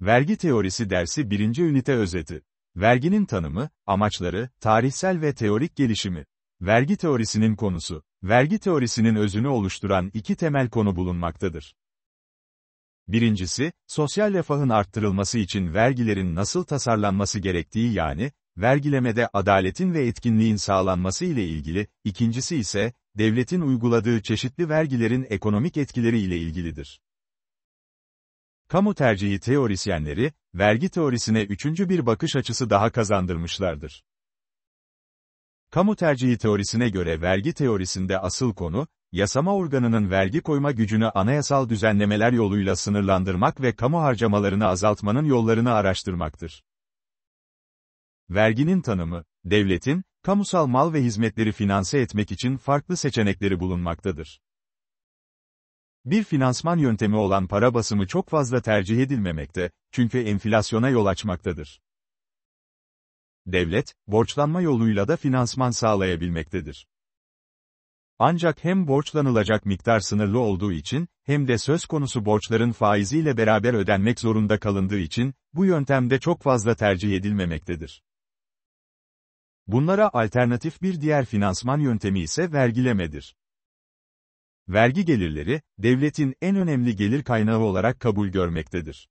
Vergi Teorisi dersi 1. ünite özeti. Verginin tanımı, amaçları, tarihsel ve teorik gelişimi. Vergi teorisinin konusu. Vergi teorisinin özünü oluşturan iki temel konu bulunmaktadır. Birincisi, sosyal refahın arttırılması için vergilerin nasıl tasarlanması gerektiği yani, vergilemede adaletin ve etkinliğin sağlanması ile ilgili, ikincisi ise, devletin uyguladığı çeşitli vergilerin ekonomik etkileri ile ilgilidir. Kamu tercihi teorisyenleri, vergi teorisine üçüncü bir bakış açısı daha kazandırmışlardır. Kamu tercihi teorisine göre vergi teorisinde asıl konu, yasama organının vergi koyma gücünü anayasal düzenlemeler yoluyla sınırlandırmak ve kamu harcamalarını azaltmanın yollarını araştırmaktır. Verginin tanımı, devletin, kamusal mal ve hizmetleri finanse etmek için farklı seçenekleri bulunmaktadır. Bir finansman yöntemi olan para basımı çok fazla tercih edilmemekte, çünkü enflasyona yol açmaktadır. Devlet, borçlanma yoluyla da finansman sağlayabilmektedir. Ancak hem borçlanılacak miktar sınırlı olduğu için, hem de söz konusu borçların faiziyle beraber ödenmek zorunda kalındığı için, bu yöntemde çok fazla tercih edilmemektedir. Bunlara alternatif bir diğer finansman yöntemi ise vergilemedir vergi gelirleri, devletin en önemli gelir kaynağı olarak kabul görmektedir.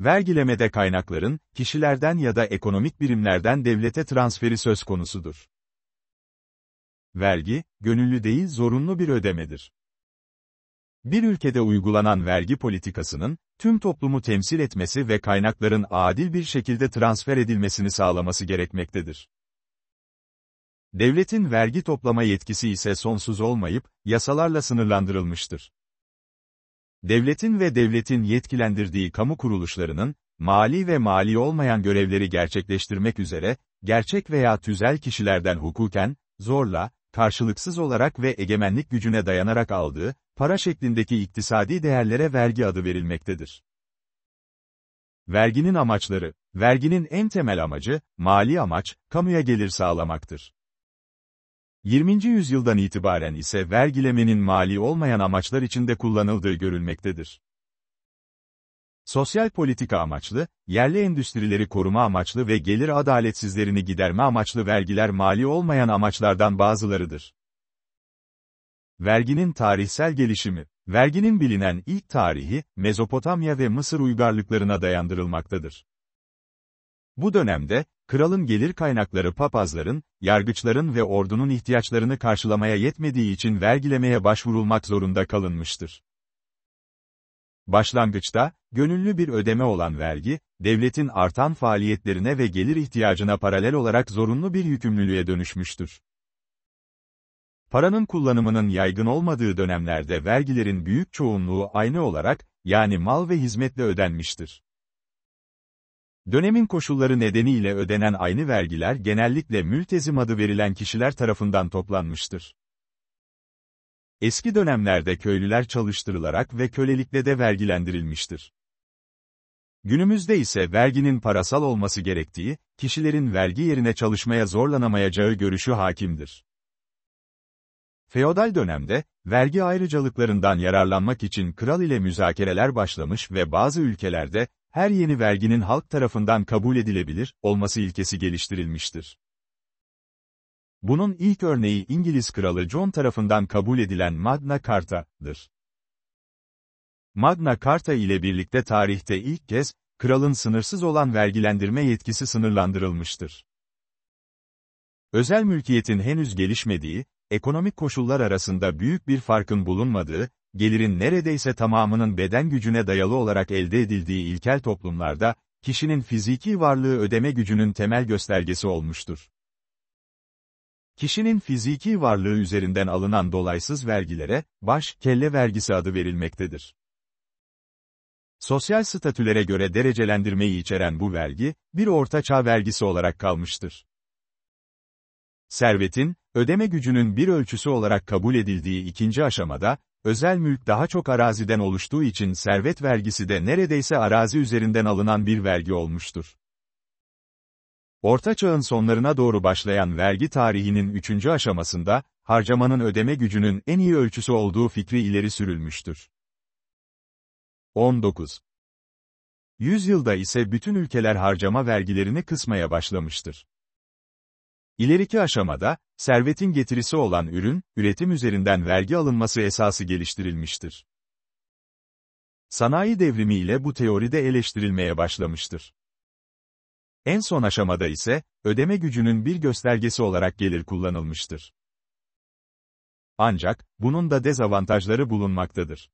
Vergilemede kaynakların, kişilerden ya da ekonomik birimlerden devlete transferi söz konusudur. Vergi, gönüllü değil zorunlu bir ödemedir. Bir ülkede uygulanan vergi politikasının, tüm toplumu temsil etmesi ve kaynakların adil bir şekilde transfer edilmesini sağlaması gerekmektedir. Devletin vergi toplama yetkisi ise sonsuz olmayıp, yasalarla sınırlandırılmıştır. Devletin ve devletin yetkilendirdiği kamu kuruluşlarının, mali ve mali olmayan görevleri gerçekleştirmek üzere, gerçek veya tüzel kişilerden hukuken, zorla, karşılıksız olarak ve egemenlik gücüne dayanarak aldığı, para şeklindeki iktisadi değerlere vergi adı verilmektedir. Verginin amaçları, verginin en temel amacı, mali amaç, kamuya gelir sağlamaktır. 20. yüzyıldan itibaren ise vergilemenin mali olmayan amaçlar içinde kullanıldığı görülmektedir. Sosyal politika amaçlı, yerli endüstrileri koruma amaçlı ve gelir adaletsizlerini giderme amaçlı vergiler mali olmayan amaçlardan bazılarıdır. Verginin tarihsel gelişimi Verginin bilinen ilk tarihi, Mezopotamya ve Mısır uygarlıklarına dayandırılmaktadır. Bu dönemde, kralın gelir kaynakları papazların, yargıçların ve ordunun ihtiyaçlarını karşılamaya yetmediği için vergilemeye başvurulmak zorunda kalınmıştır. Başlangıçta, gönüllü bir ödeme olan vergi, devletin artan faaliyetlerine ve gelir ihtiyacına paralel olarak zorunlu bir yükümlülüğe dönüşmüştür. Paranın kullanımının yaygın olmadığı dönemlerde vergilerin büyük çoğunluğu aynı olarak, yani mal ve hizmetle ödenmiştir. Dönemin koşulları nedeniyle ödenen aynı vergiler genellikle mültezim adı verilen kişiler tarafından toplanmıştır. Eski dönemlerde köylüler çalıştırılarak ve kölelikle de vergilendirilmiştir. Günümüzde ise verginin parasal olması gerektiği, kişilerin vergi yerine çalışmaya zorlanamayacağı görüşü hakimdir. Feodal dönemde, vergi ayrıcalıklarından yararlanmak için kral ile müzakereler başlamış ve bazı ülkelerde, her yeni verginin halk tarafından kabul edilebilir olması ilkesi geliştirilmiştir. Bunun ilk örneği İngiliz Kralı John tarafından kabul edilen Magna Carta'dır. Magna Carta ile birlikte tarihte ilk kez, kralın sınırsız olan vergilendirme yetkisi sınırlandırılmıştır. Özel mülkiyetin henüz gelişmediği, ekonomik koşullar arasında büyük bir farkın bulunmadığı, gelirin neredeyse tamamının beden gücüne dayalı olarak elde edildiği ilkel toplumlarda, kişinin fiziki varlığı ödeme gücünün temel göstergesi olmuştur. Kişinin fiziki varlığı üzerinden alınan dolaysız vergilere, baş, kelle vergisi adı verilmektedir. Sosyal statülere göre derecelendirmeyi içeren bu vergi, bir ortaçağ vergisi olarak kalmıştır. Servetin, ödeme gücünün bir ölçüsü olarak kabul edildiği ikinci aşamada, Özel mülk daha çok araziden oluştuğu için servet vergisi de neredeyse arazi üzerinden alınan bir vergi olmuştur. Orta çağın sonlarına doğru başlayan vergi tarihinin üçüncü aşamasında, harcamanın ödeme gücünün en iyi ölçüsü olduğu fikri ileri sürülmüştür. 19. Yüzyılda ise bütün ülkeler harcama vergilerini kısmaya başlamıştır. İleriki aşamada, servetin getirisi olan ürün, üretim üzerinden vergi alınması esası geliştirilmiştir. Sanayi devrimi ile bu teoride eleştirilmeye başlamıştır. En son aşamada ise, ödeme gücünün bir göstergesi olarak gelir kullanılmıştır. Ancak, bunun da dezavantajları bulunmaktadır.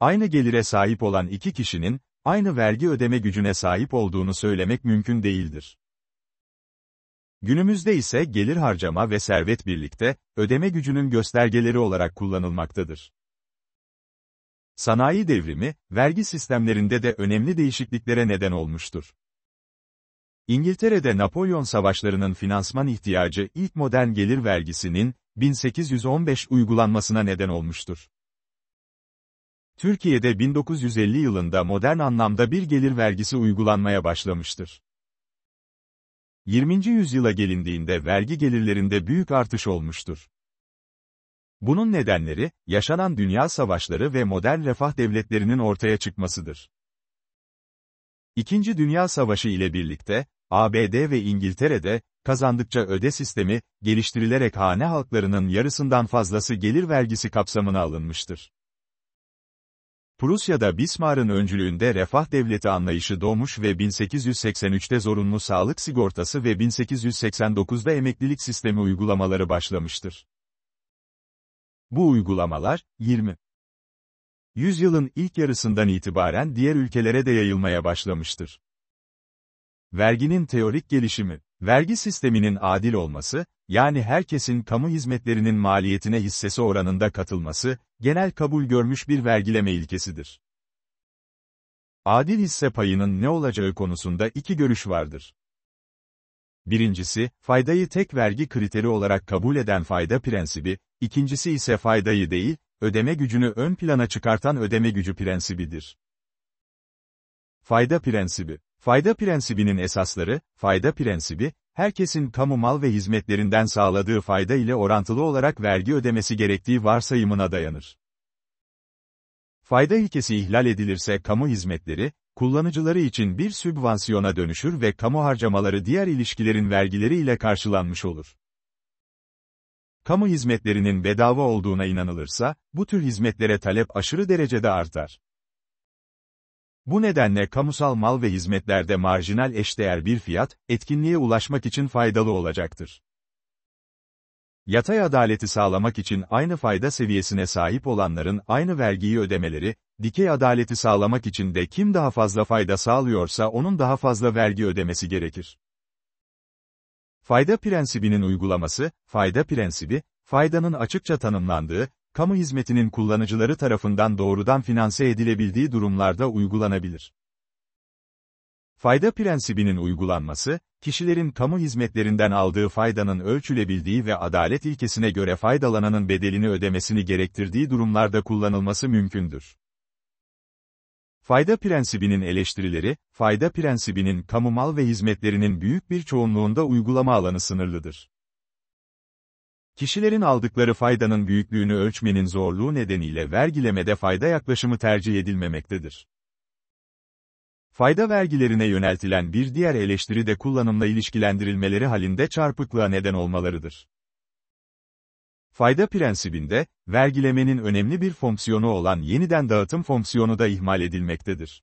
Aynı gelire sahip olan iki kişinin, aynı vergi ödeme gücüne sahip olduğunu söylemek mümkün değildir. Günümüzde ise gelir harcama ve servet birlikte, ödeme gücünün göstergeleri olarak kullanılmaktadır. Sanayi devrimi, vergi sistemlerinde de önemli değişikliklere neden olmuştur. İngiltere'de Napolyon savaşlarının finansman ihtiyacı ilk modern gelir vergisinin 1815 uygulanmasına neden olmuştur. Türkiye'de 1950 yılında modern anlamda bir gelir vergisi uygulanmaya başlamıştır. 20. yüzyıla gelindiğinde vergi gelirlerinde büyük artış olmuştur. Bunun nedenleri, yaşanan dünya savaşları ve modern refah devletlerinin ortaya çıkmasıdır. İkinci Dünya Savaşı ile birlikte, ABD ve İngiltere'de, kazandıkça öde sistemi, geliştirilerek hane halklarının yarısından fazlası gelir vergisi kapsamına alınmıştır. Prusya'da Bismarck'ın öncülüğünde refah devleti anlayışı doğmuş ve 1883'te zorunlu sağlık sigortası ve 1889'da emeklilik sistemi uygulamaları başlamıştır. Bu uygulamalar, 20. Yüzyılın ilk yarısından itibaren diğer ülkelere de yayılmaya başlamıştır. Verginin teorik gelişimi Vergi sisteminin adil olması, yani herkesin kamu hizmetlerinin maliyetine hissesi oranında katılması, genel kabul görmüş bir vergileme ilkesidir. Adil hisse payının ne olacağı konusunda iki görüş vardır. Birincisi, faydayı tek vergi kriteri olarak kabul eden fayda prensibi, ikincisi ise faydayı değil, ödeme gücünü ön plana çıkartan ödeme gücü prensibidir. Fayda prensibi Fayda prensibinin esasları, fayda prensibi, herkesin kamu mal ve hizmetlerinden sağladığı fayda ile orantılı olarak vergi ödemesi gerektiği varsayımına dayanır. Fayda ilkesi ihlal edilirse kamu hizmetleri, kullanıcıları için bir sübvansiyona dönüşür ve kamu harcamaları diğer ilişkilerin vergileri ile karşılanmış olur. Kamu hizmetlerinin bedava olduğuna inanılırsa, bu tür hizmetlere talep aşırı derecede artar. Bu nedenle kamusal mal ve hizmetlerde marjinal eşdeğer bir fiyat, etkinliğe ulaşmak için faydalı olacaktır. Yatay adaleti sağlamak için aynı fayda seviyesine sahip olanların aynı vergiyi ödemeleri, dikey adaleti sağlamak için de kim daha fazla fayda sağlıyorsa onun daha fazla vergi ödemesi gerekir. Fayda prensibinin uygulaması, fayda prensibi, faydanın açıkça tanımlandığı, kamu hizmetinin kullanıcıları tarafından doğrudan finanse edilebildiği durumlarda uygulanabilir. Fayda prensibinin uygulanması, kişilerin kamu hizmetlerinden aldığı faydanın ölçülebildiği ve adalet ilkesine göre faydalananın bedelini ödemesini gerektirdiği durumlarda kullanılması mümkündür. Fayda prensibinin eleştirileri, fayda prensibinin kamu mal ve hizmetlerinin büyük bir çoğunluğunda uygulama alanı sınırlıdır. Kişilerin aldıkları faydanın büyüklüğünü ölçmenin zorluğu nedeniyle vergilemede fayda yaklaşımı tercih edilmemektedir. Fayda vergilerine yöneltilen bir diğer eleştiri de kullanımla ilişkilendirilmeleri halinde çarpıklığa neden olmalarıdır. Fayda prensibinde, vergilemenin önemli bir fonksiyonu olan yeniden dağıtım fonksiyonu da ihmal edilmektedir.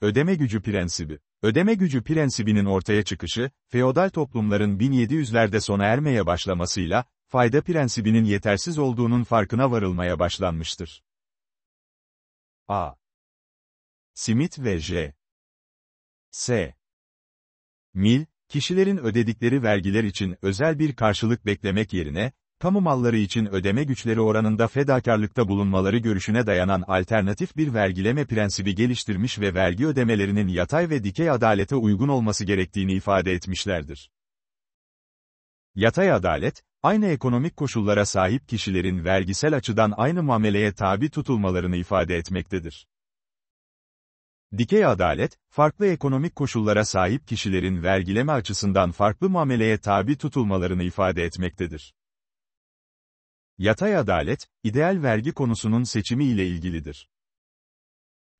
Ödeme gücü prensibi Ödeme gücü prensibinin ortaya çıkışı, feodal toplumların 1700'lerde sona ermeye başlamasıyla, fayda prensibinin yetersiz olduğunun farkına varılmaya başlanmıştır. A. Smith ve J. S. Mil, kişilerin ödedikleri vergiler için özel bir karşılık beklemek yerine, kamu malları için ödeme güçleri oranında fedakarlıkta bulunmaları görüşüne dayanan alternatif bir vergileme prensibi geliştirmiş ve vergi ödemelerinin yatay ve dikey adalete uygun olması gerektiğini ifade etmişlerdir. Yatay adalet, aynı ekonomik koşullara sahip kişilerin vergisel açıdan aynı muameleye tabi tutulmalarını ifade etmektedir. Dikey adalet, farklı ekonomik koşullara sahip kişilerin vergileme açısından farklı muameleye tabi tutulmalarını ifade etmektedir. Yatay adalet, ideal vergi konusunun seçimi ile ilgilidir.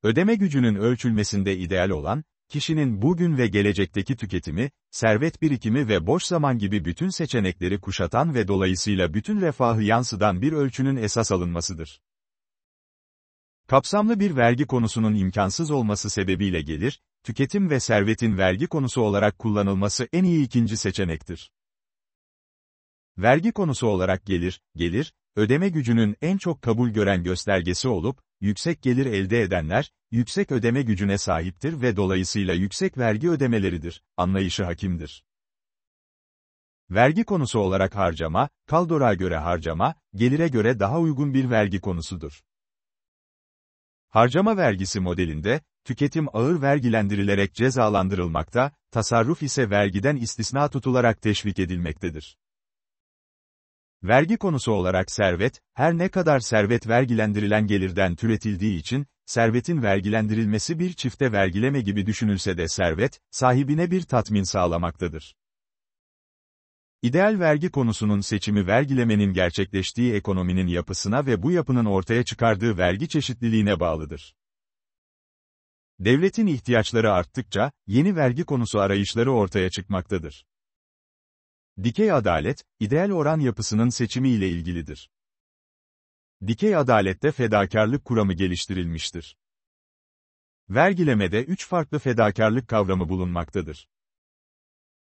Ödeme gücünün ölçülmesinde ideal olan, kişinin bugün ve gelecekteki tüketimi, servet birikimi ve boş zaman gibi bütün seçenekleri kuşatan ve dolayısıyla bütün refahı yansıdan bir ölçünün esas alınmasıdır. Kapsamlı bir vergi konusunun imkansız olması sebebiyle gelir, tüketim ve servetin vergi konusu olarak kullanılması en iyi ikinci seçenektir. Vergi konusu olarak gelir, gelir, ödeme gücünün en çok kabul gören göstergesi olup, yüksek gelir elde edenler, yüksek ödeme gücüne sahiptir ve dolayısıyla yüksek vergi ödemeleridir, anlayışı hakimdir. Vergi konusu olarak harcama, kaldora göre harcama, gelire göre daha uygun bir vergi konusudur. Harcama vergisi modelinde, tüketim ağır vergilendirilerek cezalandırılmakta, tasarruf ise vergiden istisna tutularak teşvik edilmektedir. Vergi konusu olarak servet, her ne kadar servet vergilendirilen gelirden türetildiği için, servetin vergilendirilmesi bir çifte vergileme gibi düşünülse de servet, sahibine bir tatmin sağlamaktadır. İdeal vergi konusunun seçimi vergilemenin gerçekleştiği ekonominin yapısına ve bu yapının ortaya çıkardığı vergi çeşitliliğine bağlıdır. Devletin ihtiyaçları arttıkça, yeni vergi konusu arayışları ortaya çıkmaktadır. Dikey adalet, ideal oran yapısının seçimi ile ilgilidir. Dikey adalette fedakarlık kuramı geliştirilmiştir. Vergilemede üç farklı fedakarlık kavramı bulunmaktadır.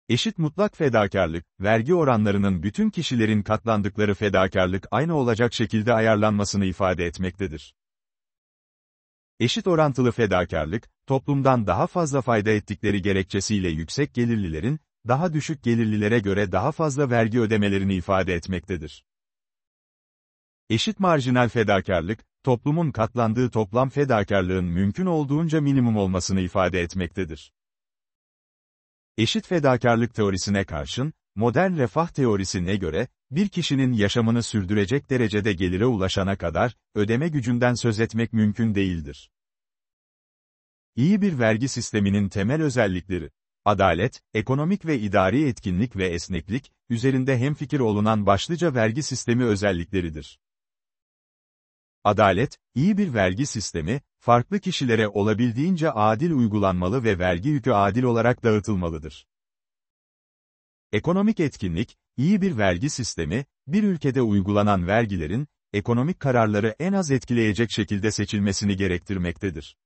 Eşit mutlak fedakarlık, vergi oranlarının bütün kişilerin katlandıkları fedakarlık aynı olacak şekilde ayarlanmasını ifade etmektedir. Eşit orantılı fedakarlık, toplumdan daha fazla fayda ettikleri gerekçesiyle yüksek gelirlilerin, daha düşük gelirlilere göre daha fazla vergi ödemelerini ifade etmektedir. Eşit marjinal fedakarlık, toplumun katlandığı toplam fedakarlığın mümkün olduğunca minimum olmasını ifade etmektedir. Eşit fedakarlık teorisine karşın, modern refah teorisine göre, bir kişinin yaşamını sürdürecek derecede gelire ulaşana kadar, ödeme gücünden söz etmek mümkün değildir. İyi bir vergi sisteminin temel özellikleri Adalet, ekonomik ve idari etkinlik ve esneklik, üzerinde hemfikir olunan başlıca vergi sistemi özellikleridir. Adalet, iyi bir vergi sistemi, farklı kişilere olabildiğince adil uygulanmalı ve vergi yükü adil olarak dağıtılmalıdır. Ekonomik etkinlik, iyi bir vergi sistemi, bir ülkede uygulanan vergilerin, ekonomik kararları en az etkileyecek şekilde seçilmesini gerektirmektedir.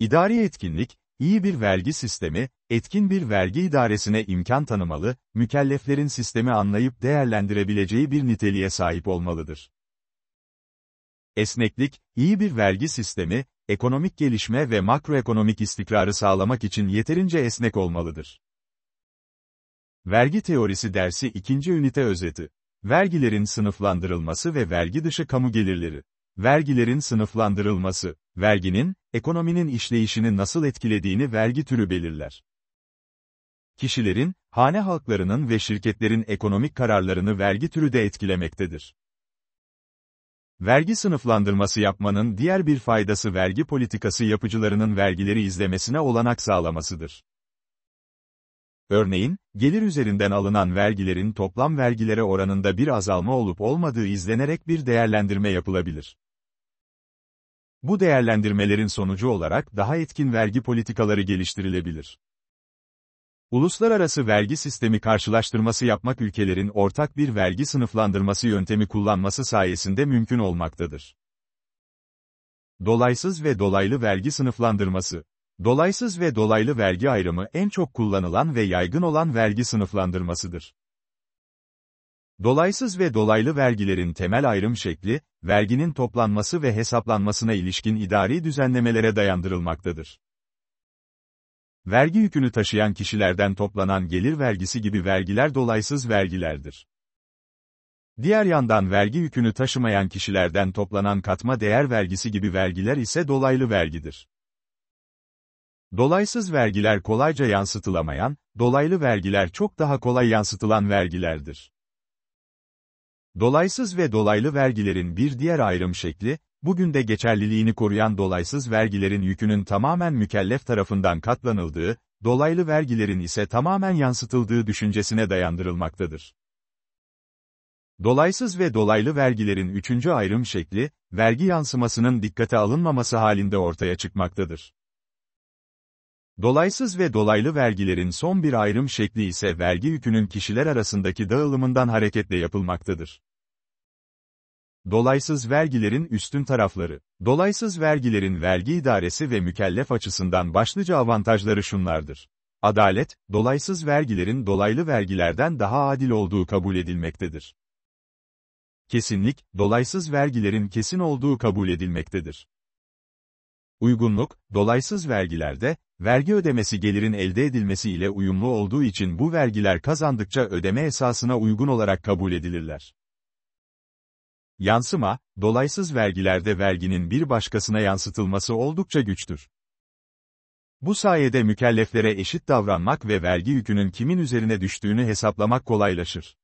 İdari etkinlik, İyi bir vergi sistemi, etkin bir vergi idaresine imkan tanımalı, mükelleflerin sistemi anlayıp değerlendirebileceği bir niteliğe sahip olmalıdır. Esneklik, iyi bir vergi sistemi, ekonomik gelişme ve makroekonomik istikrarı sağlamak için yeterince esnek olmalıdır. Vergi Teorisi dersi ikinci ünite özeti. Vergilerin sınıflandırılması ve vergi dışı kamu gelirleri. Vergilerin sınıflandırılması, verginin, ekonominin işleyişini nasıl etkilediğini vergi türü belirler. Kişilerin, hane halklarının ve şirketlerin ekonomik kararlarını vergi türü de etkilemektedir. Vergi sınıflandırması yapmanın diğer bir faydası vergi politikası yapıcılarının vergileri izlemesine olanak sağlamasıdır. Örneğin, gelir üzerinden alınan vergilerin toplam vergilere oranında bir azalma olup olmadığı izlenerek bir değerlendirme yapılabilir. Bu değerlendirmelerin sonucu olarak daha etkin vergi politikaları geliştirilebilir. Uluslararası vergi sistemi karşılaştırması yapmak ülkelerin ortak bir vergi sınıflandırması yöntemi kullanması sayesinde mümkün olmaktadır. Dolaysız ve dolaylı vergi sınıflandırması Dolaysız ve dolaylı vergi ayrımı en çok kullanılan ve yaygın olan vergi sınıflandırmasıdır. Dolaysız ve dolaylı vergilerin temel ayrım şekli, verginin toplanması ve hesaplanmasına ilişkin idari düzenlemelere dayandırılmaktadır. Vergi yükünü taşıyan kişilerden toplanan gelir vergisi gibi vergiler dolaysız vergilerdir. Diğer yandan vergi yükünü taşımayan kişilerden toplanan katma değer vergisi gibi vergiler ise dolaylı vergidir. Dolaysız vergiler kolayca yansıtılamayan, dolaylı vergiler çok daha kolay yansıtılan vergilerdir. Dolaysız ve dolaylı vergilerin bir diğer ayrım şekli, bugün de geçerliliğini koruyan dolaysız vergilerin yükünün tamamen mükellef tarafından katlanıldığı, dolaylı vergilerin ise tamamen yansıtıldığı düşüncesine dayandırılmaktadır. Dolaysız ve dolaylı vergilerin üçüncü ayrım şekli, vergi yansımasının dikkate alınmaması halinde ortaya çıkmaktadır. Dolaysız ve dolaylı vergilerin son bir ayrım şekli ise vergi yükünün kişiler arasındaki dağılımından hareketle yapılmaktadır. Dolaysız vergilerin üstün tarafları. Dolaysız vergilerin vergi idaresi ve mükellef açısından başlıca avantajları şunlardır. Adalet, dolaysız vergilerin dolaylı vergilerden daha adil olduğu kabul edilmektedir. Kesinlik, dolaysız vergilerin kesin olduğu kabul edilmektedir. Uygunluk, dolaysız vergilerde, vergi ödemesi gelirin elde edilmesi ile uyumlu olduğu için bu vergiler kazandıkça ödeme esasına uygun olarak kabul edilirler. Yansıma, dolaysız vergilerde verginin bir başkasına yansıtılması oldukça güçtür. Bu sayede mükelleflere eşit davranmak ve vergi yükünün kimin üzerine düştüğünü hesaplamak kolaylaşır.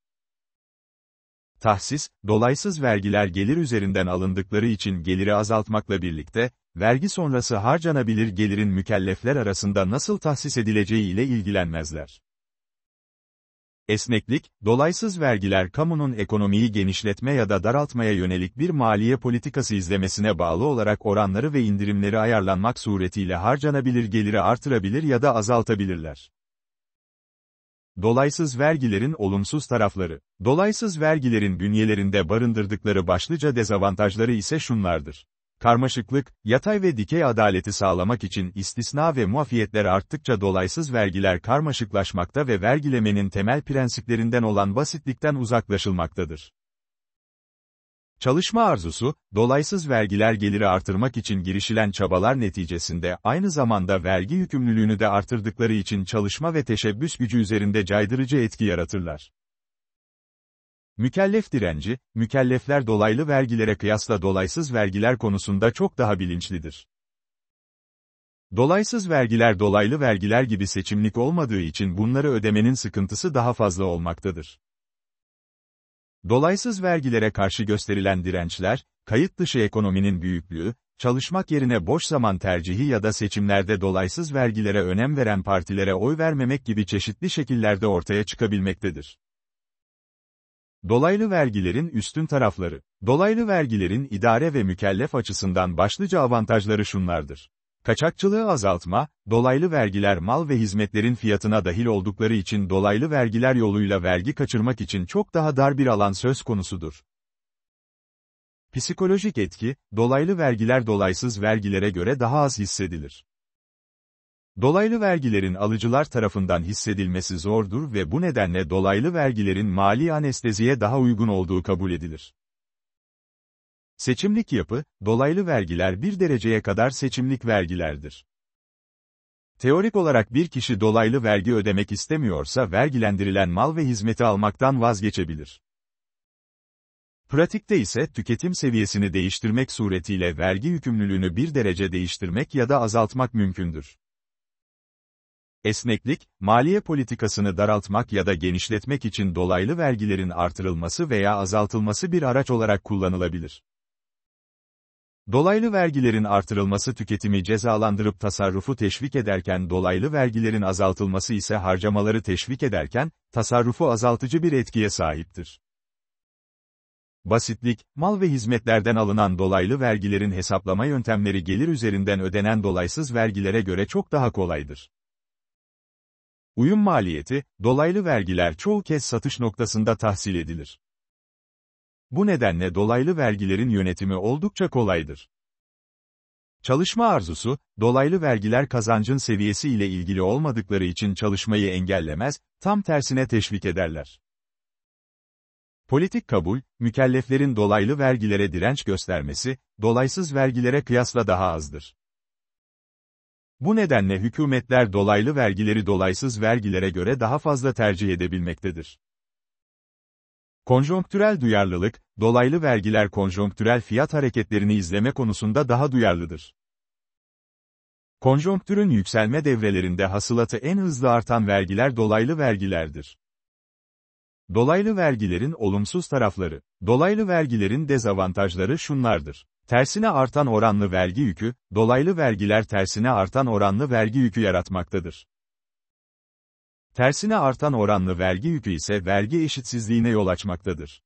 Tahsis, dolaysız vergiler gelir üzerinden alındıkları için geliri azaltmakla birlikte, vergi sonrası harcanabilir gelirin mükellefler arasında nasıl tahsis edileceği ile ilgilenmezler. Esneklik, dolaysız vergiler kamunun ekonomiyi genişletme ya da daraltmaya yönelik bir maliye politikası izlemesine bağlı olarak oranları ve indirimleri ayarlanmak suretiyle harcanabilir geliri artırabilir ya da azaltabilirler. Dolaysız vergilerin olumsuz tarafları. Dolaysız vergilerin bünyelerinde barındırdıkları başlıca dezavantajları ise şunlardır. Karmaşıklık, yatay ve dikey adaleti sağlamak için istisna ve muafiyetler arttıkça dolaysız vergiler karmaşıklaşmakta ve vergilemenin temel prensiplerinden olan basitlikten uzaklaşılmaktadır. Çalışma arzusu, dolaysız vergiler geliri artırmak için girişilen çabalar neticesinde aynı zamanda vergi yükümlülüğünü de artırdıkları için çalışma ve teşebbüs gücü üzerinde caydırıcı etki yaratırlar. Mükellef direnci, mükellefler dolaylı vergilere kıyasla dolaysız vergiler konusunda çok daha bilinçlidir. Dolaysız vergiler dolaylı vergiler gibi seçimlik olmadığı için bunları ödemenin sıkıntısı daha fazla olmaktadır. Dolaysız vergilere karşı gösterilen dirençler, kayıt dışı ekonominin büyüklüğü, çalışmak yerine boş zaman tercihi ya da seçimlerde dolaysız vergilere önem veren partilere oy vermemek gibi çeşitli şekillerde ortaya çıkabilmektedir. Dolaylı vergilerin üstün tarafları. Dolaylı vergilerin idare ve mükellef açısından başlıca avantajları şunlardır. Kaçakçılığı azaltma, dolaylı vergiler mal ve hizmetlerin fiyatına dahil oldukları için dolaylı vergiler yoluyla vergi kaçırmak için çok daha dar bir alan söz konusudur. Psikolojik etki, dolaylı vergiler dolaysız vergilere göre daha az hissedilir. Dolaylı vergilerin alıcılar tarafından hissedilmesi zordur ve bu nedenle dolaylı vergilerin mali anesteziye daha uygun olduğu kabul edilir. Seçimlik yapı, dolaylı vergiler bir dereceye kadar seçimlik vergilerdir. Teorik olarak bir kişi dolaylı vergi ödemek istemiyorsa vergilendirilen mal ve hizmeti almaktan vazgeçebilir. Pratikte ise tüketim seviyesini değiştirmek suretiyle vergi yükümlülüğünü bir derece değiştirmek ya da azaltmak mümkündür. Esneklik, maliye politikasını daraltmak ya da genişletmek için dolaylı vergilerin artırılması veya azaltılması bir araç olarak kullanılabilir. Dolaylı vergilerin artırılması tüketimi cezalandırıp tasarrufu teşvik ederken dolaylı vergilerin azaltılması ise harcamaları teşvik ederken, tasarrufu azaltıcı bir etkiye sahiptir. Basitlik, mal ve hizmetlerden alınan dolaylı vergilerin hesaplama yöntemleri gelir üzerinden ödenen dolaysız vergilere göre çok daha kolaydır. Uyum maliyeti, dolaylı vergiler çoğu kez satış noktasında tahsil edilir. Bu nedenle dolaylı vergilerin yönetimi oldukça kolaydır. Çalışma arzusu, dolaylı vergiler kazancın seviyesi ile ilgili olmadıkları için çalışmayı engellemez, tam tersine teşvik ederler. Politik kabul, mükelleflerin dolaylı vergilere direnç göstermesi, dolaysız vergilere kıyasla daha azdır. Bu nedenle hükümetler dolaylı vergileri dolaysız vergilere göre daha fazla tercih edebilmektedir. Konjonktürel duyarlılık, dolaylı vergiler konjonktürel fiyat hareketlerini izleme konusunda daha duyarlıdır. Konjonktürün yükselme devrelerinde hasılatı en hızlı artan vergiler dolaylı vergilerdir. Dolaylı vergilerin olumsuz tarafları, dolaylı vergilerin dezavantajları şunlardır. Tersine artan oranlı vergi yükü, dolaylı vergiler tersine artan oranlı vergi yükü yaratmaktadır. Tersine artan oranlı vergi yükü ise vergi eşitsizliğine yol açmaktadır.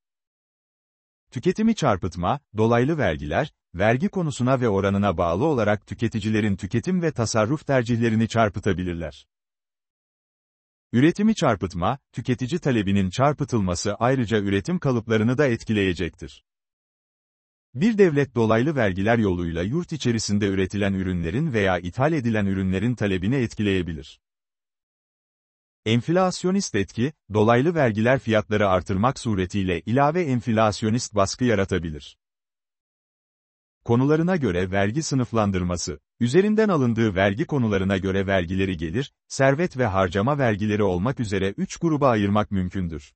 Tüketimi çarpıtma, dolaylı vergiler, vergi konusuna ve oranına bağlı olarak tüketicilerin tüketim ve tasarruf tercihlerini çarpıtabilirler. Üretimi çarpıtma, tüketici talebinin çarpıtılması ayrıca üretim kalıplarını da etkileyecektir. Bir devlet dolaylı vergiler yoluyla yurt içerisinde üretilen ürünlerin veya ithal edilen ürünlerin talebini etkileyebilir. Enflasyonist etki, dolaylı vergiler fiyatları artırmak suretiyle ilave enflasyonist baskı yaratabilir. Konularına göre vergi sınıflandırması, üzerinden alındığı vergi konularına göre vergileri gelir, servet ve harcama vergileri olmak üzere üç gruba ayırmak mümkündür.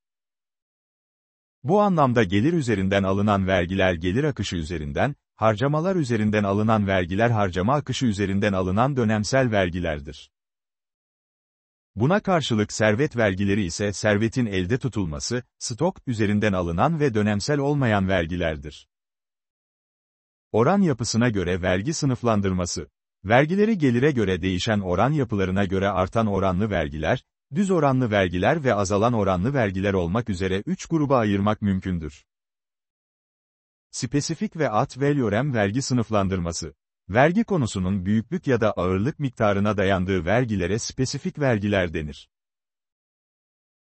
Bu anlamda gelir üzerinden alınan vergiler gelir akışı üzerinden, harcamalar üzerinden alınan vergiler harcama akışı üzerinden alınan dönemsel vergilerdir. Buna karşılık servet vergileri ise servetin elde tutulması, stok üzerinden alınan ve dönemsel olmayan vergilerdir. Oran yapısına göre vergi sınıflandırması Vergileri gelire göre değişen oran yapılarına göre artan oranlı vergiler, düz oranlı vergiler ve azalan oranlı vergiler olmak üzere üç gruba ayırmak mümkündür. Spesifik ve ad valorem vergi sınıflandırması. Vergi konusunun büyüklük ya da ağırlık miktarına dayandığı vergilere spesifik vergiler denir.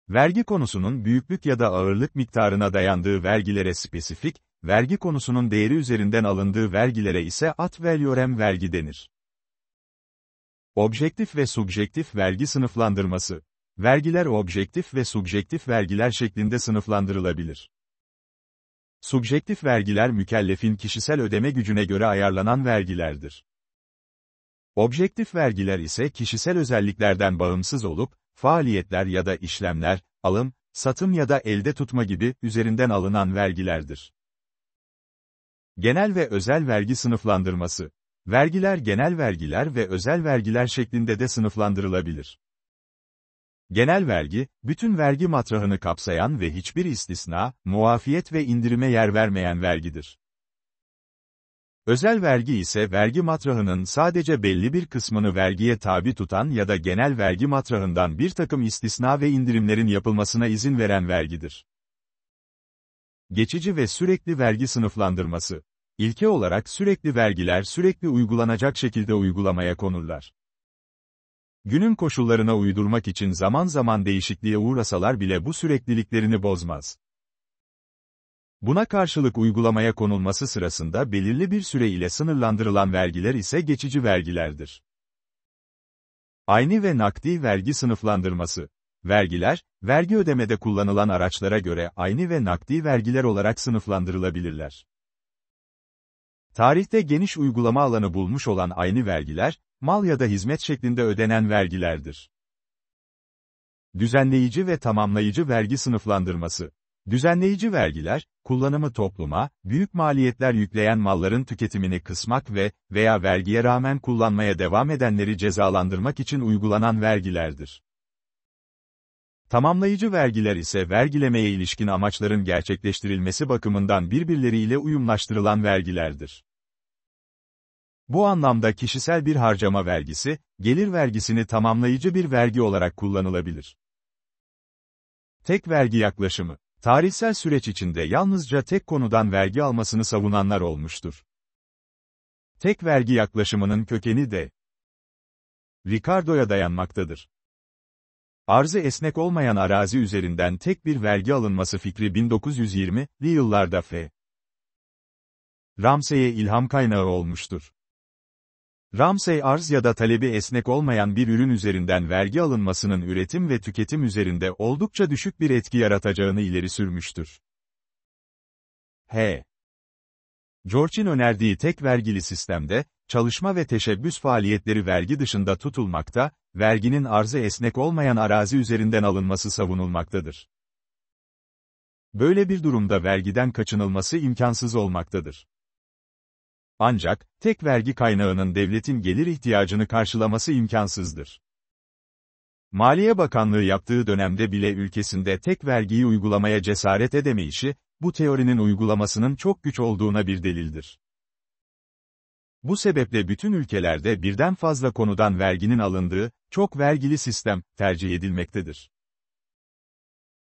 Vergi konusunun büyüklük ya da ağırlık miktarına dayandığı vergilere spesifik, vergi konusunun değeri üzerinden alındığı vergilere ise ad valorem vergi denir. Objektif ve subjektif vergi sınıflandırması Vergiler objektif ve subjektif vergiler şeklinde sınıflandırılabilir. Subjektif vergiler mükellefin kişisel ödeme gücüne göre ayarlanan vergilerdir. Objektif vergiler ise kişisel özelliklerden bağımsız olup, faaliyetler ya da işlemler, alım, satım ya da elde tutma gibi üzerinden alınan vergilerdir. Genel ve özel vergi sınıflandırması Vergiler genel vergiler ve özel vergiler şeklinde de sınıflandırılabilir. Genel vergi, bütün vergi matrahını kapsayan ve hiçbir istisna, muafiyet ve indirime yer vermeyen vergidir. Özel vergi ise vergi matrahının sadece belli bir kısmını vergiye tabi tutan ya da genel vergi matrahından bir takım istisna ve indirimlerin yapılmasına izin veren vergidir. Geçici ve sürekli vergi sınıflandırması. İlke olarak sürekli vergiler sürekli uygulanacak şekilde uygulamaya konurlar. Günün koşullarına uydurmak için zaman zaman değişikliğe uğrasalar bile bu sürekliliklerini bozmaz. Buna karşılık uygulamaya konulması sırasında belirli bir süre ile sınırlandırılan vergiler ise geçici vergilerdir. Aynı ve nakdi vergi sınıflandırması. Vergiler, vergi ödemede kullanılan araçlara göre aynı ve nakdi vergiler olarak sınıflandırılabilirler. Tarihte geniş uygulama alanı bulmuş olan aynı vergiler, mal ya da hizmet şeklinde ödenen vergilerdir. Düzenleyici ve tamamlayıcı vergi sınıflandırması. Düzenleyici vergiler, kullanımı topluma, büyük maliyetler yükleyen malların tüketimini kısmak ve veya vergiye rağmen kullanmaya devam edenleri cezalandırmak için uygulanan vergilerdir. Tamamlayıcı vergiler ise vergilemeye ilişkin amaçların gerçekleştirilmesi bakımından birbirleriyle uyumlaştırılan vergilerdir. Bu anlamda kişisel bir harcama vergisi, gelir vergisini tamamlayıcı bir vergi olarak kullanılabilir. Tek vergi yaklaşımı, tarihsel süreç içinde yalnızca tek konudan vergi almasını savunanlar olmuştur. Tek vergi yaklaşımının kökeni de Ricardo'ya dayanmaktadır. Arzı esnek olmayan arazi üzerinden tek bir vergi alınması fikri 1920'li yıllarda F. Ramsey'e ilham kaynağı olmuştur. Ramsey arz ya da talebi esnek olmayan bir ürün üzerinden vergi alınmasının üretim ve tüketim üzerinde oldukça düşük bir etki yaratacağını ileri sürmüştür. H. George'in önerdiği tek vergili sistemde, çalışma ve teşebbüs faaliyetleri vergi dışında tutulmakta, verginin arzı esnek olmayan arazi üzerinden alınması savunulmaktadır. Böyle bir durumda vergiden kaçınılması imkansız olmaktadır. Ancak, tek vergi kaynağının devletin gelir ihtiyacını karşılaması imkansızdır. Maliye Bakanlığı yaptığı dönemde bile ülkesinde tek vergiyi uygulamaya cesaret edemeyişi, bu teorinin uygulamasının çok güç olduğuna bir delildir. Bu sebeple bütün ülkelerde birden fazla konudan verginin alındığı, çok vergili sistem, tercih edilmektedir.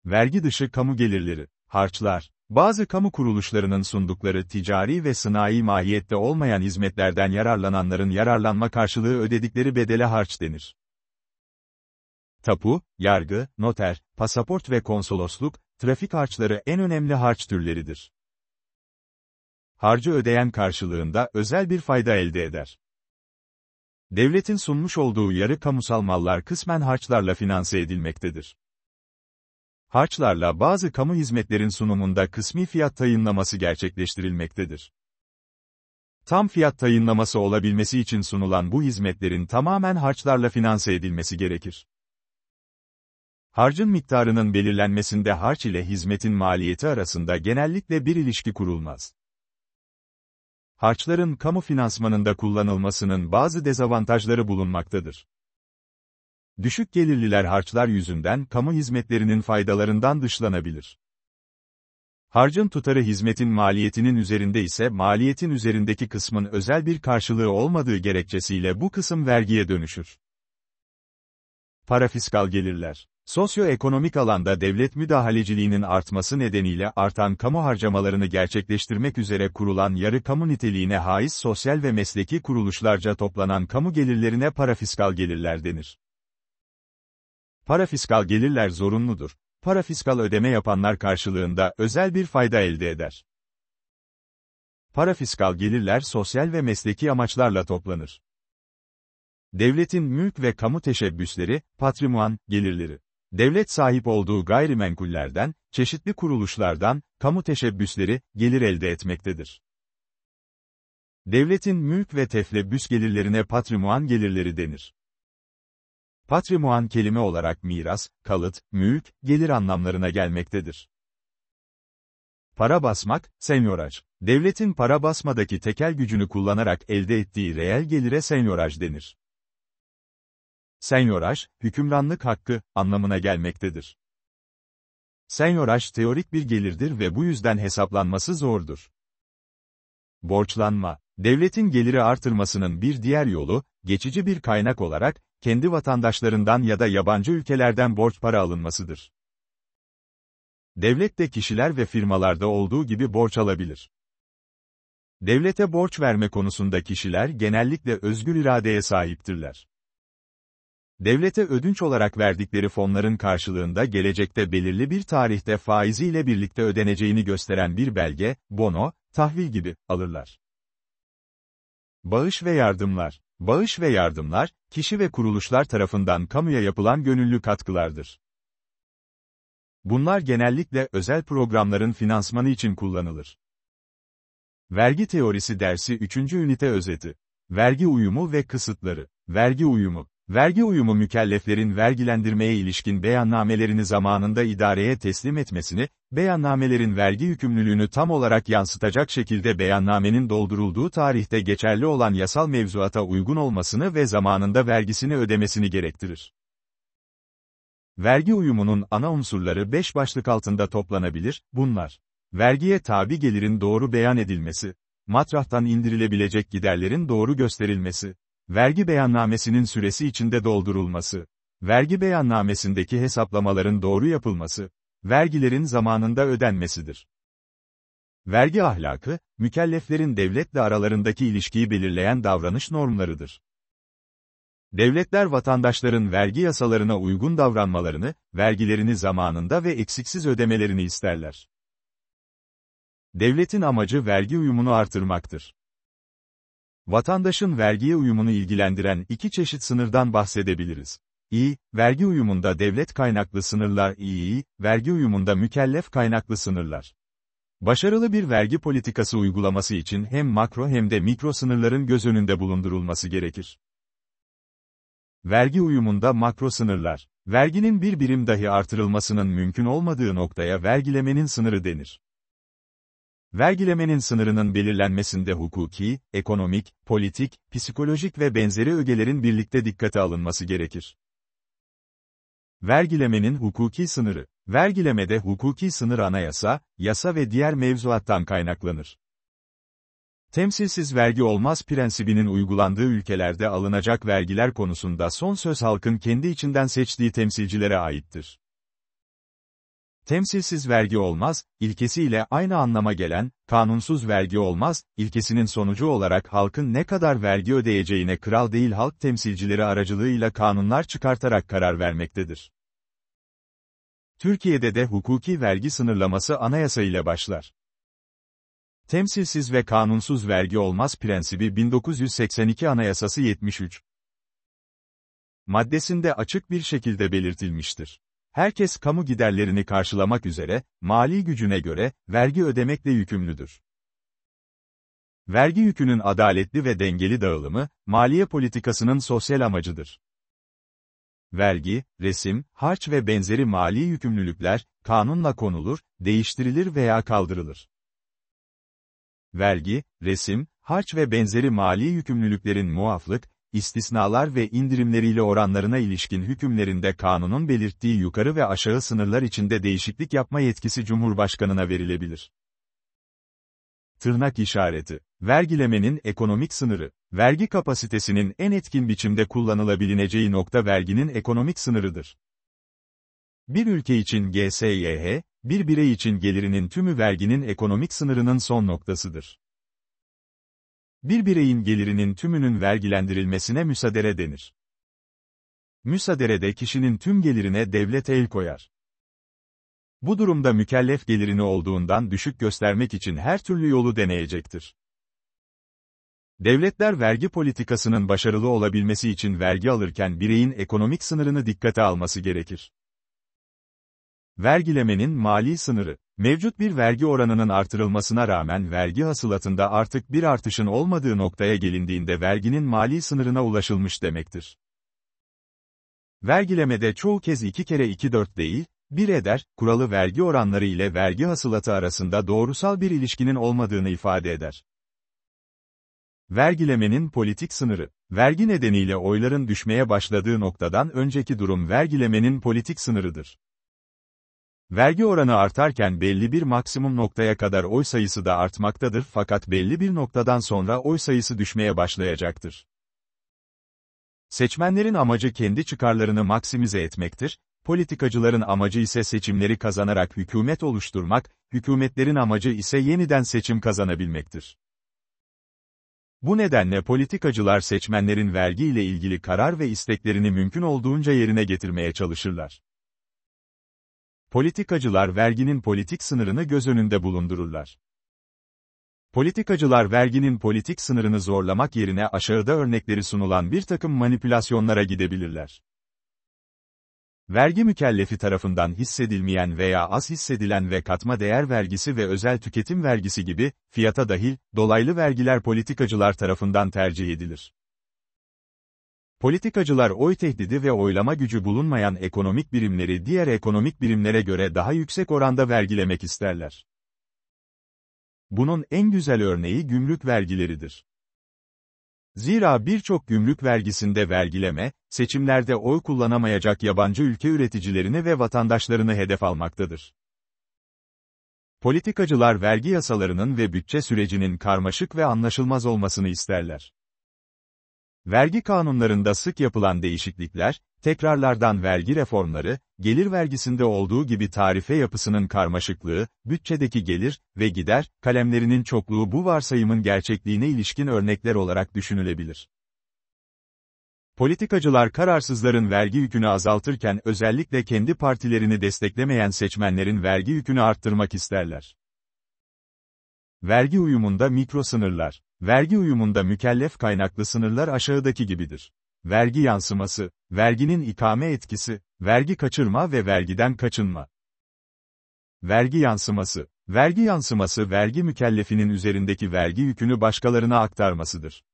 Vergi dışı kamu gelirleri, harçlar, bazı kamu kuruluşlarının sundukları ticari ve sınai mahiyette olmayan hizmetlerden yararlananların yararlanma karşılığı ödedikleri bedele harç denir. Tapu, yargı, noter, pasaport ve konsolosluk, trafik harçları en önemli harç türleridir. Harcı ödeyen karşılığında özel bir fayda elde eder. Devletin sunmuş olduğu yarı kamusal mallar kısmen harçlarla finanse edilmektedir harçlarla bazı kamu hizmetlerin sunumunda kısmi fiyat tayinlaması gerçekleştirilmektedir. Tam fiyat tayinlaması olabilmesi için sunulan bu hizmetlerin tamamen harçlarla finanse edilmesi gerekir. Harcın miktarının belirlenmesinde harç ile hizmetin maliyeti arasında genellikle bir ilişki kurulmaz. Harçların kamu finansmanında kullanılmasının bazı dezavantajları bulunmaktadır. Düşük gelirliler harçlar yüzünden kamu hizmetlerinin faydalarından dışlanabilir. Harcın tutarı hizmetin maliyetinin üzerinde ise maliyetin üzerindeki kısmın özel bir karşılığı olmadığı gerekçesiyle bu kısım vergiye dönüşür. Parafiskal gelirler. Sosyoekonomik alanda devlet müdahaleciliğinin artması nedeniyle artan kamu harcamalarını gerçekleştirmek üzere kurulan yarı kamu niteliğine haiz sosyal ve mesleki kuruluşlarca toplanan kamu gelirlerine parafiskal gelirler denir. Parafiskal gelirler zorunludur. Parafiskal ödeme yapanlar karşılığında özel bir fayda elde eder. Parafiskal gelirler sosyal ve mesleki amaçlarla toplanır. Devletin mülk ve kamu teşebbüsleri, patrimuan, gelirleri. Devlet sahip olduğu gayrimenkullerden, çeşitli kuruluşlardan, kamu teşebbüsleri, gelir elde etmektedir. Devletin mülk ve teflebbüs gelirlerine patrimuan gelirleri denir. Patrimuan kelime olarak miras, kalıt, mülk, gelir anlamlarına gelmektedir. Para basmak, senyoraj. Devletin para basmadaki tekel gücünü kullanarak elde ettiği reel gelire senyoraj denir. Senyoraj, hükümranlık hakkı anlamına gelmektedir. Senyoraj teorik bir gelirdir ve bu yüzden hesaplanması zordur. Borçlanma, devletin geliri artırmasının bir diğer yolu, geçici bir kaynak olarak, kendi vatandaşlarından ya da yabancı ülkelerden borç para alınmasıdır. Devlet de kişiler ve firmalarda olduğu gibi borç alabilir. Devlete borç verme konusunda kişiler genellikle özgür iradeye sahiptirler. Devlete ödünç olarak verdikleri fonların karşılığında gelecekte belirli bir tarihte faiziyle birlikte ödeneceğini gösteren bir belge, bono, tahvil gibi alırlar. Bağış ve yardımlar Bağış ve yardımlar, kişi ve kuruluşlar tarafından kamuya yapılan gönüllü katkılardır. Bunlar genellikle özel programların finansmanı için kullanılır. Vergi Teorisi dersi 3. ünite özeti. Vergi uyumu ve kısıtları. Vergi uyumu Vergi uyumu mükelleflerin vergilendirmeye ilişkin beyannamelerini zamanında idareye teslim etmesini, beyannamelerin vergi yükümlülüğünü tam olarak yansıtacak şekilde beyannamenin doldurulduğu tarihte geçerli olan yasal mevzuata uygun olmasını ve zamanında vergisini ödemesini gerektirir. Vergi uyumunun ana unsurları 5 başlık altında toplanabilir, bunlar. Vergiye tabi gelirin doğru beyan edilmesi, matrahtan indirilebilecek giderlerin doğru gösterilmesi, vergi beyannamesinin süresi içinde doldurulması, vergi beyannamesindeki hesaplamaların doğru yapılması, vergilerin zamanında ödenmesidir. Vergi ahlakı, mükelleflerin devletle aralarındaki ilişkiyi belirleyen davranış normlarıdır. Devletler vatandaşların vergi yasalarına uygun davranmalarını, vergilerini zamanında ve eksiksiz ödemelerini isterler. Devletin amacı vergi uyumunu artırmaktır. Vatandaşın vergiye uyumunu ilgilendiren iki çeşit sınırdan bahsedebiliriz. İ, vergi uyumunda devlet kaynaklı sınırlar İ, vergi uyumunda mükellef kaynaklı sınırlar. Başarılı bir vergi politikası uygulaması için hem makro hem de mikro sınırların göz önünde bulundurulması gerekir. Vergi uyumunda makro sınırlar, verginin bir birim dahi artırılmasının mümkün olmadığı noktaya vergilemenin sınırı denir. Vergilemenin sınırının belirlenmesinde hukuki, ekonomik, politik, psikolojik ve benzeri ögelerin birlikte dikkate alınması gerekir. Vergilemenin hukuki sınırı. Vergilemede hukuki sınır anayasa, yasa ve diğer mevzuattan kaynaklanır. Temsilsiz vergi olmaz prensibinin uygulandığı ülkelerde alınacak vergiler konusunda son söz halkın kendi içinden seçtiği temsilcilere aittir temsilsiz vergi olmaz, ilkesiyle aynı anlama gelen, kanunsuz vergi olmaz, ilkesinin sonucu olarak halkın ne kadar vergi ödeyeceğine kral değil halk temsilcileri aracılığıyla kanunlar çıkartarak karar vermektedir. Türkiye'de de hukuki vergi sınırlaması anayasa ile başlar. Temsilsiz ve kanunsuz vergi olmaz prensibi 1982 Anayasası 73. Maddesinde açık bir şekilde belirtilmiştir. Herkes kamu giderlerini karşılamak üzere, mali gücüne göre, vergi ödemekle yükümlüdür. Vergi yükünün adaletli ve dengeli dağılımı, maliye politikasının sosyal amacıdır. Vergi, resim, harç ve benzeri mali yükümlülükler, kanunla konulur, değiştirilir veya kaldırılır. Vergi, resim, harç ve benzeri mali yükümlülüklerin muaflık, istisnalar ve indirimleriyle oranlarına ilişkin hükümlerinde kanunun belirttiği yukarı ve aşağı sınırlar içinde değişiklik yapma yetkisi Cumhurbaşkanına verilebilir. Tırnak işareti. Vergilemenin ekonomik sınırı, vergi kapasitesinin en etkin biçimde kullanılabileceği nokta verginin ekonomik sınırıdır. Bir ülke için GSYH, bir birey için gelirinin tümü verginin ekonomik sınırının son noktasıdır. Bir bireyin gelirinin tümünün vergilendirilmesine müsadere denir. Müsadere kişinin tüm gelirine devlet el koyar. Bu durumda mükellef gelirini olduğundan düşük göstermek için her türlü yolu deneyecektir. Devletler vergi politikasının başarılı olabilmesi için vergi alırken bireyin ekonomik sınırını dikkate alması gerekir. Vergilemenin mali sınırı Mevcut bir vergi oranının artırılmasına rağmen vergi hasılatında artık bir artışın olmadığı noktaya gelindiğinde verginin mali sınırına ulaşılmış demektir. Vergilemede çoğu kez 2 kere 2 4 değil, 1 eder, kuralı vergi oranları ile vergi hasılatı arasında doğrusal bir ilişkinin olmadığını ifade eder. Vergilemenin politik sınırı Vergi nedeniyle oyların düşmeye başladığı noktadan önceki durum vergilemenin politik sınırıdır. Vergi oranı artarken belli bir maksimum noktaya kadar oy sayısı da artmaktadır fakat belli bir noktadan sonra oy sayısı düşmeye başlayacaktır. Seçmenlerin amacı kendi çıkarlarını maksimize etmektir, politikacıların amacı ise seçimleri kazanarak hükümet oluşturmak, hükümetlerin amacı ise yeniden seçim kazanabilmektir. Bu nedenle politikacılar seçmenlerin vergi ile ilgili karar ve isteklerini mümkün olduğunca yerine getirmeye çalışırlar. Politikacılar verginin politik sınırını göz önünde bulundururlar. Politikacılar verginin politik sınırını zorlamak yerine aşağıda örnekleri sunulan bir takım manipülasyonlara gidebilirler. Vergi mükellefi tarafından hissedilmeyen veya az hissedilen ve katma değer vergisi ve özel tüketim vergisi gibi, fiyata dahil, dolaylı vergiler politikacılar tarafından tercih edilir. Politikacılar oy tehdidi ve oylama gücü bulunmayan ekonomik birimleri diğer ekonomik birimlere göre daha yüksek oranda vergilemek isterler. Bunun en güzel örneği gümrük vergileridir. Zira birçok gümrük vergisinde vergileme, seçimlerde oy kullanamayacak yabancı ülke üreticilerini ve vatandaşlarını hedef almaktadır. Politikacılar vergi yasalarının ve bütçe sürecinin karmaşık ve anlaşılmaz olmasını isterler. Vergi kanunlarında sık yapılan değişiklikler, tekrarlardan vergi reformları, gelir vergisinde olduğu gibi tarife yapısının karmaşıklığı, bütçedeki gelir ve gider kalemlerinin çokluğu bu varsayımın gerçekliğine ilişkin örnekler olarak düşünülebilir. Politikacılar kararsızların vergi yükünü azaltırken özellikle kendi partilerini desteklemeyen seçmenlerin vergi yükünü arttırmak isterler. Vergi uyumunda mikro sınırlar Vergi uyumunda mükellef kaynaklı sınırlar aşağıdaki gibidir. Vergi yansıması, verginin ikame etkisi, vergi kaçırma ve vergiden kaçınma. Vergi yansıması, vergi yansıması vergi mükellefinin üzerindeki vergi yükünü başkalarına aktarmasıdır.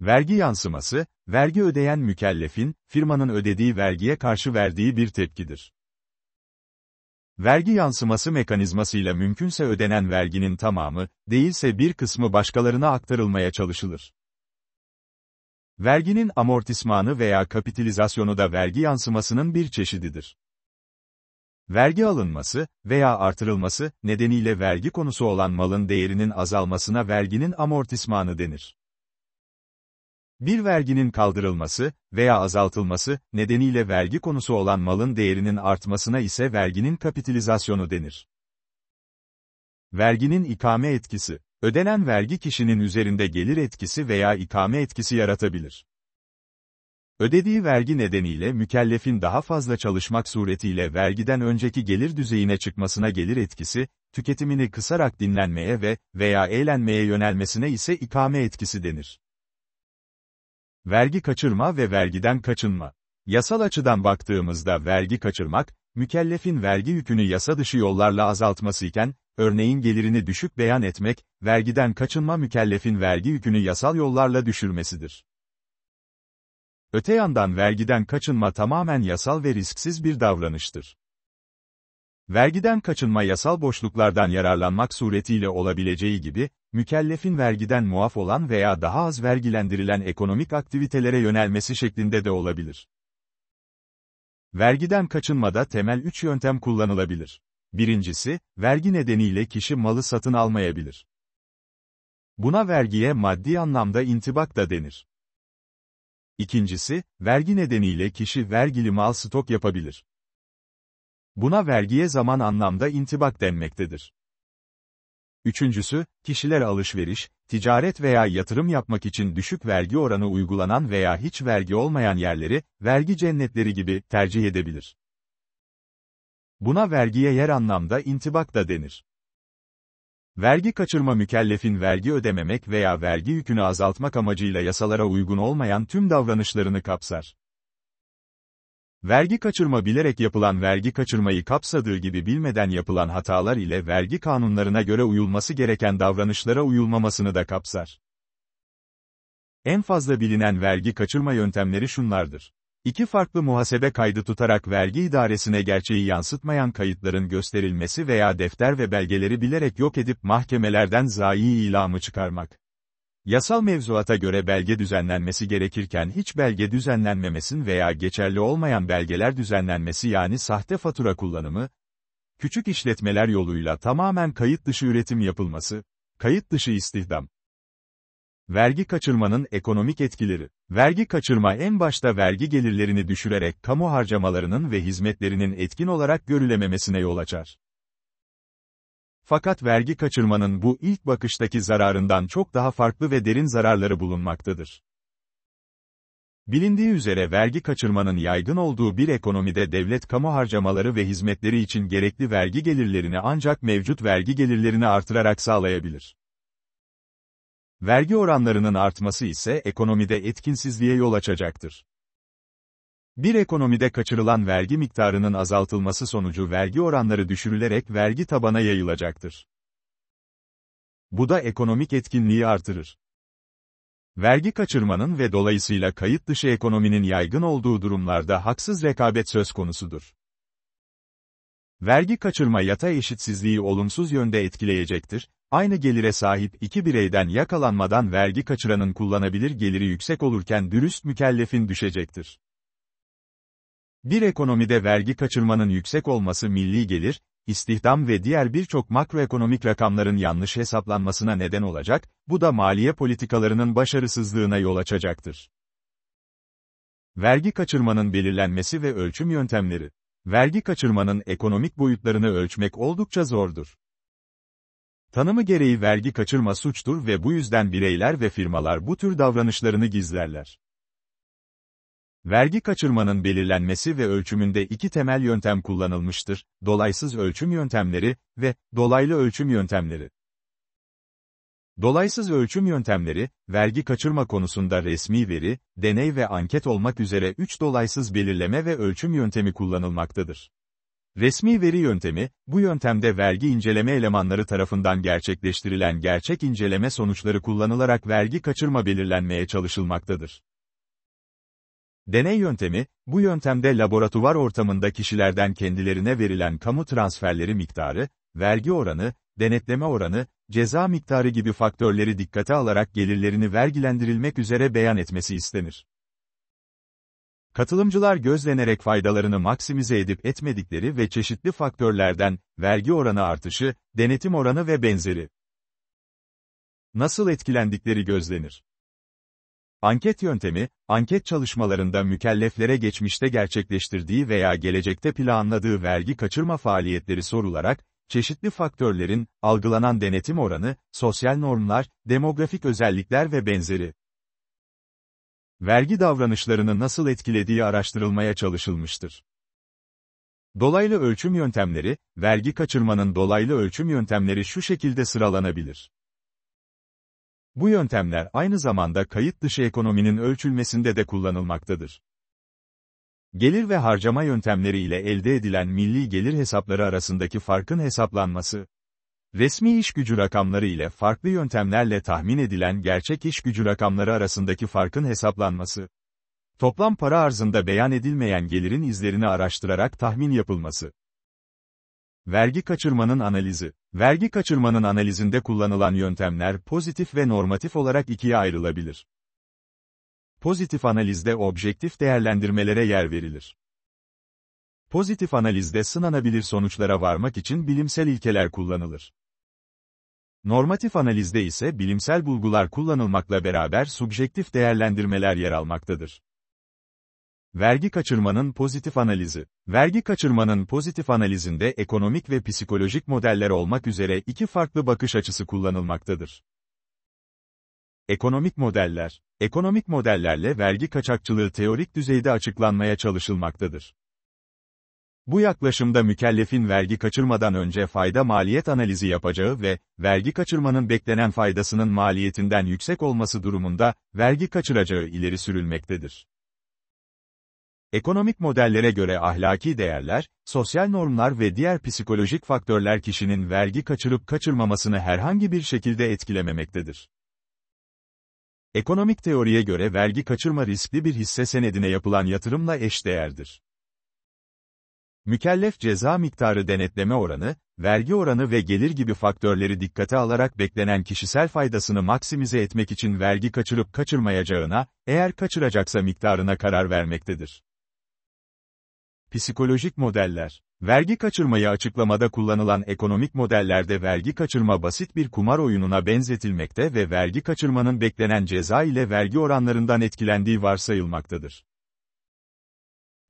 Vergi yansıması, vergi ödeyen mükellefin, firmanın ödediği vergiye karşı verdiği bir tepkidir. Vergi yansıması mekanizmasıyla mümkünse ödenen verginin tamamı, değilse bir kısmı başkalarına aktarılmaya çalışılır. Verginin amortismanı veya kapitalizasyonu da vergi yansımasının bir çeşididir. Vergi alınması veya artırılması nedeniyle vergi konusu olan malın değerinin azalmasına verginin amortismanı denir. Bir verginin kaldırılması veya azaltılması nedeniyle vergi konusu olan malın değerinin artmasına ise verginin kapitalizasyonu denir. Verginin ikame etkisi Ödenen vergi kişinin üzerinde gelir etkisi veya ikame etkisi yaratabilir. Ödediği vergi nedeniyle mükellefin daha fazla çalışmak suretiyle vergiden önceki gelir düzeyine çıkmasına gelir etkisi, tüketimini kısarak dinlenmeye ve veya eğlenmeye yönelmesine ise ikame etkisi denir. Vergi kaçırma ve vergiden kaçınma. Yasal açıdan baktığımızda vergi kaçırmak, mükellefin vergi yükünü yasa dışı yollarla azaltmasıyken, örneğin gelirini düşük beyan etmek, vergiden kaçınma mükellefin vergi yükünü yasal yollarla düşürmesidir. Öte yandan vergiden kaçınma tamamen yasal ve risksiz bir davranıştır. Vergiden kaçınma yasal boşluklardan yararlanmak suretiyle olabileceği gibi, mükellefin vergiden muaf olan veya daha az vergilendirilen ekonomik aktivitelere yönelmesi şeklinde de olabilir. Vergiden kaçınmada temel üç yöntem kullanılabilir. Birincisi, vergi nedeniyle kişi malı satın almayabilir. Buna vergiye maddi anlamda intibak da denir. İkincisi, vergi nedeniyle kişi vergili mal stok yapabilir. Buna vergiye zaman anlamda intibak denmektedir. Üçüncüsü, kişiler alışveriş, ticaret veya yatırım yapmak için düşük vergi oranı uygulanan veya hiç vergi olmayan yerleri, vergi cennetleri gibi tercih edebilir. Buna vergiye yer anlamda intibak da denir. Vergi kaçırma mükellefin vergi ödememek veya vergi yükünü azaltmak amacıyla yasalara uygun olmayan tüm davranışlarını kapsar. Vergi kaçırma bilerek yapılan vergi kaçırmayı kapsadığı gibi bilmeden yapılan hatalar ile vergi kanunlarına göre uyulması gereken davranışlara uyulmamasını da kapsar. En fazla bilinen vergi kaçırma yöntemleri şunlardır. İki farklı muhasebe kaydı tutarak vergi idaresine gerçeği yansıtmayan kayıtların gösterilmesi veya defter ve belgeleri bilerek yok edip mahkemelerden zayi ilamı çıkarmak. Yasal mevzuata göre belge düzenlenmesi gerekirken hiç belge düzenlenmemesin veya geçerli olmayan belgeler düzenlenmesi yani sahte fatura kullanımı, küçük işletmeler yoluyla tamamen kayıt dışı üretim yapılması, kayıt dışı istihdam. Vergi kaçırmanın ekonomik etkileri. Vergi kaçırma en başta vergi gelirlerini düşürerek kamu harcamalarının ve hizmetlerinin etkin olarak görülememesine yol açar. Fakat vergi kaçırmanın bu ilk bakıştaki zararından çok daha farklı ve derin zararları bulunmaktadır. Bilindiği üzere vergi kaçırmanın yaygın olduğu bir ekonomide devlet kamu harcamaları ve hizmetleri için gerekli vergi gelirlerini ancak mevcut vergi gelirlerini artırarak sağlayabilir. Vergi oranlarının artması ise ekonomide etkinsizliğe yol açacaktır. Bir ekonomide kaçırılan vergi miktarının azaltılması sonucu vergi oranları düşürülerek vergi tabana yayılacaktır. Bu da ekonomik etkinliği artırır. Vergi kaçırmanın ve dolayısıyla kayıt dışı ekonominin yaygın olduğu durumlarda haksız rekabet söz konusudur. Vergi kaçırma yata eşitsizliği olumsuz yönde etkileyecektir. Aynı gelire sahip iki bireyden yakalanmadan vergi kaçıranın kullanabilir geliri yüksek olurken dürüst mükellefin düşecektir. Bir ekonomide vergi kaçırmanın yüksek olması milli gelir, istihdam ve diğer birçok makroekonomik rakamların yanlış hesaplanmasına neden olacak, bu da maliye politikalarının başarısızlığına yol açacaktır. Vergi kaçırmanın belirlenmesi ve ölçüm yöntemleri. Vergi kaçırmanın ekonomik boyutlarını ölçmek oldukça zordur. Tanımı gereği vergi kaçırma suçtur ve bu yüzden bireyler ve firmalar bu tür davranışlarını gizlerler. Vergi kaçırmanın belirlenmesi ve ölçümünde iki temel yöntem kullanılmıştır, dolaysız ölçüm yöntemleri ve dolaylı ölçüm yöntemleri. Dolaysız ölçüm yöntemleri, vergi kaçırma konusunda resmi veri, deney ve anket olmak üzere üç dolaysız belirleme ve ölçüm yöntemi kullanılmaktadır. Resmi veri yöntemi, bu yöntemde vergi inceleme elemanları tarafından gerçekleştirilen gerçek inceleme sonuçları kullanılarak vergi kaçırma belirlenmeye çalışılmaktadır. Deney yöntemi, bu yöntemde laboratuvar ortamında kişilerden kendilerine verilen kamu transferleri miktarı, vergi oranı, denetleme oranı, ceza miktarı gibi faktörleri dikkate alarak gelirlerini vergilendirilmek üzere beyan etmesi istenir. Katılımcılar gözlenerek faydalarını maksimize edip etmedikleri ve çeşitli faktörlerden, vergi oranı artışı, denetim oranı ve benzeri, nasıl etkilendikleri gözlenir. Anket yöntemi, anket çalışmalarında mükelleflere geçmişte gerçekleştirdiği veya gelecekte planladığı vergi kaçırma faaliyetleri sorularak, çeşitli faktörlerin, algılanan denetim oranı, sosyal normlar, demografik özellikler ve benzeri vergi davranışlarını nasıl etkilediği araştırılmaya çalışılmıştır. Dolaylı ölçüm yöntemleri, vergi kaçırmanın dolaylı ölçüm yöntemleri şu şekilde sıralanabilir. Bu yöntemler aynı zamanda kayıt dışı ekonominin ölçülmesinde de kullanılmaktadır. Gelir ve harcama yöntemleri ile elde edilen milli gelir hesapları arasındaki farkın hesaplanması, resmi iş gücü rakamları ile farklı yöntemlerle tahmin edilen gerçek iş gücü rakamları arasındaki farkın hesaplanması, toplam para arzında beyan edilmeyen gelirin izlerini araştırarak tahmin yapılması, vergi kaçırmanın analizi, Vergi kaçırmanın analizinde kullanılan yöntemler pozitif ve normatif olarak ikiye ayrılabilir. Pozitif analizde objektif değerlendirmelere yer verilir. Pozitif analizde sınanabilir sonuçlara varmak için bilimsel ilkeler kullanılır. Normatif analizde ise bilimsel bulgular kullanılmakla beraber subjektif değerlendirmeler yer almaktadır. Vergi kaçırmanın pozitif analizi. Vergi kaçırmanın pozitif analizinde ekonomik ve psikolojik modeller olmak üzere iki farklı bakış açısı kullanılmaktadır. Ekonomik modeller. Ekonomik modellerle vergi kaçakçılığı teorik düzeyde açıklanmaya çalışılmaktadır. Bu yaklaşımda mükellefin vergi kaçırmadan önce fayda maliyet analizi yapacağı ve, vergi kaçırmanın beklenen faydasının maliyetinden yüksek olması durumunda, vergi kaçıracağı ileri sürülmektedir. Ekonomik modellere göre ahlaki değerler, sosyal normlar ve diğer psikolojik faktörler kişinin vergi kaçırıp kaçırmamasını herhangi bir şekilde etkilememektedir. Ekonomik teoriye göre vergi kaçırma riskli bir hisse senedine yapılan yatırımla eşdeğerdir. Mükellef ceza miktarı denetleme oranı, vergi oranı ve gelir gibi faktörleri dikkate alarak beklenen kişisel faydasını maksimize etmek için vergi kaçırıp kaçırmayacağına, eğer kaçıracaksa miktarına karar vermektedir. Psikolojik modeller Vergi kaçırmayı açıklamada kullanılan ekonomik modellerde vergi kaçırma basit bir kumar oyununa benzetilmekte ve vergi kaçırmanın beklenen ceza ile vergi oranlarından etkilendiği varsayılmaktadır.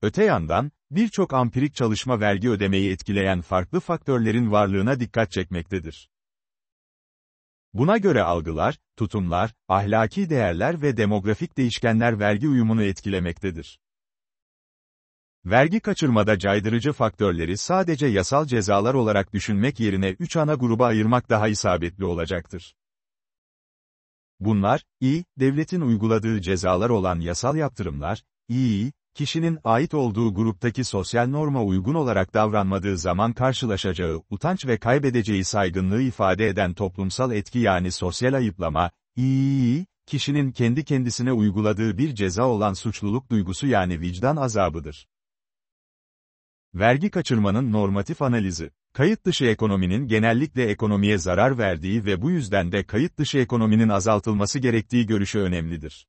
Öte yandan, birçok ampirik çalışma vergi ödemeyi etkileyen farklı faktörlerin varlığına dikkat çekmektedir. Buna göre algılar, tutumlar, ahlaki değerler ve demografik değişkenler vergi uyumunu etkilemektedir. Vergi kaçırmada caydırıcı faktörleri sadece yasal cezalar olarak düşünmek yerine üç ana gruba ayırmak daha isabetli olacaktır. Bunlar, i, devletin uyguladığı cezalar olan yasal yaptırımlar, i, kişinin ait olduğu gruptaki sosyal norma uygun olarak davranmadığı zaman karşılaşacağı utanç ve kaybedeceği saygınlığı ifade eden toplumsal etki yani sosyal ayıplama, i, kişinin kendi kendisine uyguladığı bir ceza olan suçluluk duygusu yani vicdan azabıdır. Vergi kaçırmanın normatif analizi. Kayıt dışı ekonominin genellikle ekonomiye zarar verdiği ve bu yüzden de kayıt dışı ekonominin azaltılması gerektiği görüşü önemlidir.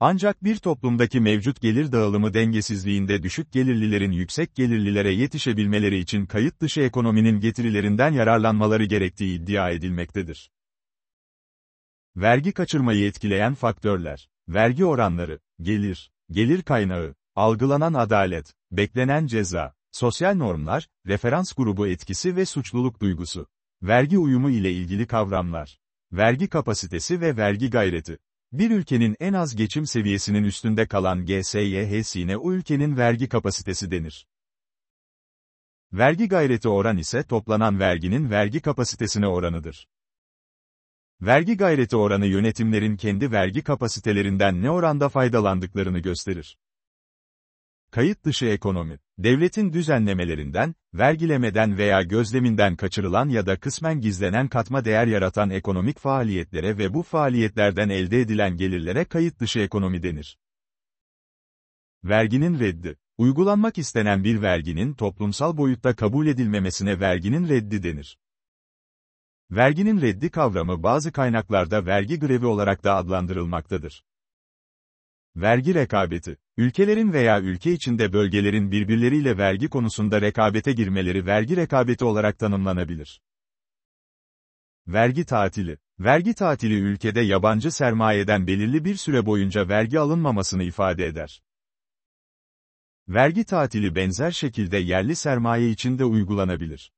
Ancak bir toplumdaki mevcut gelir dağılımı dengesizliğinde düşük gelirlilerin yüksek gelirlilere yetişebilmeleri için kayıt dışı ekonominin getirilerinden yararlanmaları gerektiği iddia edilmektedir. Vergi kaçırmayı etkileyen faktörler, vergi oranları, gelir, gelir kaynağı, algılanan adalet, Beklenen ceza, sosyal normlar, referans grubu etkisi ve suçluluk duygusu. Vergi uyumu ile ilgili kavramlar. Vergi kapasitesi ve vergi gayreti. Bir ülkenin en az geçim seviyesinin üstünde kalan GSYH'sine o ülkenin vergi kapasitesi denir. Vergi gayreti oran ise toplanan verginin vergi kapasitesine oranıdır. Vergi gayreti oranı yönetimlerin kendi vergi kapasitelerinden ne oranda faydalandıklarını gösterir. Kayıt dışı ekonomi, devletin düzenlemelerinden, vergilemeden veya gözleminden kaçırılan ya da kısmen gizlenen katma değer yaratan ekonomik faaliyetlere ve bu faaliyetlerden elde edilen gelirlere kayıt dışı ekonomi denir. Verginin reddi, uygulanmak istenen bir verginin toplumsal boyutta kabul edilmemesine verginin reddi denir. Verginin reddi kavramı bazı kaynaklarda vergi grevi olarak da adlandırılmaktadır. Vergi rekabeti, Ülkelerin veya ülke içinde bölgelerin birbirleriyle vergi konusunda rekabete girmeleri vergi rekabeti olarak tanımlanabilir. Vergi tatili Vergi tatili ülkede yabancı sermayeden belirli bir süre boyunca vergi alınmamasını ifade eder. Vergi tatili benzer şekilde yerli sermaye için de uygulanabilir.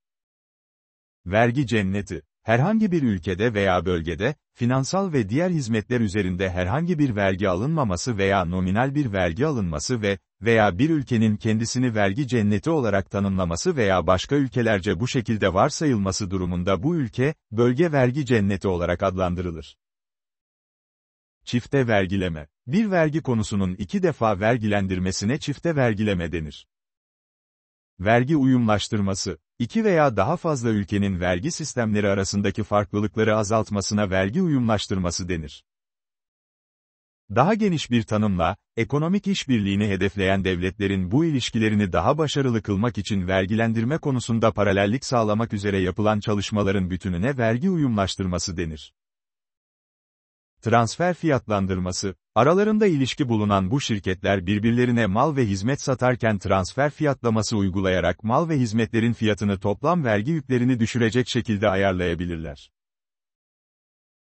Vergi cenneti Herhangi bir ülkede veya bölgede, finansal ve diğer hizmetler üzerinde herhangi bir vergi alınmaması veya nominal bir vergi alınması ve veya bir ülkenin kendisini vergi cenneti olarak tanımlaması veya başka ülkelerce bu şekilde varsayılması durumunda bu ülke, bölge vergi cenneti olarak adlandırılır. Çifte vergileme Bir vergi konusunun iki defa vergilendirmesine çifte vergileme denir. Vergi uyumlaştırması iki veya daha fazla ülkenin vergi sistemleri arasındaki farklılıkları azaltmasına vergi uyumlaştırması denir. Daha geniş bir tanımla, ekonomik işbirliğini hedefleyen devletlerin bu ilişkilerini daha başarılı kılmak için vergilendirme konusunda paralellik sağlamak üzere yapılan çalışmaların bütününe vergi uyumlaştırması denir. Transfer fiyatlandırması, Aralarında ilişki bulunan bu şirketler birbirlerine mal ve hizmet satarken transfer fiyatlaması uygulayarak mal ve hizmetlerin fiyatını toplam vergi yüklerini düşürecek şekilde ayarlayabilirler.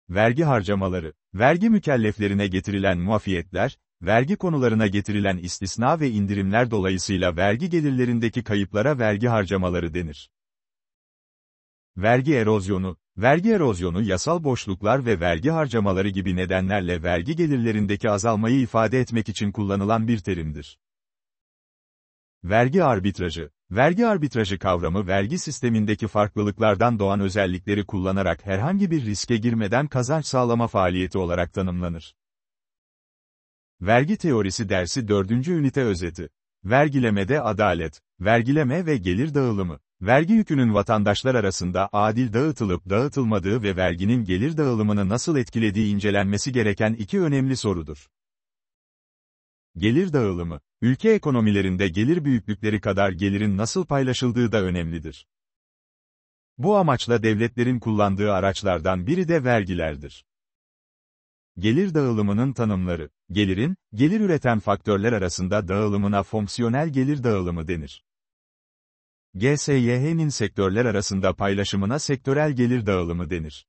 Vergi harcamaları, vergi mükelleflerine getirilen muafiyetler, vergi konularına getirilen istisna ve indirimler dolayısıyla vergi gelirlerindeki kayıplara vergi harcamaları denir. Vergi erozyonu, Vergi erozyonu yasal boşluklar ve vergi harcamaları gibi nedenlerle vergi gelirlerindeki azalmayı ifade etmek için kullanılan bir terimdir. Vergi arbitrajı Vergi arbitrajı kavramı vergi sistemindeki farklılıklardan doğan özellikleri kullanarak herhangi bir riske girmeden kazanç sağlama faaliyeti olarak tanımlanır. Vergi teorisi dersi 4. ünite özeti. Vergilemede adalet, vergileme ve gelir dağılımı. Vergi yükünün vatandaşlar arasında adil dağıtılıp dağıtılmadığı ve verginin gelir dağılımını nasıl etkilediği incelenmesi gereken iki önemli sorudur. Gelir dağılımı, ülke ekonomilerinde gelir büyüklükleri kadar gelirin nasıl paylaşıldığı da önemlidir. Bu amaçla devletlerin kullandığı araçlardan biri de vergilerdir. Gelir dağılımının tanımları, gelirin, gelir üreten faktörler arasında dağılımına fonksiyonel gelir dağılımı denir. GSYH'nin sektörler arasında paylaşımına sektörel gelir dağılımı denir.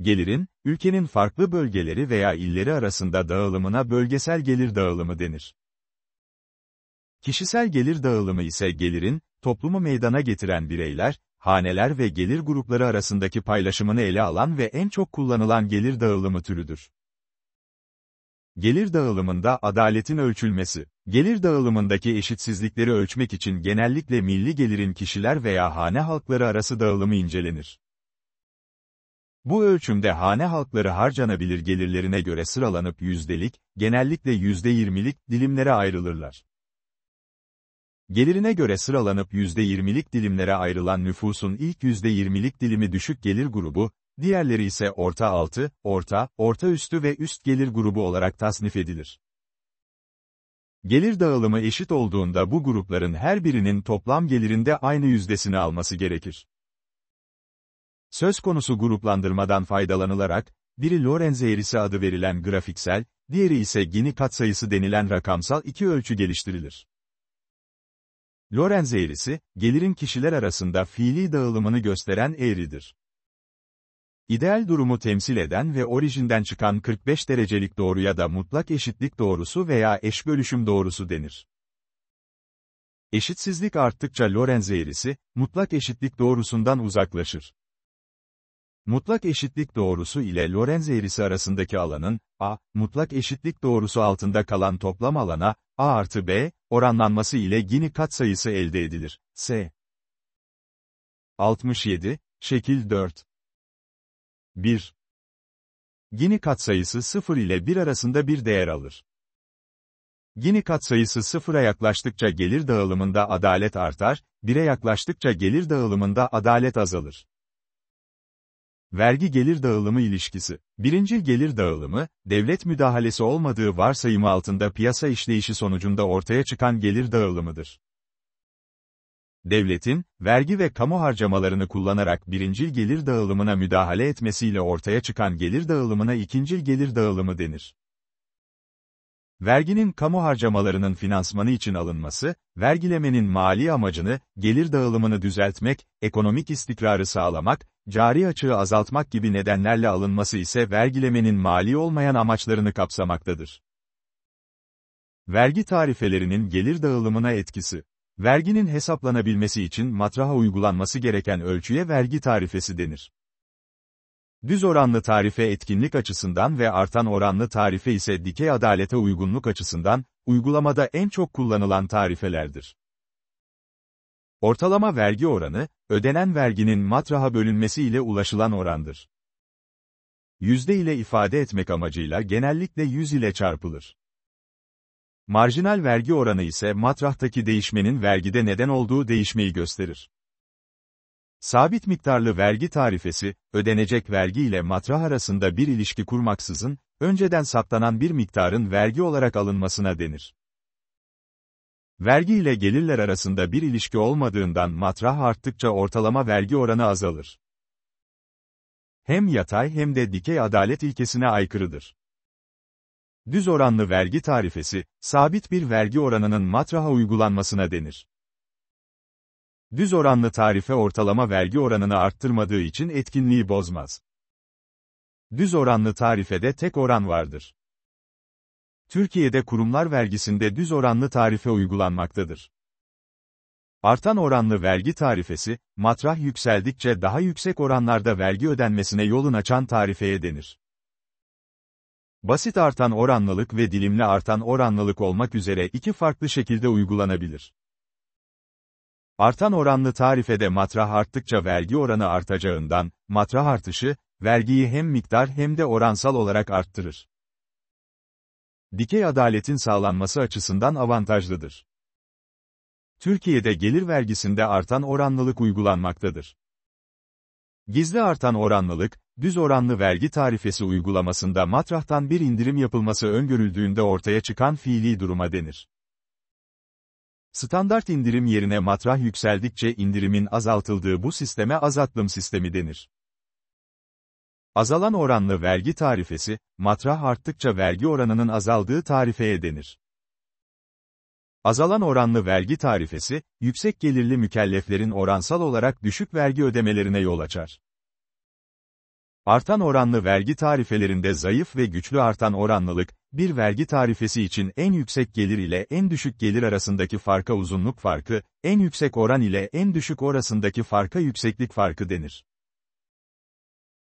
Gelirin, ülkenin farklı bölgeleri veya illeri arasında dağılımına bölgesel gelir dağılımı denir. Kişisel gelir dağılımı ise gelirin, toplumu meydana getiren bireyler, haneler ve gelir grupları arasındaki paylaşımını ele alan ve en çok kullanılan gelir dağılımı türüdür. Gelir dağılımında adaletin ölçülmesi. Gelir dağılımındaki eşitsizlikleri ölçmek için genellikle milli gelirin kişiler veya hane halkları arası dağılımı incelenir. Bu ölçümde hane halkları harcanabilir gelirlerine göre sıralanıp yüzdelik, genellikle yüzde yirmilik dilimlere ayrılırlar. Gelirine göre sıralanıp yüzde yirmilik dilimlere ayrılan nüfusun ilk yüzde yirmilik dilimi düşük gelir grubu, diğerleri ise orta altı, orta, orta üstü ve üst gelir grubu olarak tasnif edilir. Gelir dağılımı eşit olduğunda bu grupların her birinin toplam gelirinde aynı yüzdesini alması gerekir. Söz konusu gruplandırmadan faydalanılarak, biri Lorenz eğrisi adı verilen grafiksel, diğeri ise Gini katsayısı denilen rakamsal iki ölçü geliştirilir. Lorenz eğrisi, gelirin kişiler arasında fiili dağılımını gösteren eğridir. İdeal durumu temsil eden ve orijinden çıkan 45 derecelik doğruya da mutlak eşitlik doğrusu veya eş bölüşüm doğrusu denir. Eşitsizlik arttıkça Lorenz eğrisi, mutlak eşitlik doğrusundan uzaklaşır. Mutlak eşitlik doğrusu ile Lorenz eğrisi arasındaki alanın, a, mutlak eşitlik doğrusu altında kalan toplam alana, a artı b, oranlanması ile gini katsayısı elde edilir, s. 67, şekil 4. 1. Gini katsayısı 0 ile 1 arasında bir değer alır. Gini katsayısı sıfıra yaklaştıkça gelir dağılımında adalet artar, 1'e yaklaştıkça gelir dağılımında adalet azalır. Vergi gelir dağılımı ilişkisi. Birincil gelir dağılımı, devlet müdahalesi olmadığı varsayımı altında piyasa işleyişi sonucunda ortaya çıkan gelir dağılımıdır devletin, vergi ve kamu harcamalarını kullanarak birincil gelir dağılımına müdahale etmesiyle ortaya çıkan gelir dağılımına ikincil gelir dağılımı denir. Verginin kamu harcamalarının finansmanı için alınması, vergilemenin mali amacını, gelir dağılımını düzeltmek, ekonomik istikrarı sağlamak, cari açığı azaltmak gibi nedenlerle alınması ise vergilemenin mali olmayan amaçlarını kapsamaktadır. Vergi tarifelerinin gelir dağılımına etkisi Verginin hesaplanabilmesi için matraha uygulanması gereken ölçüye vergi tarifesi denir. Düz oranlı tarife etkinlik açısından ve artan oranlı tarife ise dikey adalete uygunluk açısından, uygulamada en çok kullanılan tarifelerdir. Ortalama vergi oranı, ödenen verginin matraha bölünmesi ile ulaşılan orandır. Yüzde ile ifade etmek amacıyla genellikle 100 ile çarpılır. Marjinal vergi oranı ise matrahtaki değişmenin vergide neden olduğu değişmeyi gösterir. Sabit miktarlı vergi tarifesi, ödenecek vergi ile matrah arasında bir ilişki kurmaksızın, önceden saptanan bir miktarın vergi olarak alınmasına denir. Vergi ile gelirler arasında bir ilişki olmadığından matrah arttıkça ortalama vergi oranı azalır. Hem yatay hem de dikey adalet ilkesine aykırıdır. Düz oranlı vergi tarifesi, sabit bir vergi oranının matraha uygulanmasına denir. Düz oranlı tarife ortalama vergi oranını arttırmadığı için etkinliği bozmaz. Düz oranlı tarifede tek oran vardır. Türkiye'de kurumlar vergisinde düz oranlı tarife uygulanmaktadır. Artan oranlı vergi tarifesi, matrah yükseldikçe daha yüksek oranlarda vergi ödenmesine yolun açan tarifeye denir. Basit artan oranlılık ve dilimli artan oranlılık olmak üzere iki farklı şekilde uygulanabilir. Artan oranlı tarifede matrah arttıkça vergi oranı artacağından, matrah artışı, vergiyi hem miktar hem de oransal olarak arttırır. Dikey adaletin sağlanması açısından avantajlıdır. Türkiye'de gelir vergisinde artan oranlılık uygulanmaktadır. Gizli artan oranlılık, Düz oranlı vergi tarifesi uygulamasında matrahtan bir indirim yapılması öngörüldüğünde ortaya çıkan fiili duruma denir. Standart indirim yerine matrah yükseldikçe indirimin azaltıldığı bu sisteme azatlım sistemi denir. Azalan oranlı vergi tarifesi, matrah arttıkça vergi oranının azaldığı tarifeye denir. Azalan oranlı vergi tarifesi, yüksek gelirli mükelleflerin oransal olarak düşük vergi ödemelerine yol açar. Artan oranlı vergi tarifelerinde zayıf ve güçlü artan oranlılık, bir vergi tarifesi için en yüksek gelir ile en düşük gelir arasındaki farka uzunluk farkı, en yüksek oran ile en düşük arasındaki farka yükseklik farkı denir.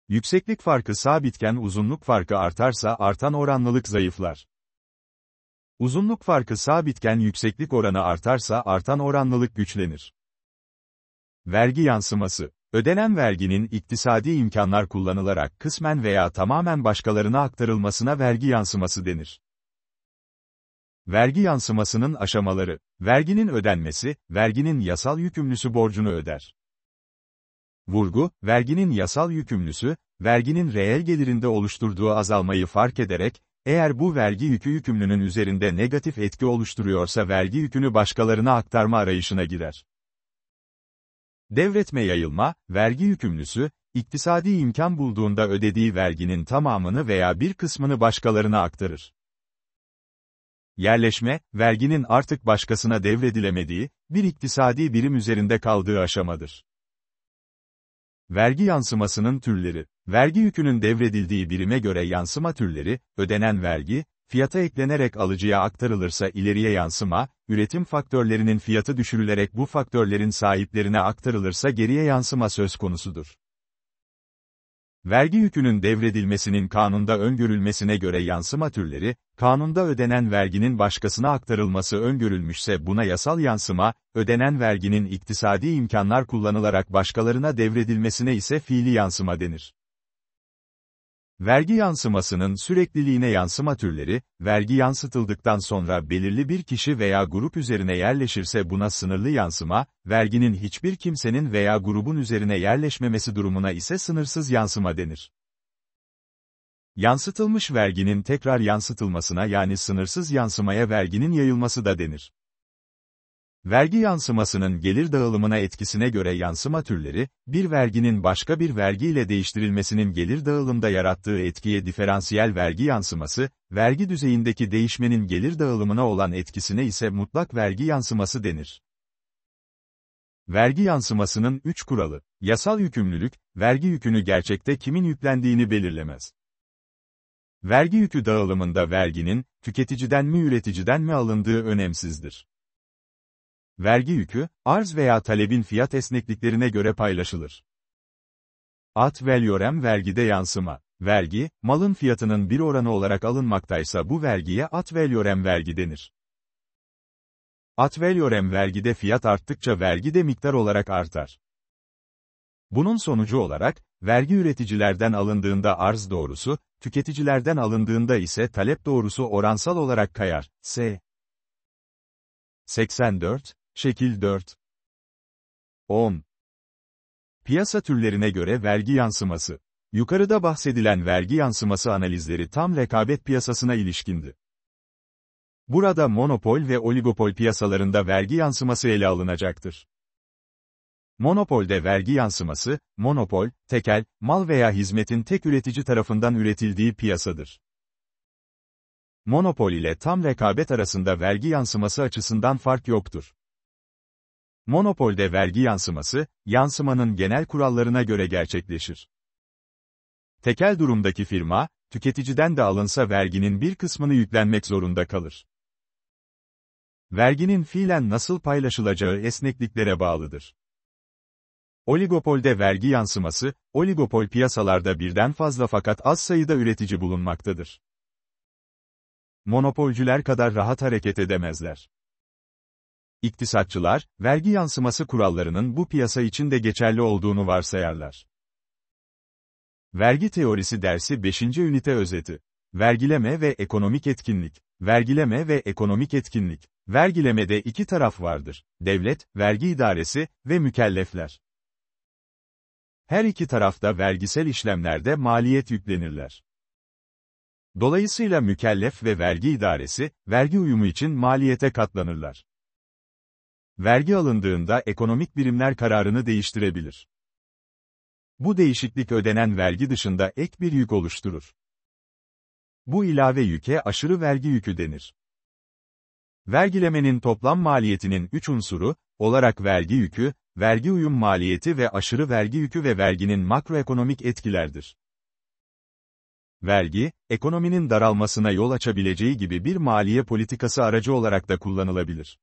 Yükseklik farkı sabitken uzunluk farkı artarsa artan oranlılık zayıflar. Uzunluk farkı sabitken yükseklik oranı artarsa artan oranlılık güçlenir. Vergi yansıması Ödenen verginin iktisadi imkanlar kullanılarak kısmen veya tamamen başkalarına aktarılmasına vergi yansıması denir. Vergi yansımasının aşamaları, verginin ödenmesi, verginin yasal yükümlüsü borcunu öder. Vurgu, verginin yasal yükümlüsü, verginin reel gelirinde oluşturduğu azalmayı fark ederek, eğer bu vergi yükü yükümlünün üzerinde negatif etki oluşturuyorsa vergi yükünü başkalarına aktarma arayışına girer. Devretme yayılma, vergi yükümlüsü, iktisadi imkan bulduğunda ödediği verginin tamamını veya bir kısmını başkalarına aktarır. Yerleşme, verginin artık başkasına devredilemediği, bir iktisadi birim üzerinde kaldığı aşamadır. Vergi yansımasının türleri, vergi yükünün devredildiği birime göre yansıma türleri, ödenen vergi, Fiyata eklenerek alıcıya aktarılırsa ileriye yansıma, üretim faktörlerinin fiyatı düşürülerek bu faktörlerin sahiplerine aktarılırsa geriye yansıma söz konusudur. Vergi yükünün devredilmesinin kanunda öngörülmesine göre yansıma türleri, kanunda ödenen verginin başkasına aktarılması öngörülmüşse buna yasal yansıma, ödenen verginin iktisadi imkanlar kullanılarak başkalarına devredilmesine ise fiili yansıma denir. Vergi yansımasının sürekliliğine yansıma türleri, vergi yansıtıldıktan sonra belirli bir kişi veya grup üzerine yerleşirse buna sınırlı yansıma, verginin hiçbir kimsenin veya grubun üzerine yerleşmemesi durumuna ise sınırsız yansıma denir. Yansıtılmış verginin tekrar yansıtılmasına yani sınırsız yansımaya verginin yayılması da denir. Vergi yansımasının gelir dağılımına etkisine göre yansıma türleri, bir verginin başka bir vergiyle değiştirilmesinin gelir dağılımda yarattığı etkiye diferansiyel vergi yansıması, vergi düzeyindeki değişmenin gelir dağılımına olan etkisine ise mutlak vergi yansıması denir. Vergi yansımasının 3 kuralı. Yasal yükümlülük, vergi yükünü gerçekte kimin yüklendiğini belirlemez. Vergi yükü dağılımında verginin, tüketiciden mi üreticiden mi alındığı önemsizdir vergi yükü, arz veya talebin fiyat esnekliklerine göre paylaşılır. At valorem vergide yansıma. Vergi, malın fiyatının bir oranı olarak alınmaktaysa bu vergiye at valorem vergi denir. At valorem vergide fiyat arttıkça vergi de miktar olarak artar. Bunun sonucu olarak, vergi üreticilerden alındığında arz doğrusu, tüketicilerden alındığında ise talep doğrusu oransal olarak kayar. S. 84, Şekil 4. 10. Piyasa türlerine göre vergi yansıması. Yukarıda bahsedilen vergi yansıması analizleri tam rekabet piyasasına ilişkindi. Burada monopol ve oligopol piyasalarında vergi yansıması ele alınacaktır. Monopolde vergi yansıması, monopol, tekel, mal veya hizmetin tek üretici tarafından üretildiği piyasadır. Monopol ile tam rekabet arasında vergi yansıması açısından fark yoktur. Monopolde vergi yansıması, yansımanın genel kurallarına göre gerçekleşir. Tekel durumdaki firma, tüketiciden de alınsa verginin bir kısmını yüklenmek zorunda kalır. Verginin fiilen nasıl paylaşılacağı esnekliklere bağlıdır. Oligopolde vergi yansıması, oligopol piyasalarda birden fazla fakat az sayıda üretici bulunmaktadır. Monopolcüler kadar rahat hareket edemezler. İktisatçılar, vergi yansıması kurallarının bu piyasa için de geçerli olduğunu varsayarlar. Vergi teorisi dersi 5. ünite özeti. Vergileme ve ekonomik etkinlik. Vergileme ve ekonomik etkinlik. Vergilemede iki taraf vardır. Devlet, vergi idaresi ve mükellefler. Her iki tarafta vergisel işlemlerde maliyet yüklenirler. Dolayısıyla mükellef ve vergi idaresi, vergi uyumu için maliyete katlanırlar vergi alındığında ekonomik birimler kararını değiştirebilir. Bu değişiklik ödenen vergi dışında ek bir yük oluşturur. Bu ilave yüke aşırı vergi yükü denir. Vergilemenin toplam maliyetinin üç unsuru, olarak vergi yükü, vergi uyum maliyeti ve aşırı vergi yükü ve verginin makroekonomik etkilerdir. Vergi, ekonominin daralmasına yol açabileceği gibi bir maliye politikası aracı olarak da kullanılabilir.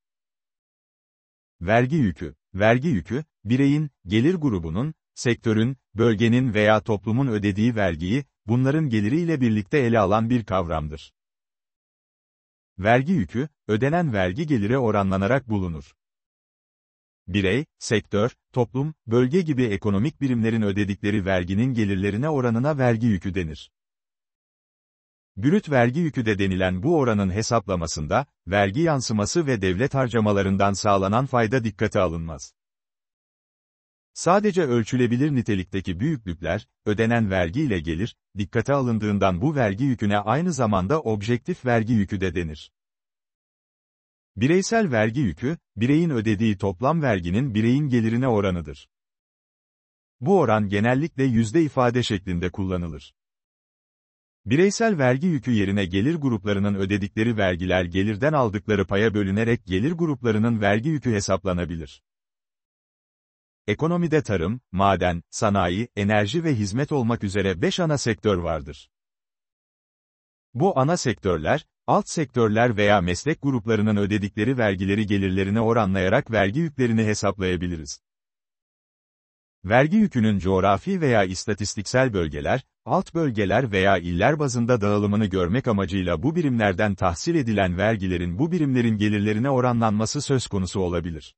Vergi yükü. Vergi yükü, bireyin, gelir grubunun, sektörün, bölgenin veya toplumun ödediği vergiyi, bunların geliriyle birlikte ele alan bir kavramdır. Vergi yükü, ödenen vergi gelire oranlanarak bulunur. Birey, sektör, toplum, bölge gibi ekonomik birimlerin ödedikleri verginin gelirlerine oranına vergi yükü denir. Brüt vergi yükü de denilen bu oranın hesaplamasında, vergi yansıması ve devlet harcamalarından sağlanan fayda dikkate alınmaz. Sadece ölçülebilir nitelikteki büyüklükler, ödenen vergi ile gelir, dikkate alındığından bu vergi yüküne aynı zamanda objektif vergi yükü de denir. Bireysel vergi yükü, bireyin ödediği toplam verginin bireyin gelirine oranıdır. Bu oran genellikle yüzde ifade şeklinde kullanılır. Bireysel vergi yükü yerine gelir gruplarının ödedikleri vergiler gelirden aldıkları paya bölünerek gelir gruplarının vergi yükü hesaplanabilir. Ekonomide tarım, maden, sanayi, enerji ve hizmet olmak üzere 5 ana sektör vardır. Bu ana sektörler, alt sektörler veya meslek gruplarının ödedikleri vergileri gelirlerine oranlayarak vergi yüklerini hesaplayabiliriz. Vergi yükünün coğrafi veya istatistiksel bölgeler, alt bölgeler veya iller bazında dağılımını görmek amacıyla bu birimlerden tahsil edilen vergilerin bu birimlerin gelirlerine oranlanması söz konusu olabilir.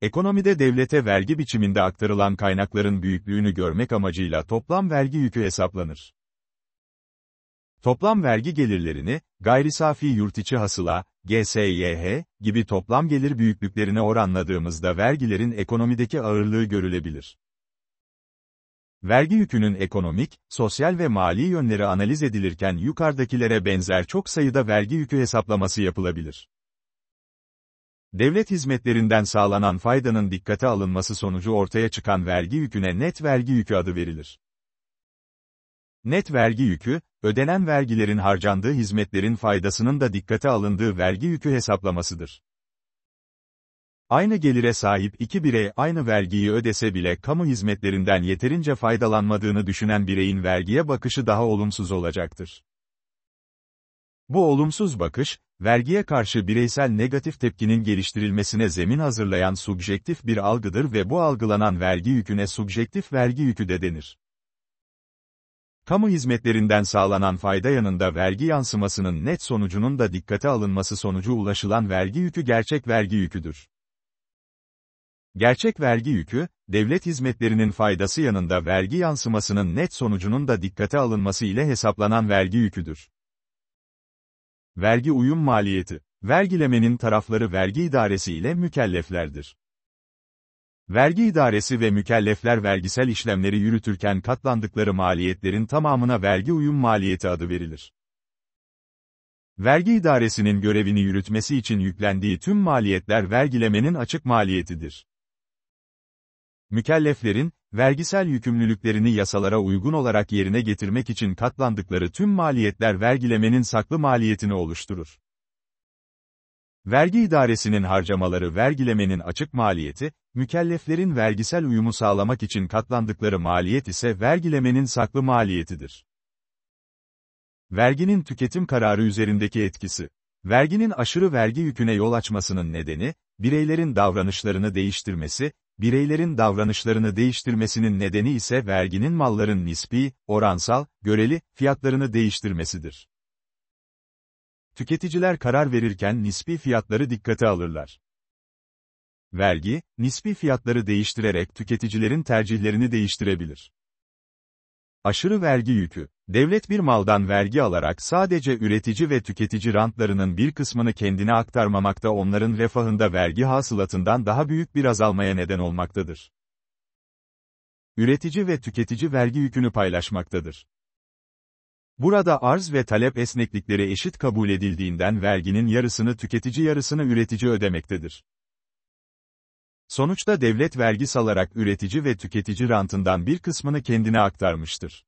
Ekonomide devlete vergi biçiminde aktarılan kaynakların büyüklüğünü görmek amacıyla toplam vergi yükü hesaplanır. Toplam vergi gelirlerini, gayri safi yurtiçi hasıla, GSYH, gibi toplam gelir büyüklüklerine oranladığımızda vergilerin ekonomideki ağırlığı görülebilir. Vergi yükünün ekonomik, sosyal ve mali yönleri analiz edilirken yukarıdakilere benzer çok sayıda vergi yükü hesaplaması yapılabilir. Devlet hizmetlerinden sağlanan faydanın dikkate alınması sonucu ortaya çıkan vergi yüküne net vergi yükü adı verilir. Net vergi yükü, ödenen vergilerin harcandığı hizmetlerin faydasının da dikkate alındığı vergi yükü hesaplamasıdır. Aynı gelire sahip iki birey aynı vergiyi ödese bile kamu hizmetlerinden yeterince faydalanmadığını düşünen bireyin vergiye bakışı daha olumsuz olacaktır. Bu olumsuz bakış, vergiye karşı bireysel negatif tepkinin geliştirilmesine zemin hazırlayan subjektif bir algıdır ve bu algılanan vergi yüküne subjektif vergi yükü de denir. Kamu hizmetlerinden sağlanan fayda yanında vergi yansımasının net sonucunun da dikkate alınması sonucu ulaşılan vergi yükü gerçek vergi yüküdür. Gerçek vergi yükü, devlet hizmetlerinin faydası yanında vergi yansımasının net sonucunun da dikkate alınması ile hesaplanan vergi yüküdür. Vergi uyum maliyeti, vergilemenin tarafları vergi idaresi ile mükelleflerdir. Vergi idaresi ve mükellefler vergisel işlemleri yürütürken katlandıkları maliyetlerin tamamına vergi uyum maliyeti adı verilir. Vergi idaresinin görevini yürütmesi için yüklendiği tüm maliyetler vergilemenin açık maliyetidir. Mükelleflerin, vergisel yükümlülüklerini yasalara uygun olarak yerine getirmek için katlandıkları tüm maliyetler vergilemenin saklı maliyetini oluşturur. Vergi idaresinin harcamaları vergilemenin açık maliyeti, Mükelleflerin vergisel uyumu sağlamak için katlandıkları maliyet ise vergilemenin saklı maliyetidir. Verginin tüketim kararı üzerindeki etkisi. Verginin aşırı vergi yüküne yol açmasının nedeni, bireylerin davranışlarını değiştirmesi, bireylerin davranışlarını değiştirmesinin nedeni ise verginin malların nispi, oransal, göreli, fiyatlarını değiştirmesidir. Tüketiciler karar verirken nispi fiyatları dikkate alırlar. Vergi, nispi fiyatları değiştirerek tüketicilerin tercihlerini değiştirebilir. Aşırı vergi yükü, devlet bir maldan vergi alarak sadece üretici ve tüketici rantlarının bir kısmını kendine aktarmamakta onların refahında vergi hasılatından daha büyük bir azalmaya neden olmaktadır. Üretici ve tüketici vergi yükünü paylaşmaktadır. Burada arz ve talep esneklikleri eşit kabul edildiğinden verginin yarısını tüketici yarısını üretici ödemektedir. Sonuçta devlet vergi salarak üretici ve tüketici rantından bir kısmını kendine aktarmıştır.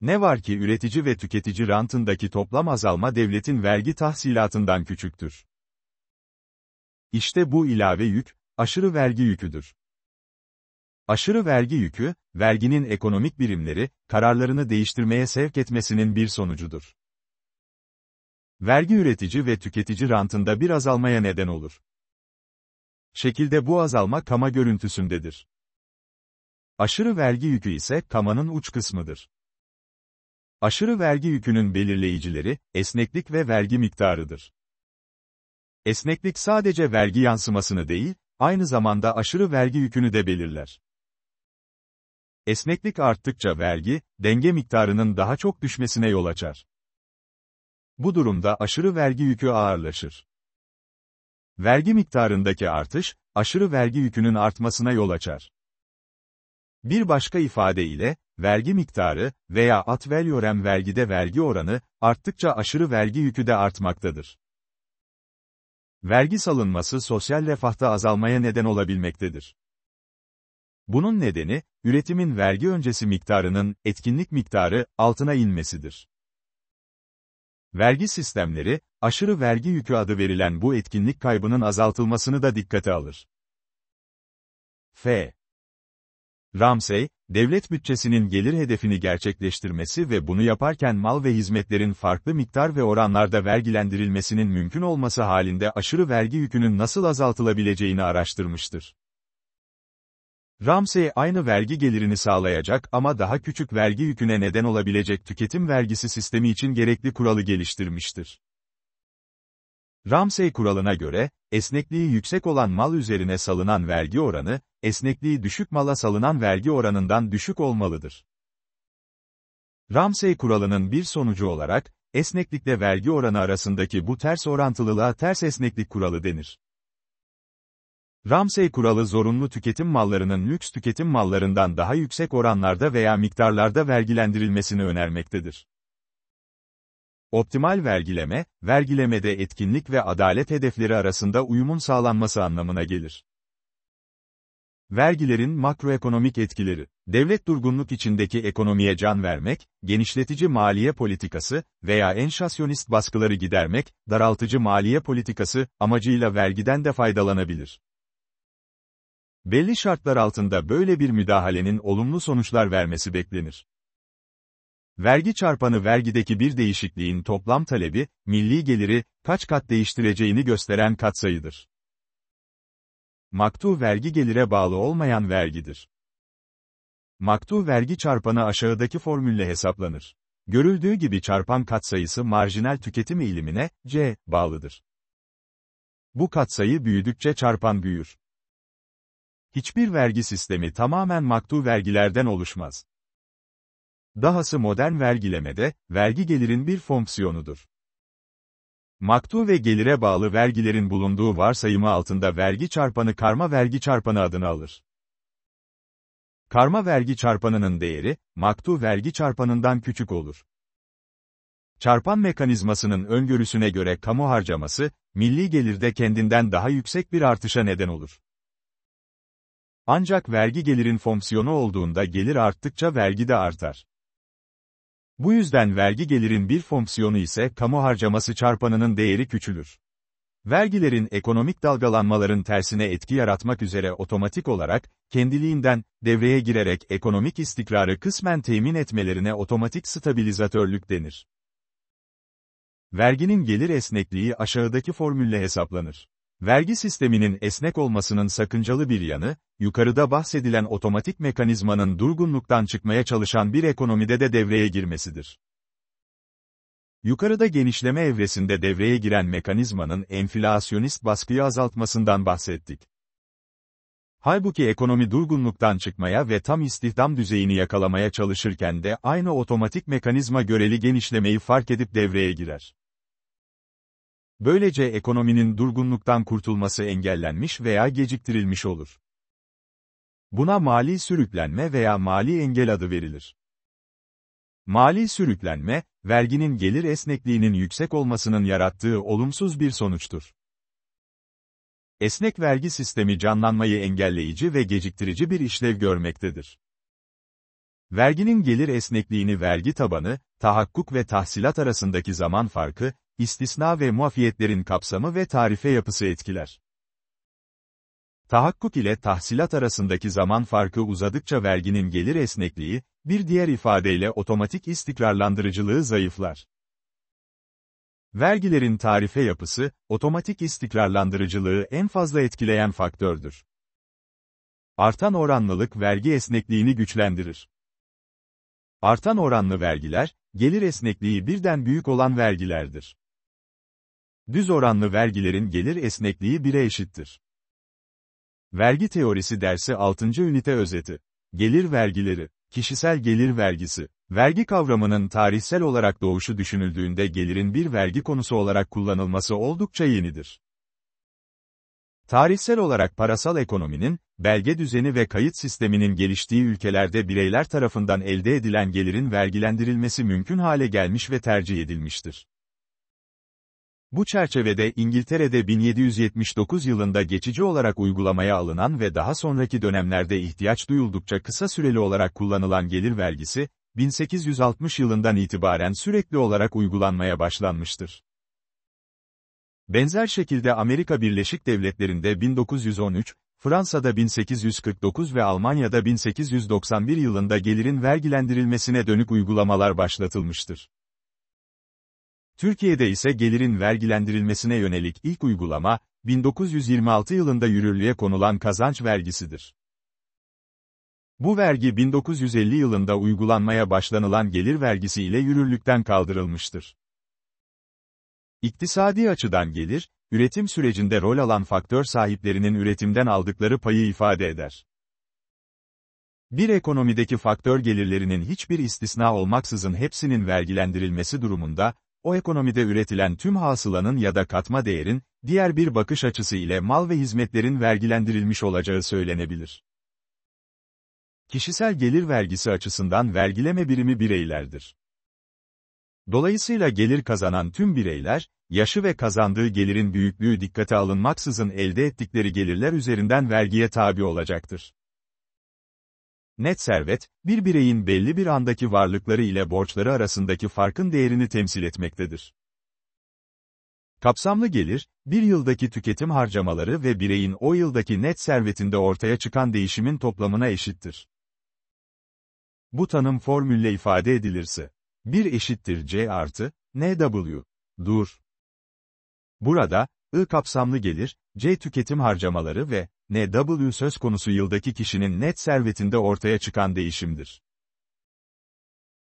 Ne var ki üretici ve tüketici rantındaki toplam azalma devletin vergi tahsilatından küçüktür. İşte bu ilave yük, aşırı vergi yüküdür. Aşırı vergi yükü, verginin ekonomik birimleri, kararlarını değiştirmeye sevk etmesinin bir sonucudur. Vergi üretici ve tüketici rantında bir azalmaya neden olur şekilde bu azalma kama görüntüsündedir. Aşırı vergi yükü ise kamanın uç kısmıdır. Aşırı vergi yükünün belirleyicileri, esneklik ve vergi miktarıdır. Esneklik sadece vergi yansımasını değil, aynı zamanda aşırı vergi yükünü de belirler. Esneklik arttıkça vergi, denge miktarının daha çok düşmesine yol açar. Bu durumda aşırı vergi yükü ağırlaşır. Vergi miktarındaki artış, aşırı vergi yükünün artmasına yol açar. Bir başka ifadeyle, vergi miktarı veya at valorem vergide vergi oranı, arttıkça aşırı vergi yükü de artmaktadır. Vergi salınması sosyal refahta azalmaya neden olabilmektedir. Bunun nedeni, üretimin vergi öncesi miktarının, etkinlik miktarı, altına inmesidir. Vergi sistemleri, aşırı vergi yükü adı verilen bu etkinlik kaybının azaltılmasını da dikkate alır. F. Ramsey, devlet bütçesinin gelir hedefini gerçekleştirmesi ve bunu yaparken mal ve hizmetlerin farklı miktar ve oranlarda vergilendirilmesinin mümkün olması halinde aşırı vergi yükünün nasıl azaltılabileceğini araştırmıştır. Ramsey aynı vergi gelirini sağlayacak ama daha küçük vergi yüküne neden olabilecek tüketim vergisi sistemi için gerekli kuralı geliştirmiştir. Ramsey kuralına göre, esnekliği yüksek olan mal üzerine salınan vergi oranı, esnekliği düşük mala salınan vergi oranından düşük olmalıdır. Ramsey kuralının bir sonucu olarak, esneklikle vergi oranı arasındaki bu ters orantılılığa ters esneklik kuralı denir. Ramsey kuralı zorunlu tüketim mallarının lüks tüketim mallarından daha yüksek oranlarda veya miktarlarda vergilendirilmesini önermektedir. Optimal vergileme, vergilemede etkinlik ve adalet hedefleri arasında uyumun sağlanması anlamına gelir. Vergilerin makroekonomik etkileri, devlet durgunluk içindeki ekonomiye can vermek, genişletici maliye politikası veya enşasyonist baskıları gidermek, daraltıcı maliye politikası amacıyla vergiden de faydalanabilir. Belli şartlar altında böyle bir müdahalenin olumlu sonuçlar vermesi beklenir. Vergi çarpanı vergideki bir değişikliğin toplam talebi, milli geliri, kaç kat değiştireceğini gösteren katsayıdır. Maktu vergi gelire bağlı olmayan vergidir. Maktu vergi çarpanı aşağıdaki formülle hesaplanır. Görüldüğü gibi çarpan katsayısı marjinal tüketim eğilimine, C, bağlıdır. Bu katsayı büyüdükçe çarpan büyür. Hiçbir vergi sistemi tamamen maktu vergilerden oluşmaz. Dahası modern vergilemede, vergi gelirin bir fonksiyonudur. Maktu ve gelire bağlı vergilerin bulunduğu varsayımı altında vergi çarpanı karma vergi çarpanı adını alır. Karma vergi çarpanının değeri, maktu vergi çarpanından küçük olur. Çarpan mekanizmasının öngörüsüne göre kamu harcaması, milli gelirde kendinden daha yüksek bir artışa neden olur. Ancak vergi gelirin fonksiyonu olduğunda gelir arttıkça vergi de artar. Bu yüzden vergi gelirin bir fonksiyonu ise kamu harcaması çarpanının değeri küçülür. Vergilerin ekonomik dalgalanmaların tersine etki yaratmak üzere otomatik olarak, kendiliğinden, devreye girerek ekonomik istikrarı kısmen temin etmelerine otomatik stabilizatörlük denir. Verginin gelir esnekliği aşağıdaki formülle hesaplanır. Vergi sisteminin esnek olmasının sakıncalı bir yanı, yukarıda bahsedilen otomatik mekanizmanın durgunluktan çıkmaya çalışan bir ekonomide de devreye girmesidir. Yukarıda genişleme evresinde devreye giren mekanizmanın enflasyonist baskıyı azaltmasından bahsettik. Halbuki ekonomi durgunluktan çıkmaya ve tam istihdam düzeyini yakalamaya çalışırken de aynı otomatik mekanizma göreli genişlemeyi fark edip devreye girer. Böylece ekonominin durgunluktan kurtulması engellenmiş veya geciktirilmiş olur. Buna mali sürüklenme veya mali engel adı verilir. Mali sürüklenme, verginin gelir esnekliğinin yüksek olmasının yarattığı olumsuz bir sonuçtur. Esnek vergi sistemi canlanmayı engelleyici ve geciktirici bir işlev görmektedir. Verginin gelir esnekliğini vergi tabanı, tahakkuk ve tahsilat arasındaki zaman farkı, istisna ve muafiyetlerin kapsamı ve tarife yapısı etkiler. Tahakkuk ile tahsilat arasındaki zaman farkı uzadıkça verginin gelir esnekliği, bir diğer ifadeyle otomatik istikrarlandırıcılığı zayıflar. Vergilerin tarife yapısı, otomatik istikrarlandırıcılığı en fazla etkileyen faktördür. Artan oranlılık vergi esnekliğini güçlendirir. Artan oranlı vergiler, gelir esnekliği birden büyük olan vergilerdir. Düz oranlı vergilerin gelir esnekliği 1'e eşittir. Vergi teorisi dersi 6. ünite özeti. Gelir vergileri, kişisel gelir vergisi. Vergi kavramının tarihsel olarak doğuşu düşünüldüğünde gelirin bir vergi konusu olarak kullanılması oldukça yenidir. Tarihsel olarak parasal ekonominin, belge düzeni ve kayıt sisteminin geliştiği ülkelerde bireyler tarafından elde edilen gelirin vergilendirilmesi mümkün hale gelmiş ve tercih edilmiştir. Bu çerçevede İngiltere'de 1779 yılında geçici olarak uygulamaya alınan ve daha sonraki dönemlerde ihtiyaç duyuldukça kısa süreli olarak kullanılan gelir vergisi, 1860 yılından itibaren sürekli olarak uygulanmaya başlanmıştır. Benzer şekilde Amerika Birleşik Devletleri'nde 1913, Fransa'da 1849 ve Almanya'da 1891 yılında gelirin vergilendirilmesine dönük uygulamalar başlatılmıştır. Türkiye'de ise gelirin vergilendirilmesine yönelik ilk uygulama, 1926 yılında yürürlüğe konulan kazanç vergisidir. Bu vergi 1950 yılında uygulanmaya başlanılan gelir vergisi ile yürürlükten kaldırılmıştır. İktisadi açıdan gelir, üretim sürecinde rol alan faktör sahiplerinin üretimden aldıkları payı ifade eder. Bir ekonomideki faktör gelirlerinin hiçbir istisna olmaksızın hepsinin vergilendirilmesi durumunda, o ekonomide üretilen tüm hasılanın ya da katma değerin, diğer bir bakış açısı ile mal ve hizmetlerin vergilendirilmiş olacağı söylenebilir. Kişisel gelir vergisi açısından vergileme birimi bireylerdir. Dolayısıyla gelir kazanan tüm bireyler, yaşı ve kazandığı gelirin büyüklüğü dikkate alınmaksızın elde ettikleri gelirler üzerinden vergiye tabi olacaktır. Net servet, bir bireyin belli bir andaki varlıkları ile borçları arasındaki farkın değerini temsil etmektedir. Kapsamlı gelir, bir yıldaki tüketim harcamaları ve bireyin o yıldaki net servetinde ortaya çıkan değişimin toplamına eşittir. Bu tanım formülle ifade edilirse, 1 eşittir C artı, NW, dur. Burada, I kapsamlı gelir, C tüketim harcamaları ve ne W söz konusu yıldaki kişinin net servetinde ortaya çıkan değişimdir.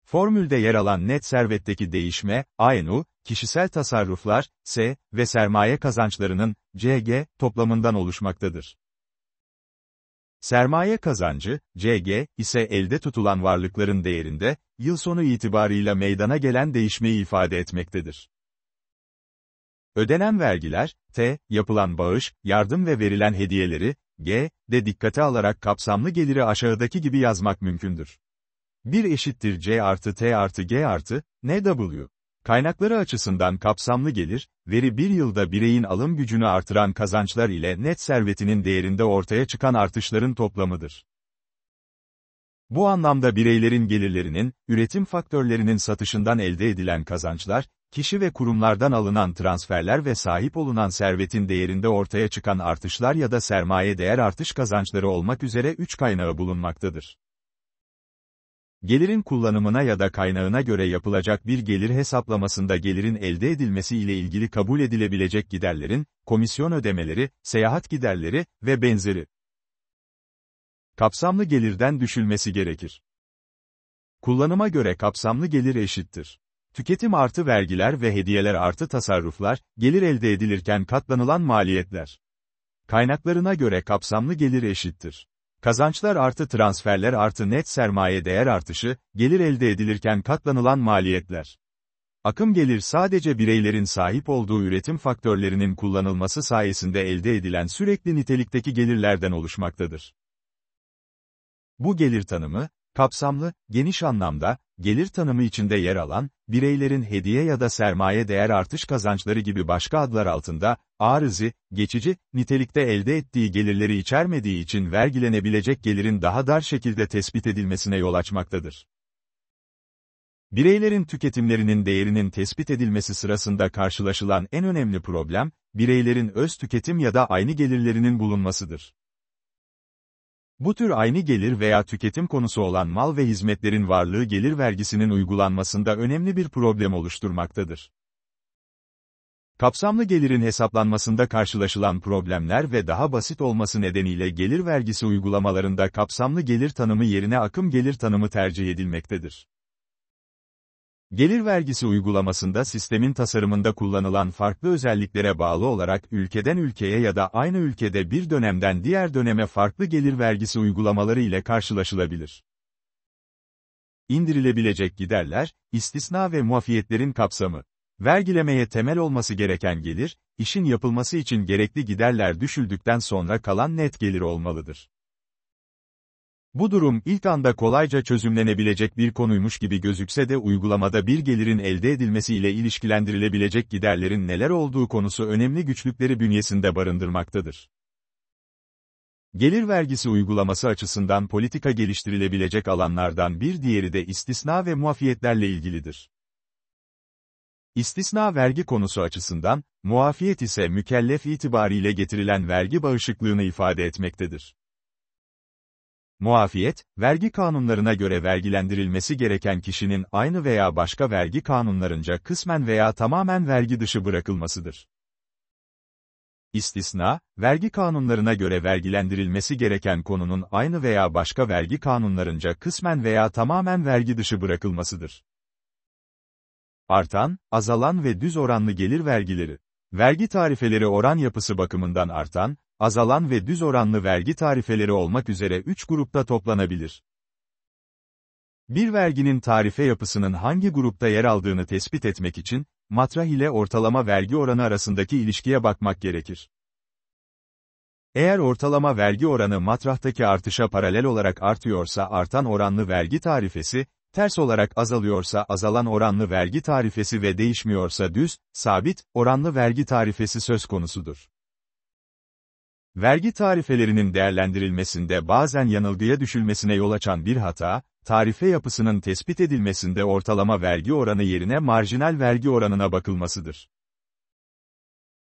Formülde yer alan net servetteki değişme, ANU, kişisel tasarruflar, S ve sermaye kazançlarının, CG, toplamından oluşmaktadır. Sermaye kazancı, CG, ise elde tutulan varlıkların değerinde, yıl sonu itibarıyla meydana gelen değişmeyi ifade etmektedir. Ödenen vergiler, t. yapılan bağış, yardım ve verilen hediyeleri, g. de dikkate alarak kapsamlı geliri aşağıdaki gibi yazmak mümkündür. 1 eşittir c artı t artı g artı, nw. Kaynakları açısından kapsamlı gelir, veri bir yılda bireyin alım gücünü artıran kazançlar ile net servetinin değerinde ortaya çıkan artışların toplamıdır. Bu anlamda bireylerin gelirlerinin, üretim faktörlerinin satışından elde edilen kazançlar, kişi ve kurumlardan alınan transferler ve sahip olunan servetin değerinde ortaya çıkan artışlar ya da sermaye değer artış kazançları olmak üzere üç kaynağı bulunmaktadır. Gelirin kullanımına ya da kaynağına göre yapılacak bir gelir hesaplamasında gelirin elde edilmesi ile ilgili kabul edilebilecek giderlerin, komisyon ödemeleri, seyahat giderleri ve benzeri kapsamlı gelirden düşülmesi gerekir. Kullanıma göre kapsamlı gelir eşittir. Tüketim artı vergiler ve hediyeler artı tasarruflar, gelir elde edilirken katlanılan maliyetler. Kaynaklarına göre kapsamlı gelir eşittir. Kazançlar artı transferler artı net sermaye değer artışı, gelir elde edilirken katlanılan maliyetler. Akım gelir sadece bireylerin sahip olduğu üretim faktörlerinin kullanılması sayesinde elde edilen sürekli nitelikteki gelirlerden oluşmaktadır. Bu gelir tanımı, kapsamlı, geniş anlamda, gelir tanımı içinde yer alan, bireylerin hediye ya da sermaye değer artış kazançları gibi başka adlar altında, arızı, geçici, nitelikte elde ettiği gelirleri içermediği için vergilenebilecek gelirin daha dar şekilde tespit edilmesine yol açmaktadır. Bireylerin tüketimlerinin değerinin tespit edilmesi sırasında karşılaşılan en önemli problem, bireylerin öz tüketim ya da aynı gelirlerinin bulunmasıdır. Bu tür aynı gelir veya tüketim konusu olan mal ve hizmetlerin varlığı gelir vergisinin uygulanmasında önemli bir problem oluşturmaktadır. Kapsamlı gelirin hesaplanmasında karşılaşılan problemler ve daha basit olması nedeniyle gelir vergisi uygulamalarında kapsamlı gelir tanımı yerine akım gelir tanımı tercih edilmektedir. Gelir vergisi uygulamasında sistemin tasarımında kullanılan farklı özelliklere bağlı olarak ülkeden ülkeye ya da aynı ülkede bir dönemden diğer döneme farklı gelir vergisi uygulamaları ile karşılaşılabilir. İndirilebilecek giderler, istisna ve muafiyetlerin kapsamı. Vergilemeye temel olması gereken gelir, işin yapılması için gerekli giderler düşüldükten sonra kalan net gelir olmalıdır. Bu durum ilk anda kolayca çözümlenebilecek bir konuymuş gibi gözükse de uygulamada bir gelirin elde edilmesiyle ilişkilendirilebilecek giderlerin neler olduğu konusu önemli güçlükleri bünyesinde barındırmaktadır. Gelir vergisi uygulaması açısından politika geliştirilebilecek alanlardan bir diğeri de istisna ve muafiyetlerle ilgilidir. İstisna vergi konusu açısından, muafiyet ise mükellef itibariyle getirilen vergi bağışıklığını ifade etmektedir. Muafiyet, vergi kanunlarına göre vergilendirilmesi gereken kişinin aynı veya başka vergi kanunlarınca kısmen veya tamamen vergi dışı bırakılmasıdır. İstisna, vergi kanunlarına göre vergilendirilmesi gereken konunun aynı veya başka vergi kanunlarınca kısmen veya tamamen vergi dışı bırakılmasıdır. Artan, azalan ve düz oranlı gelir vergileri. Vergi tarifeleri oran yapısı bakımından artan, azalan ve düz oranlı vergi tarifeleri olmak üzere 3 grupta toplanabilir. Bir verginin tarife yapısının hangi grupta yer aldığını tespit etmek için, matrah ile ortalama vergi oranı arasındaki ilişkiye bakmak gerekir. Eğer ortalama vergi oranı matrahtaki artışa paralel olarak artıyorsa artan oranlı vergi tarifesi, ters olarak azalıyorsa azalan oranlı vergi tarifesi ve değişmiyorsa düz, sabit, oranlı vergi tarifesi söz konusudur. Vergi tarifelerinin değerlendirilmesinde bazen yanılgıya düşülmesine yol açan bir hata, tarife yapısının tespit edilmesinde ortalama vergi oranı yerine marjinal vergi oranına bakılmasıdır.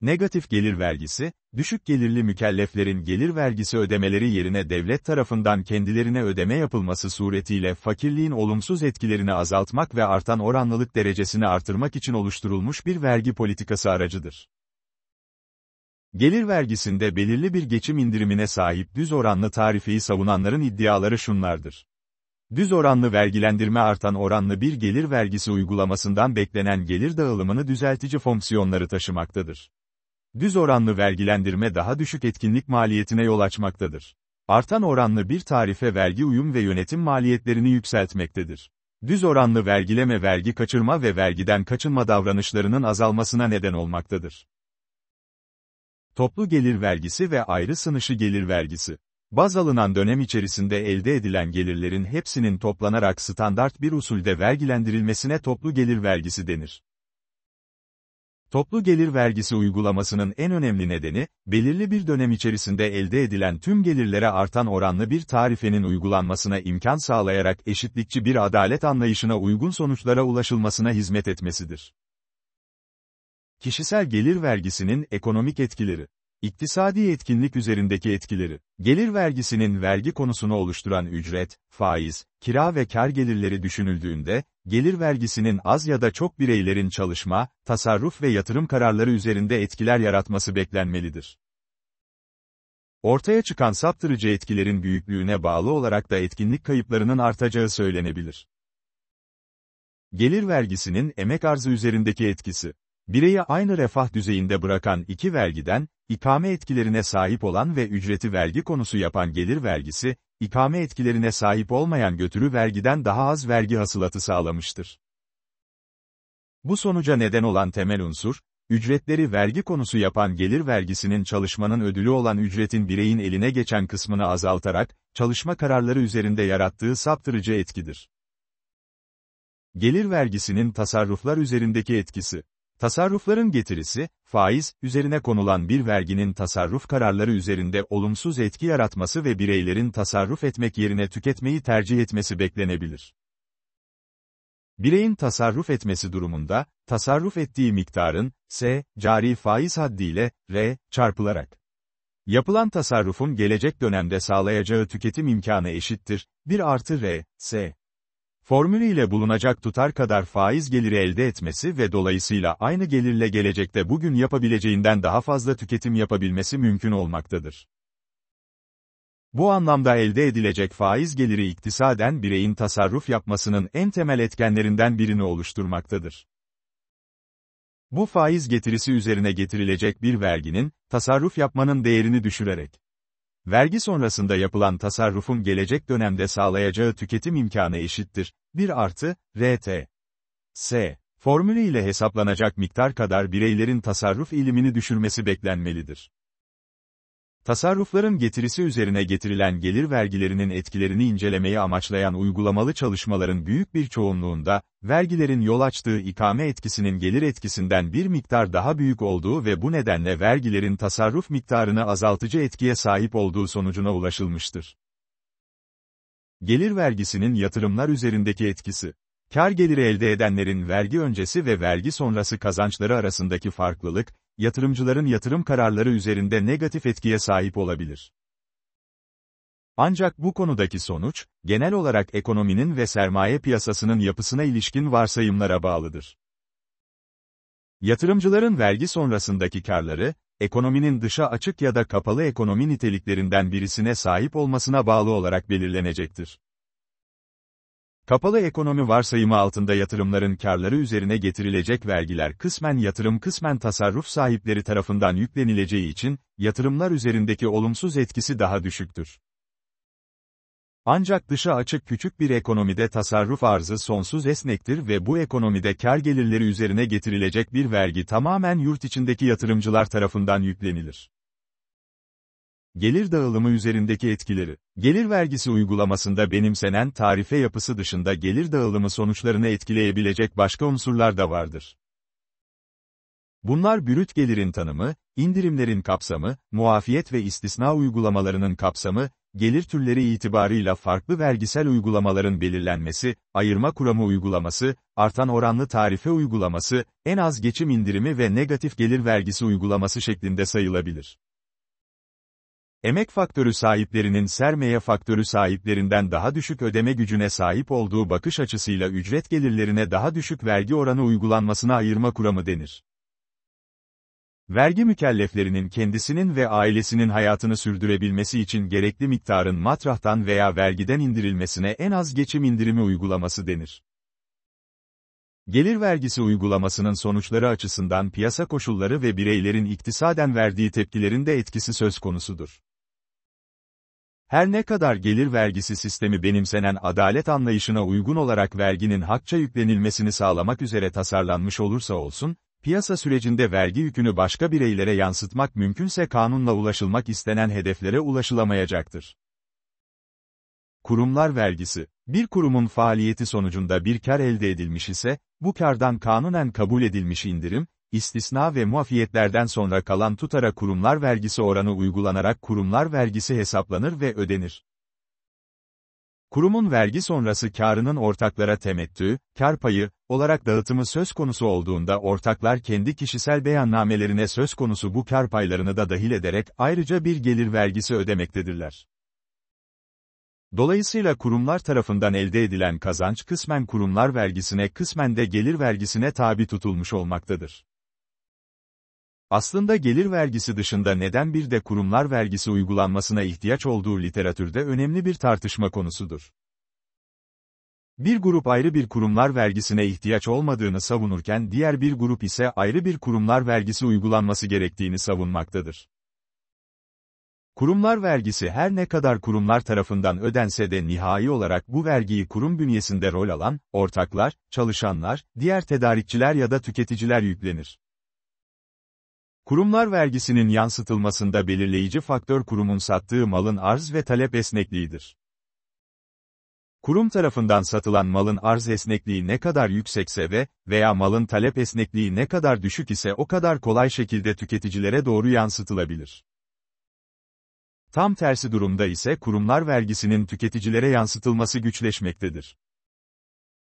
Negatif gelir vergisi, düşük gelirli mükelleflerin gelir vergisi ödemeleri yerine devlet tarafından kendilerine ödeme yapılması suretiyle fakirliğin olumsuz etkilerini azaltmak ve artan oranlılık derecesini artırmak için oluşturulmuş bir vergi politikası aracıdır. Gelir vergisinde belirli bir geçim indirimine sahip düz oranlı tarifeyi savunanların iddiaları şunlardır. Düz oranlı vergilendirme artan oranlı bir gelir vergisi uygulamasından beklenen gelir dağılımını düzeltici fonksiyonları taşımaktadır. Düz oranlı vergilendirme daha düşük etkinlik maliyetine yol açmaktadır. Artan oranlı bir tarife vergi uyum ve yönetim maliyetlerini yükseltmektedir. Düz oranlı vergileme vergi kaçırma ve vergiden kaçınma davranışlarının azalmasına neden olmaktadır toplu gelir vergisi ve ayrı sınışı gelir vergisi. Baz alınan dönem içerisinde elde edilen gelirlerin hepsinin toplanarak standart bir usulde vergilendirilmesine toplu gelir vergisi denir. Toplu gelir vergisi uygulamasının en önemli nedeni, belirli bir dönem içerisinde elde edilen tüm gelirlere artan oranlı bir tarifenin uygulanmasına imkan sağlayarak eşitlikçi bir adalet anlayışına uygun sonuçlara ulaşılmasına hizmet etmesidir. Kişisel gelir vergisinin ekonomik etkileri. İktisadi etkinlik üzerindeki etkileri. Gelir vergisinin vergi konusunu oluşturan ücret, faiz, kira ve kar gelirleri düşünüldüğünde, gelir vergisinin az ya da çok bireylerin çalışma, tasarruf ve yatırım kararları üzerinde etkiler yaratması beklenmelidir. Ortaya çıkan saptırıcı etkilerin büyüklüğüne bağlı olarak da etkinlik kayıplarının artacağı söylenebilir. Gelir vergisinin emek arzı üzerindeki etkisi Bireyi aynı refah düzeyinde bırakan iki vergiden, ikame etkilerine sahip olan ve ücreti vergi konusu yapan gelir vergisi, ikame etkilerine sahip olmayan götürü vergiden daha az vergi hasılatı sağlamıştır. Bu sonuca neden olan temel unsur, ücretleri vergi konusu yapan gelir vergisinin çalışmanın ödülü olan ücretin bireyin eline geçen kısmını azaltarak, çalışma kararları üzerinde yarattığı saptırıcı etkidir. Gelir vergisinin tasarruflar üzerindeki etkisi Tasarrufların getirisi, faiz, üzerine konulan bir verginin tasarruf kararları üzerinde olumsuz etki yaratması ve bireylerin tasarruf etmek yerine tüketmeyi tercih etmesi beklenebilir. Bireyin tasarruf etmesi durumunda, tasarruf ettiği miktarın, S, cari faiz haddiyle, R, çarpılarak. Yapılan tasarrufun gelecek dönemde sağlayacağı tüketim imkanı eşittir, 1 artı R, S formülüyle bulunacak tutar kadar faiz geliri elde etmesi ve dolayısıyla aynı gelirle gelecekte bugün yapabileceğinden daha fazla tüketim yapabilmesi mümkün olmaktadır. Bu anlamda elde edilecek faiz geliri iktisaden bireyin tasarruf yapmasının en temel etkenlerinden birini oluşturmaktadır. Bu faiz getirisi üzerine getirilecek bir verginin, tasarruf yapmanın değerini düşürerek, Vergi sonrasında yapılan tasarrufun gelecek dönemde sağlayacağı tüketim imkanı eşittir. 1 artı, RT. S. Formülü ile hesaplanacak miktar kadar bireylerin tasarruf eğilimini düşürmesi beklenmelidir. Tasarrufların getirisi üzerine getirilen gelir vergilerinin etkilerini incelemeyi amaçlayan uygulamalı çalışmaların büyük bir çoğunluğunda, vergilerin yol açtığı ikame etkisinin gelir etkisinden bir miktar daha büyük olduğu ve bu nedenle vergilerin tasarruf miktarını azaltıcı etkiye sahip olduğu sonucuna ulaşılmıştır. Gelir vergisinin yatırımlar üzerindeki etkisi Kar geliri elde edenlerin vergi öncesi ve vergi sonrası kazançları arasındaki farklılık, yatırımcıların yatırım kararları üzerinde negatif etkiye sahip olabilir. Ancak bu konudaki sonuç, genel olarak ekonominin ve sermaye piyasasının yapısına ilişkin varsayımlara bağlıdır. Yatırımcıların vergi sonrasındaki karları, ekonominin dışa açık ya da kapalı ekonomi niteliklerinden birisine sahip olmasına bağlı olarak belirlenecektir. Kapalı ekonomi varsayımı altında yatırımların karları üzerine getirilecek vergiler kısmen yatırım kısmen tasarruf sahipleri tarafından yüklenileceği için, yatırımlar üzerindeki olumsuz etkisi daha düşüktür. Ancak dışa açık küçük bir ekonomide tasarruf arzı sonsuz esnektir ve bu ekonomide kar gelirleri üzerine getirilecek bir vergi tamamen yurt içindeki yatırımcılar tarafından yüklenilir gelir dağılımı üzerindeki etkileri, gelir vergisi uygulamasında benimsenen tarife yapısı dışında gelir dağılımı sonuçlarını etkileyebilecek başka unsurlar da vardır. Bunlar bürüt gelirin tanımı, indirimlerin kapsamı, muafiyet ve istisna uygulamalarının kapsamı, gelir türleri itibarıyla farklı vergisel uygulamaların belirlenmesi, ayırma kuramı uygulaması, artan oranlı tarife uygulaması, en az geçim indirimi ve negatif gelir vergisi uygulaması şeklinde sayılabilir emek faktörü sahiplerinin sermaye faktörü sahiplerinden daha düşük ödeme gücüne sahip olduğu bakış açısıyla ücret gelirlerine daha düşük vergi oranı uygulanmasına ayırma kuramı denir. Vergi mükelleflerinin kendisinin ve ailesinin hayatını sürdürebilmesi için gerekli miktarın matrahtan veya vergiden indirilmesine en az geçim indirimi uygulaması denir. Gelir vergisi uygulamasının sonuçları açısından piyasa koşulları ve bireylerin iktisaden verdiği tepkilerin de etkisi söz konusudur. Her ne kadar gelir vergisi sistemi benimsenen adalet anlayışına uygun olarak verginin hakça yüklenilmesini sağlamak üzere tasarlanmış olursa olsun, piyasa sürecinde vergi yükünü başka bireylere yansıtmak mümkünse kanunla ulaşılmak istenen hedeflere ulaşılamayacaktır. Kurumlar vergisi bir kurumun faaliyeti sonucunda bir kar elde edilmiş ise, bu kardan kanunen kabul edilmiş indirim, istisna ve muafiyetlerden sonra kalan tutara kurumlar vergisi oranı uygulanarak kurumlar vergisi hesaplanır ve ödenir. Kurumun vergi sonrası karının ortaklara temettü, kar payı, olarak dağıtımı söz konusu olduğunda ortaklar kendi kişisel beyannamelerine söz konusu bu kar paylarını da dahil ederek ayrıca bir gelir vergisi ödemektedirler. Dolayısıyla kurumlar tarafından elde edilen kazanç kısmen kurumlar vergisine kısmen de gelir vergisine tabi tutulmuş olmaktadır. Aslında gelir vergisi dışında neden bir de kurumlar vergisi uygulanmasına ihtiyaç olduğu literatürde önemli bir tartışma konusudur. Bir grup ayrı bir kurumlar vergisine ihtiyaç olmadığını savunurken diğer bir grup ise ayrı bir kurumlar vergisi uygulanması gerektiğini savunmaktadır. Kurumlar vergisi her ne kadar kurumlar tarafından ödense de nihai olarak bu vergiyi kurum bünyesinde rol alan, ortaklar, çalışanlar, diğer tedarikçiler ya da tüketiciler yüklenir. Kurumlar vergisinin yansıtılmasında belirleyici faktör kurumun sattığı malın arz ve talep esnekliğidir. Kurum tarafından satılan malın arz esnekliği ne kadar yüksekse ve veya malın talep esnekliği ne kadar düşük ise o kadar kolay şekilde tüketicilere doğru yansıtılabilir. Tam tersi durumda ise kurumlar vergisinin tüketicilere yansıtılması güçleşmektedir.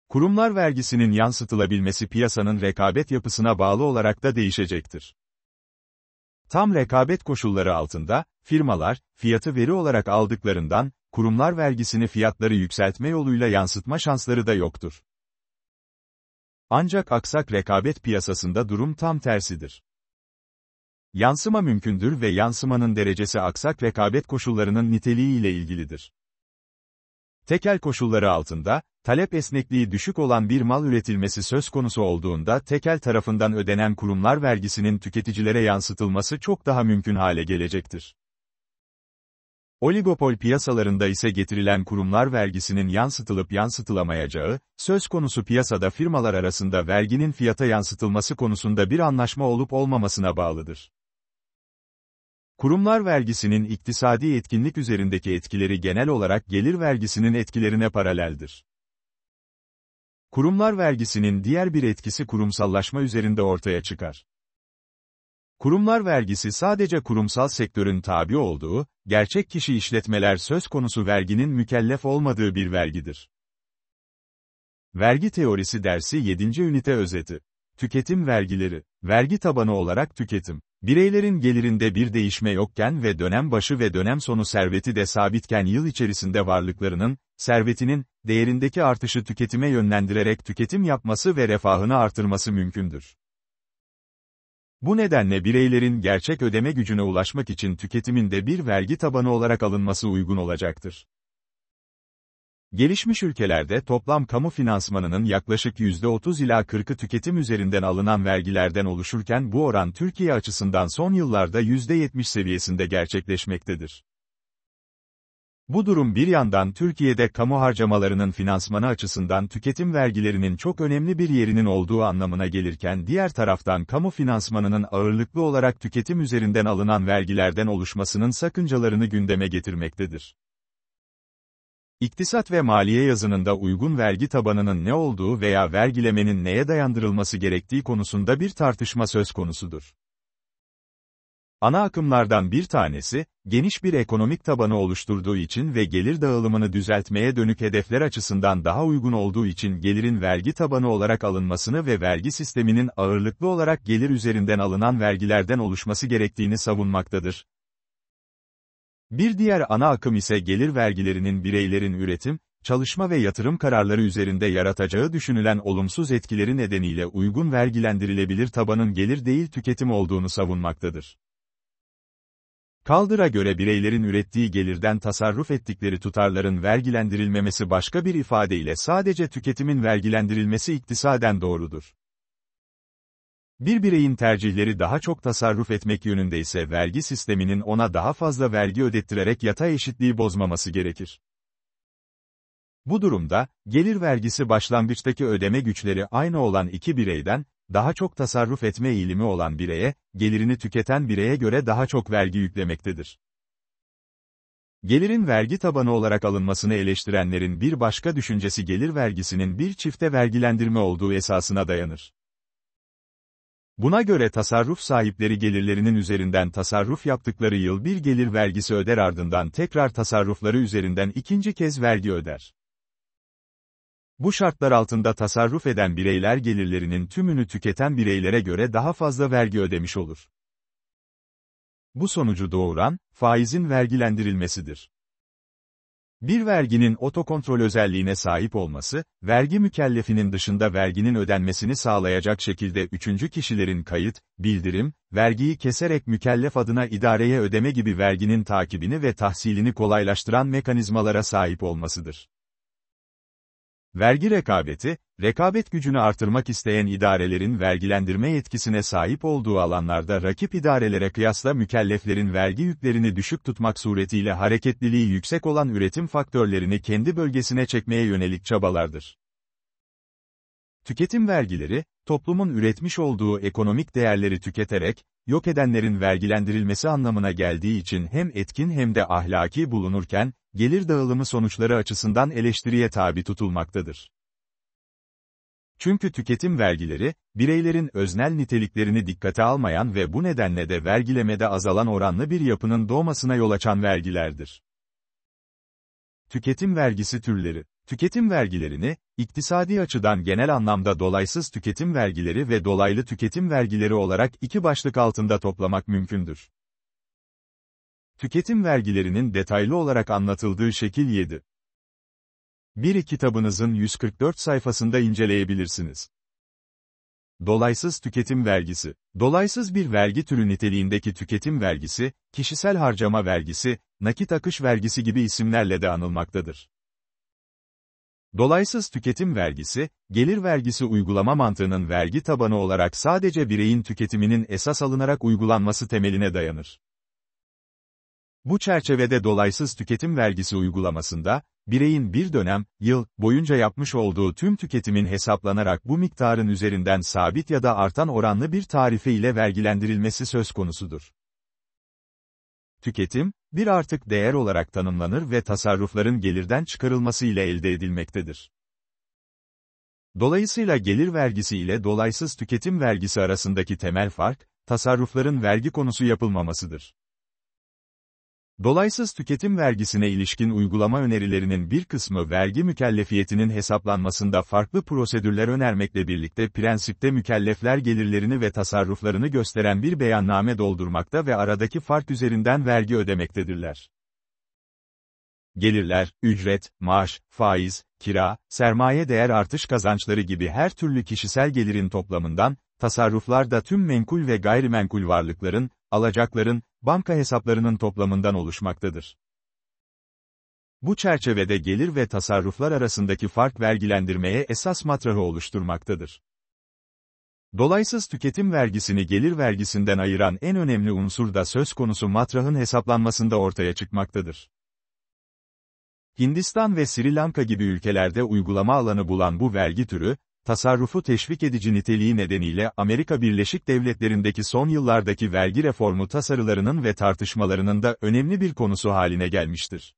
Kurumlar vergisinin yansıtılabilmesi piyasanın rekabet yapısına bağlı olarak da değişecektir. Tam rekabet koşulları altında, firmalar, fiyatı veri olarak aldıklarından, kurumlar vergisini fiyatları yükseltme yoluyla yansıtma şansları da yoktur. Ancak aksak rekabet piyasasında durum tam tersidir. Yansıma mümkündür ve yansımanın derecesi aksak rekabet koşullarının niteliği ile ilgilidir. Tekel koşulları altında, talep esnekliği düşük olan bir mal üretilmesi söz konusu olduğunda tekel tarafından ödenen kurumlar vergisinin tüketicilere yansıtılması çok daha mümkün hale gelecektir. Oligopol piyasalarında ise getirilen kurumlar vergisinin yansıtılıp yansıtılamayacağı, söz konusu piyasada firmalar arasında verginin fiyata yansıtılması konusunda bir anlaşma olup olmamasına bağlıdır. Kurumlar vergisinin iktisadi etkinlik üzerindeki etkileri genel olarak gelir vergisinin etkilerine paraleldir. Kurumlar vergisinin diğer bir etkisi kurumsallaşma üzerinde ortaya çıkar. Kurumlar vergisi sadece kurumsal sektörün tabi olduğu, gerçek kişi işletmeler söz konusu verginin mükellef olmadığı bir vergidir. Vergi teorisi dersi 7. ünite özeti. Tüketim vergileri, vergi tabanı olarak tüketim, bireylerin gelirinde bir değişme yokken ve dönem başı ve dönem sonu serveti de sabitken yıl içerisinde varlıklarının, servetinin, değerindeki artışı tüketime yönlendirerek tüketim yapması ve refahını artırması mümkündür. Bu nedenle bireylerin gerçek ödeme gücüne ulaşmak için tüketimin de bir vergi tabanı olarak alınması uygun olacaktır. Gelişmiş ülkelerde toplam kamu finansmanının yaklaşık %30 ila 40'ı tüketim üzerinden alınan vergilerden oluşurken bu oran Türkiye açısından son yıllarda %70 seviyesinde gerçekleşmektedir. Bu durum bir yandan Türkiye'de kamu harcamalarının finansmanı açısından tüketim vergilerinin çok önemli bir yerinin olduğu anlamına gelirken diğer taraftan kamu finansmanının ağırlıklı olarak tüketim üzerinden alınan vergilerden oluşmasının sakıncalarını gündeme getirmektedir. İktisat ve maliye yazınında uygun vergi tabanının ne olduğu veya vergilemenin neye dayandırılması gerektiği konusunda bir tartışma söz konusudur. Ana akımlardan bir tanesi, geniş bir ekonomik tabanı oluşturduğu için ve gelir dağılımını düzeltmeye dönük hedefler açısından daha uygun olduğu için gelirin vergi tabanı olarak alınmasını ve vergi sisteminin ağırlıklı olarak gelir üzerinden alınan vergilerden oluşması gerektiğini savunmaktadır. Bir diğer ana akım ise gelir vergilerinin bireylerin üretim, çalışma ve yatırım kararları üzerinde yaratacağı düşünülen olumsuz etkileri nedeniyle uygun vergilendirilebilir tabanın gelir değil tüketim olduğunu savunmaktadır. Kaldır'a göre bireylerin ürettiği gelirden tasarruf ettikleri tutarların vergilendirilmemesi başka bir ifadeyle sadece tüketimin vergilendirilmesi iktisaden doğrudur. Bir bireyin tercihleri daha çok tasarruf etmek yönünde ise vergi sisteminin ona daha fazla vergi ödettirerek yatay eşitliği bozmaması gerekir. Bu durumda, gelir vergisi başlangıçtaki ödeme güçleri aynı olan iki bireyden, daha çok tasarruf etme eğilimi olan bireye, gelirini tüketen bireye göre daha çok vergi yüklemektedir. Gelirin vergi tabanı olarak alınmasını eleştirenlerin bir başka düşüncesi gelir vergisinin bir çifte vergilendirme olduğu esasına dayanır. Buna göre tasarruf sahipleri gelirlerinin üzerinden tasarruf yaptıkları yıl bir gelir vergisi öder ardından tekrar tasarrufları üzerinden ikinci kez vergi öder. Bu şartlar altında tasarruf eden bireyler gelirlerinin tümünü tüketen bireylere göre daha fazla vergi ödemiş olur. Bu sonucu doğuran, faizin vergilendirilmesidir. Bir verginin otokontrol özelliğine sahip olması, vergi mükellefinin dışında verginin ödenmesini sağlayacak şekilde üçüncü kişilerin kayıt, bildirim, vergiyi keserek mükellef adına idareye ödeme gibi verginin takibini ve tahsilini kolaylaştıran mekanizmalara sahip olmasıdır. Vergi rekabeti, rekabet gücünü artırmak isteyen idarelerin vergilendirme yetkisine sahip olduğu alanlarda rakip idarelere kıyasla mükelleflerin vergi yüklerini düşük tutmak suretiyle hareketliliği yüksek olan üretim faktörlerini kendi bölgesine çekmeye yönelik çabalardır. Tüketim vergileri, toplumun üretmiş olduğu ekonomik değerleri tüketerek, yok edenlerin vergilendirilmesi anlamına geldiği için hem etkin hem de ahlaki bulunurken, gelir dağılımı sonuçları açısından eleştiriye tabi tutulmaktadır. Çünkü tüketim vergileri, bireylerin öznel niteliklerini dikkate almayan ve bu nedenle de vergilemede azalan oranlı bir yapının doğmasına yol açan vergilerdir. Tüketim vergisi türleri Tüketim vergilerini, iktisadi açıdan genel anlamda dolaysız tüketim vergileri ve dolaylı tüketim vergileri olarak iki başlık altında toplamak mümkündür. Tüketim vergilerinin detaylı olarak anlatıldığı şekil 7. 1. Kitabınızın 144 sayfasında inceleyebilirsiniz. Dolaysız tüketim vergisi. Dolaysız bir vergi türü niteliğindeki tüketim vergisi, kişisel harcama vergisi, nakit akış vergisi gibi isimlerle de anılmaktadır. Dolaysız tüketim vergisi, gelir vergisi uygulama mantığının vergi tabanı olarak sadece bireyin tüketiminin esas alınarak uygulanması temeline dayanır. Bu çerçevede dolaysız tüketim vergisi uygulamasında, bireyin bir dönem, yıl, boyunca yapmış olduğu tüm tüketimin hesaplanarak bu miktarın üzerinden sabit ya da artan oranlı bir tarife ile vergilendirilmesi söz konusudur. Tüketim, bir artık değer olarak tanımlanır ve tasarrufların gelirden çıkarılması ile elde edilmektedir. Dolayısıyla gelir vergisi ile dolaysız tüketim vergisi arasındaki temel fark, tasarrufların vergi konusu yapılmamasıdır. Dolaysız tüketim vergisine ilişkin uygulama önerilerinin bir kısmı vergi mükellefiyetinin hesaplanmasında farklı prosedürler önermekle birlikte prensipte mükellefler gelirlerini ve tasarruflarını gösteren bir beyanname doldurmakta ve aradaki fark üzerinden vergi ödemektedirler. Gelirler, ücret, maaş, faiz, kira, sermaye değer artış kazançları gibi her türlü kişisel gelirin toplamından, tasarruflar da tüm menkul ve gayrimenkul varlıkların, alacakların, banka hesaplarının toplamından oluşmaktadır. Bu çerçevede gelir ve tasarruflar arasındaki fark vergilendirmeye esas matrahı oluşturmaktadır. Dolaysız tüketim vergisini gelir vergisinden ayıran en önemli unsur da söz konusu matrahın hesaplanmasında ortaya çıkmaktadır. Hindistan ve Sri Lanka gibi ülkelerde uygulama alanı bulan bu vergi türü, tasarrufu teşvik edici niteliği nedeniyle Amerika Birleşik Devletleri'ndeki son yıllardaki vergi reformu tasarılarının ve tartışmalarının da önemli bir konusu haline gelmiştir.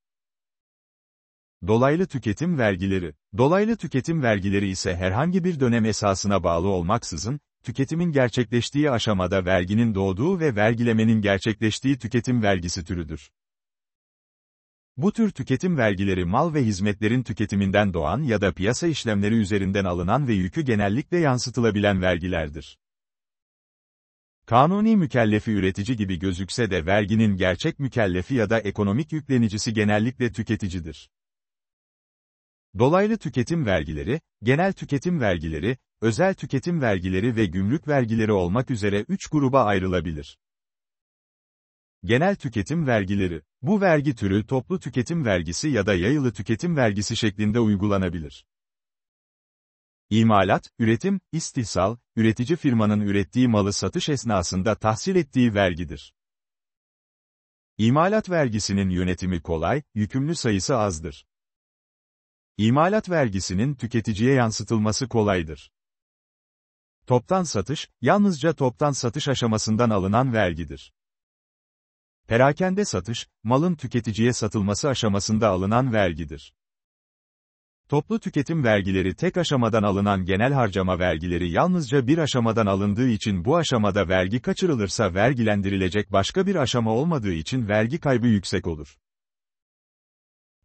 Dolaylı tüketim vergileri Dolaylı tüketim vergileri ise herhangi bir dönem esasına bağlı olmaksızın, tüketimin gerçekleştiği aşamada verginin doğduğu ve vergilemenin gerçekleştiği tüketim vergisi türüdür. Bu tür tüketim vergileri mal ve hizmetlerin tüketiminden doğan ya da piyasa işlemleri üzerinden alınan ve yükü genellikle yansıtılabilen vergilerdir. Kanuni mükellefi üretici gibi gözükse de verginin gerçek mükellefi ya da ekonomik yüklenicisi genellikle tüketicidir. Dolaylı tüketim vergileri, genel tüketim vergileri, özel tüketim vergileri ve gümrük vergileri olmak üzere üç gruba ayrılabilir. Genel tüketim vergileri bu vergi türü toplu tüketim vergisi ya da yayılı tüketim vergisi şeklinde uygulanabilir. İmalat, üretim, istihsal, üretici firmanın ürettiği malı satış esnasında tahsil ettiği vergidir. İmalat vergisinin yönetimi kolay, yükümlü sayısı azdır. İmalat vergisinin tüketiciye yansıtılması kolaydır. Toptan satış, yalnızca toptan satış aşamasından alınan vergidir. Perakende satış, malın tüketiciye satılması aşamasında alınan vergidir. Toplu tüketim vergileri tek aşamadan alınan genel harcama vergileri yalnızca bir aşamadan alındığı için bu aşamada vergi kaçırılırsa vergilendirilecek başka bir aşama olmadığı için vergi kaybı yüksek olur.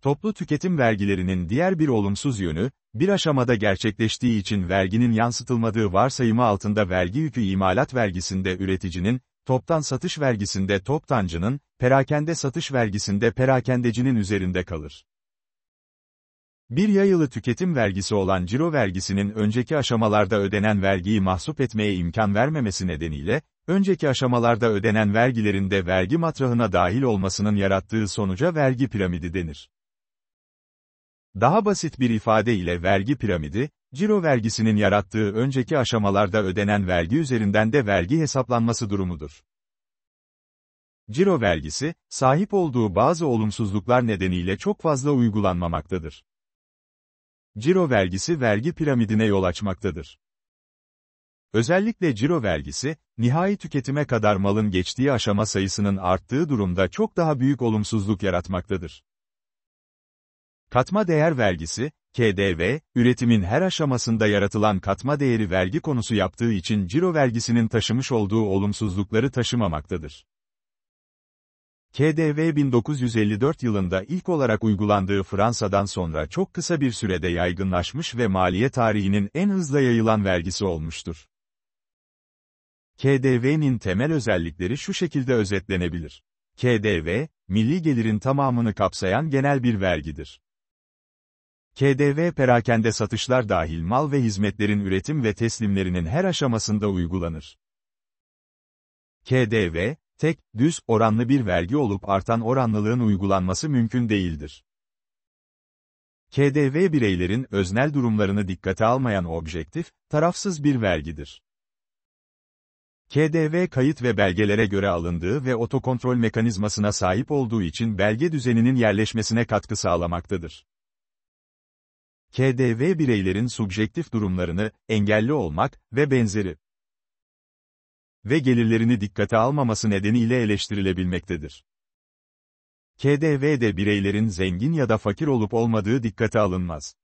Toplu tüketim vergilerinin diğer bir olumsuz yönü, bir aşamada gerçekleştiği için verginin yansıtılmadığı varsayımı altında vergi yükü imalat vergisinde üreticinin, toptan satış vergisinde toptancının, perakende satış vergisinde perakendecinin üzerinde kalır. Bir yayılı tüketim vergisi olan ciro vergisinin önceki aşamalarda ödenen vergiyi mahsup etmeye imkan vermemesi nedeniyle, önceki aşamalarda ödenen vergilerin de vergi matrahına dahil olmasının yarattığı sonuca vergi piramidi denir. Daha basit bir ifade ile vergi piramidi, Ciro vergisinin yarattığı önceki aşamalarda ödenen vergi üzerinden de vergi hesaplanması durumudur. Ciro vergisi, sahip olduğu bazı olumsuzluklar nedeniyle çok fazla uygulanmamaktadır. Ciro vergisi vergi piramidine yol açmaktadır. Özellikle ciro vergisi, nihai tüketime kadar malın geçtiği aşama sayısının arttığı durumda çok daha büyük olumsuzluk yaratmaktadır. Katma değer vergisi, KDV, üretimin her aşamasında yaratılan katma değeri vergi konusu yaptığı için ciro vergisinin taşımış olduğu olumsuzlukları taşımamaktadır. KDV 1954 yılında ilk olarak uygulandığı Fransa'dan sonra çok kısa bir sürede yaygınlaşmış ve maliye tarihinin en hızla yayılan vergisi olmuştur. KDV'nin temel özellikleri şu şekilde özetlenebilir. KDV, milli gelirin tamamını kapsayan genel bir vergidir. KDV perakende satışlar dahil mal ve hizmetlerin üretim ve teslimlerinin her aşamasında uygulanır. KDV, tek, düz, oranlı bir vergi olup artan oranlılığın uygulanması mümkün değildir. KDV bireylerin öznel durumlarını dikkate almayan objektif, tarafsız bir vergidir. KDV kayıt ve belgelere göre alındığı ve otokontrol mekanizmasına sahip olduğu için belge düzeninin yerleşmesine katkı sağlamaktadır. KDV bireylerin subjektif durumlarını, engelli olmak ve benzeri ve gelirlerini dikkate almaması nedeniyle eleştirilebilmektedir. KDV'de bireylerin zengin ya da fakir olup olmadığı dikkate alınmaz.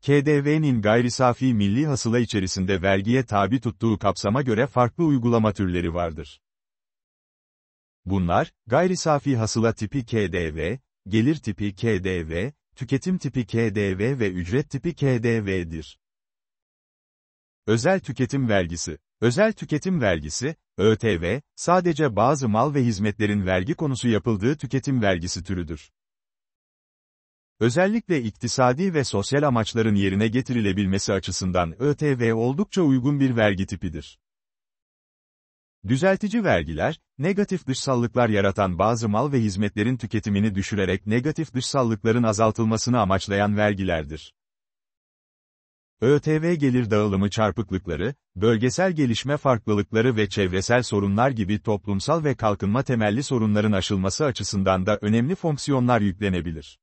KDV'nin gayri safi milli hasıla içerisinde vergiye tabi tuttuğu kapsama göre farklı uygulama türleri vardır. Bunlar, gayri safi hasıla tipi KDV, gelir tipi KDV, tüketim tipi KDV ve ücret tipi KDV'dir. Özel tüketim vergisi Özel tüketim vergisi, ÖTV, sadece bazı mal ve hizmetlerin vergi konusu yapıldığı tüketim vergisi türüdür. Özellikle iktisadi ve sosyal amaçların yerine getirilebilmesi açısından ÖTV oldukça uygun bir vergi tipidir. Düzeltici vergiler, negatif dışsallıklar yaratan bazı mal ve hizmetlerin tüketimini düşürerek negatif dışsallıkların azaltılmasını amaçlayan vergilerdir. ÖTV gelir dağılımı çarpıklıkları, bölgesel gelişme farklılıkları ve çevresel sorunlar gibi toplumsal ve kalkınma temelli sorunların aşılması açısından da önemli fonksiyonlar yüklenebilir.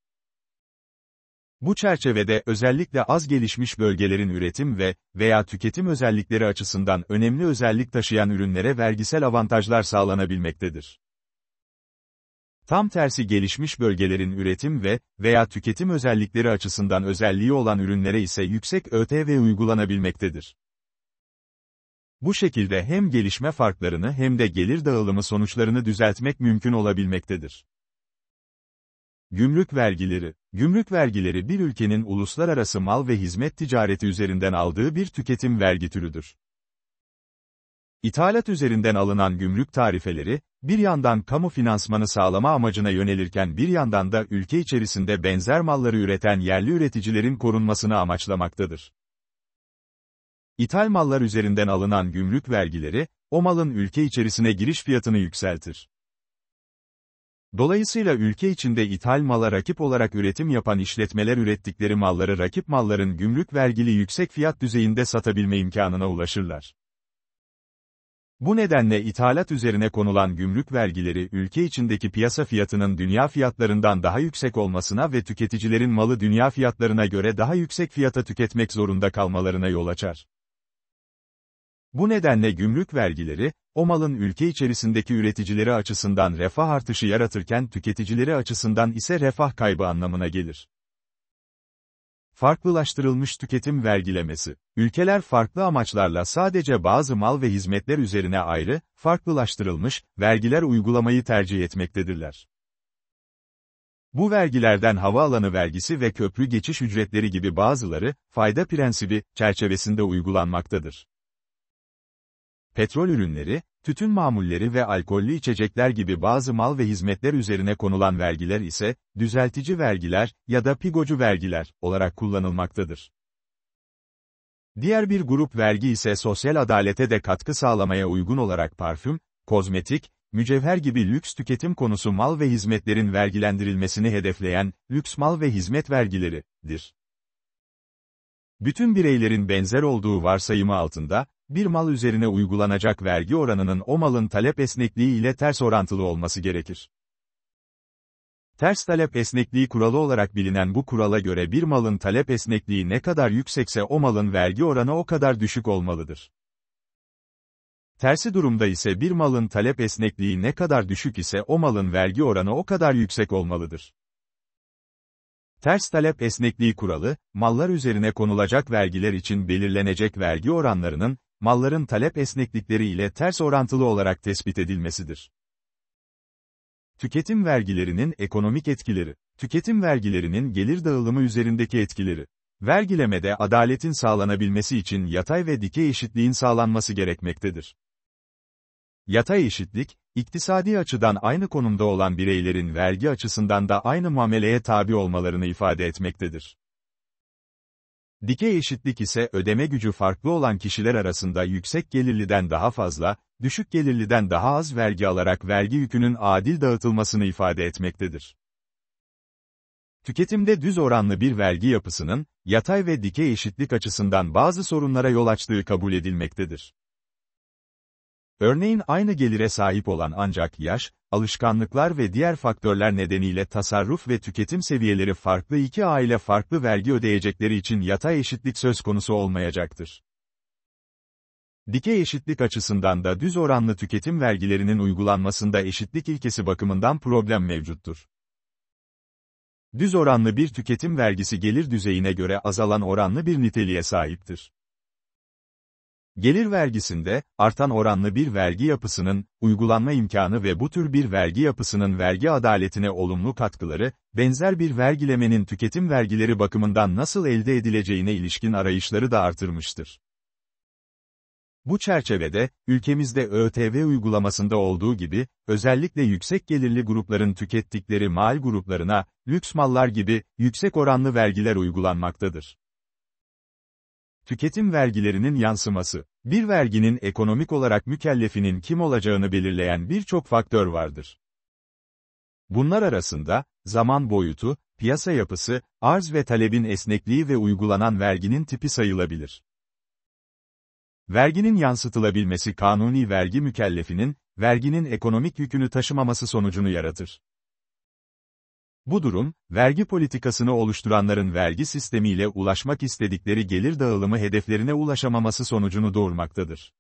Bu çerçevede özellikle az gelişmiş bölgelerin üretim ve veya tüketim özellikleri açısından önemli özellik taşıyan ürünlere vergisel avantajlar sağlanabilmektedir. Tam tersi gelişmiş bölgelerin üretim ve veya tüketim özellikleri açısından özelliği olan ürünlere ise yüksek ÖTV uygulanabilmektedir. Bu şekilde hem gelişme farklarını hem de gelir dağılımı sonuçlarını düzeltmek mümkün olabilmektedir. Gümrük vergileri, gümrük vergileri bir ülkenin uluslararası mal ve hizmet ticareti üzerinden aldığı bir tüketim vergi türüdür. İthalat üzerinden alınan gümrük tarifeleri, bir yandan kamu finansmanı sağlama amacına yönelirken bir yandan da ülke içerisinde benzer malları üreten yerli üreticilerin korunmasını amaçlamaktadır. İthal mallar üzerinden alınan gümrük vergileri, o malın ülke içerisine giriş fiyatını yükseltir. Dolayısıyla ülke içinde ithal mala rakip olarak üretim yapan işletmeler ürettikleri malları rakip malların gümrük vergili yüksek fiyat düzeyinde satabilme imkanına ulaşırlar. Bu nedenle ithalat üzerine konulan gümrük vergileri ülke içindeki piyasa fiyatının dünya fiyatlarından daha yüksek olmasına ve tüketicilerin malı dünya fiyatlarına göre daha yüksek fiyata tüketmek zorunda kalmalarına yol açar. Bu nedenle gümrük vergileri, o malın ülke içerisindeki üreticileri açısından refah artışı yaratırken tüketicileri açısından ise refah kaybı anlamına gelir. Farklılaştırılmış tüketim vergilemesi. Ülkeler farklı amaçlarla sadece bazı mal ve hizmetler üzerine ayrı, farklılaştırılmış, vergiler uygulamayı tercih etmektedirler. Bu vergilerden havaalanı vergisi ve köprü geçiş ücretleri gibi bazıları, fayda prensibi, çerçevesinde uygulanmaktadır petrol ürünleri, tütün mamulleri ve alkollü içecekler gibi bazı mal ve hizmetler üzerine konulan vergiler ise, düzeltici vergiler ya da pigocu vergiler olarak kullanılmaktadır. Diğer bir grup vergi ise sosyal adalete de katkı sağlamaya uygun olarak parfüm, kozmetik, mücevher gibi lüks tüketim konusu mal ve hizmetlerin vergilendirilmesini hedefleyen, lüks mal ve hizmet vergileridir. Bütün bireylerin benzer olduğu varsayımı altında, bir mal üzerine uygulanacak vergi oranının o malın talep esnekliği ile ters orantılı olması gerekir. Ters talep esnekliği kuralı olarak bilinen bu kurala göre bir malın talep esnekliği ne kadar yüksekse o malın vergi oranı o kadar düşük olmalıdır. Tersi durumda ise bir malın talep esnekliği ne kadar düşük ise o malın vergi oranı o kadar yüksek olmalıdır. Ters talep esnekliği kuralı, mallar üzerine konulacak vergiler için belirlenecek vergi oranlarının, malların talep esneklikleri ile ters orantılı olarak tespit edilmesidir. Tüketim vergilerinin ekonomik etkileri, tüketim vergilerinin gelir dağılımı üzerindeki etkileri, vergilemede adaletin sağlanabilmesi için yatay ve dikey eşitliğin sağlanması gerekmektedir. Yatay eşitlik, iktisadi açıdan aynı konumda olan bireylerin vergi açısından da aynı muameleye tabi olmalarını ifade etmektedir. Dikey eşitlik ise ödeme gücü farklı olan kişiler arasında yüksek gelirliden daha fazla, düşük gelirliden daha az vergi alarak vergi yükünün adil dağıtılmasını ifade etmektedir. Tüketimde düz oranlı bir vergi yapısının, yatay ve dikey eşitlik açısından bazı sorunlara yol açtığı kabul edilmektedir. Örneğin aynı gelire sahip olan ancak yaş, alışkanlıklar ve diğer faktörler nedeniyle tasarruf ve tüketim seviyeleri farklı iki aile farklı vergi ödeyecekleri için yatay eşitlik söz konusu olmayacaktır. Dikey eşitlik açısından da düz oranlı tüketim vergilerinin uygulanmasında eşitlik ilkesi bakımından problem mevcuttur. Düz oranlı bir tüketim vergisi gelir düzeyine göre azalan oranlı bir niteliğe sahiptir. Gelir vergisinde, artan oranlı bir vergi yapısının, uygulanma imkanı ve bu tür bir vergi yapısının vergi adaletine olumlu katkıları, benzer bir vergilemenin tüketim vergileri bakımından nasıl elde edileceğine ilişkin arayışları da artırmıştır. Bu çerçevede, ülkemizde ÖTV uygulamasında olduğu gibi, özellikle yüksek gelirli grupların tükettikleri mal gruplarına, lüks mallar gibi, yüksek oranlı vergiler uygulanmaktadır. Tüketim vergilerinin yansıması. Bir verginin ekonomik olarak mükellefinin kim olacağını belirleyen birçok faktör vardır. Bunlar arasında, zaman boyutu, piyasa yapısı, arz ve talebin esnekliği ve uygulanan verginin tipi sayılabilir. Verginin yansıtılabilmesi kanuni vergi mükellefinin, verginin ekonomik yükünü taşımaması sonucunu yaratır. Bu durum, vergi politikasını oluşturanların vergi sistemiyle ulaşmak istedikleri gelir dağılımı hedeflerine ulaşamaması sonucunu doğurmaktadır.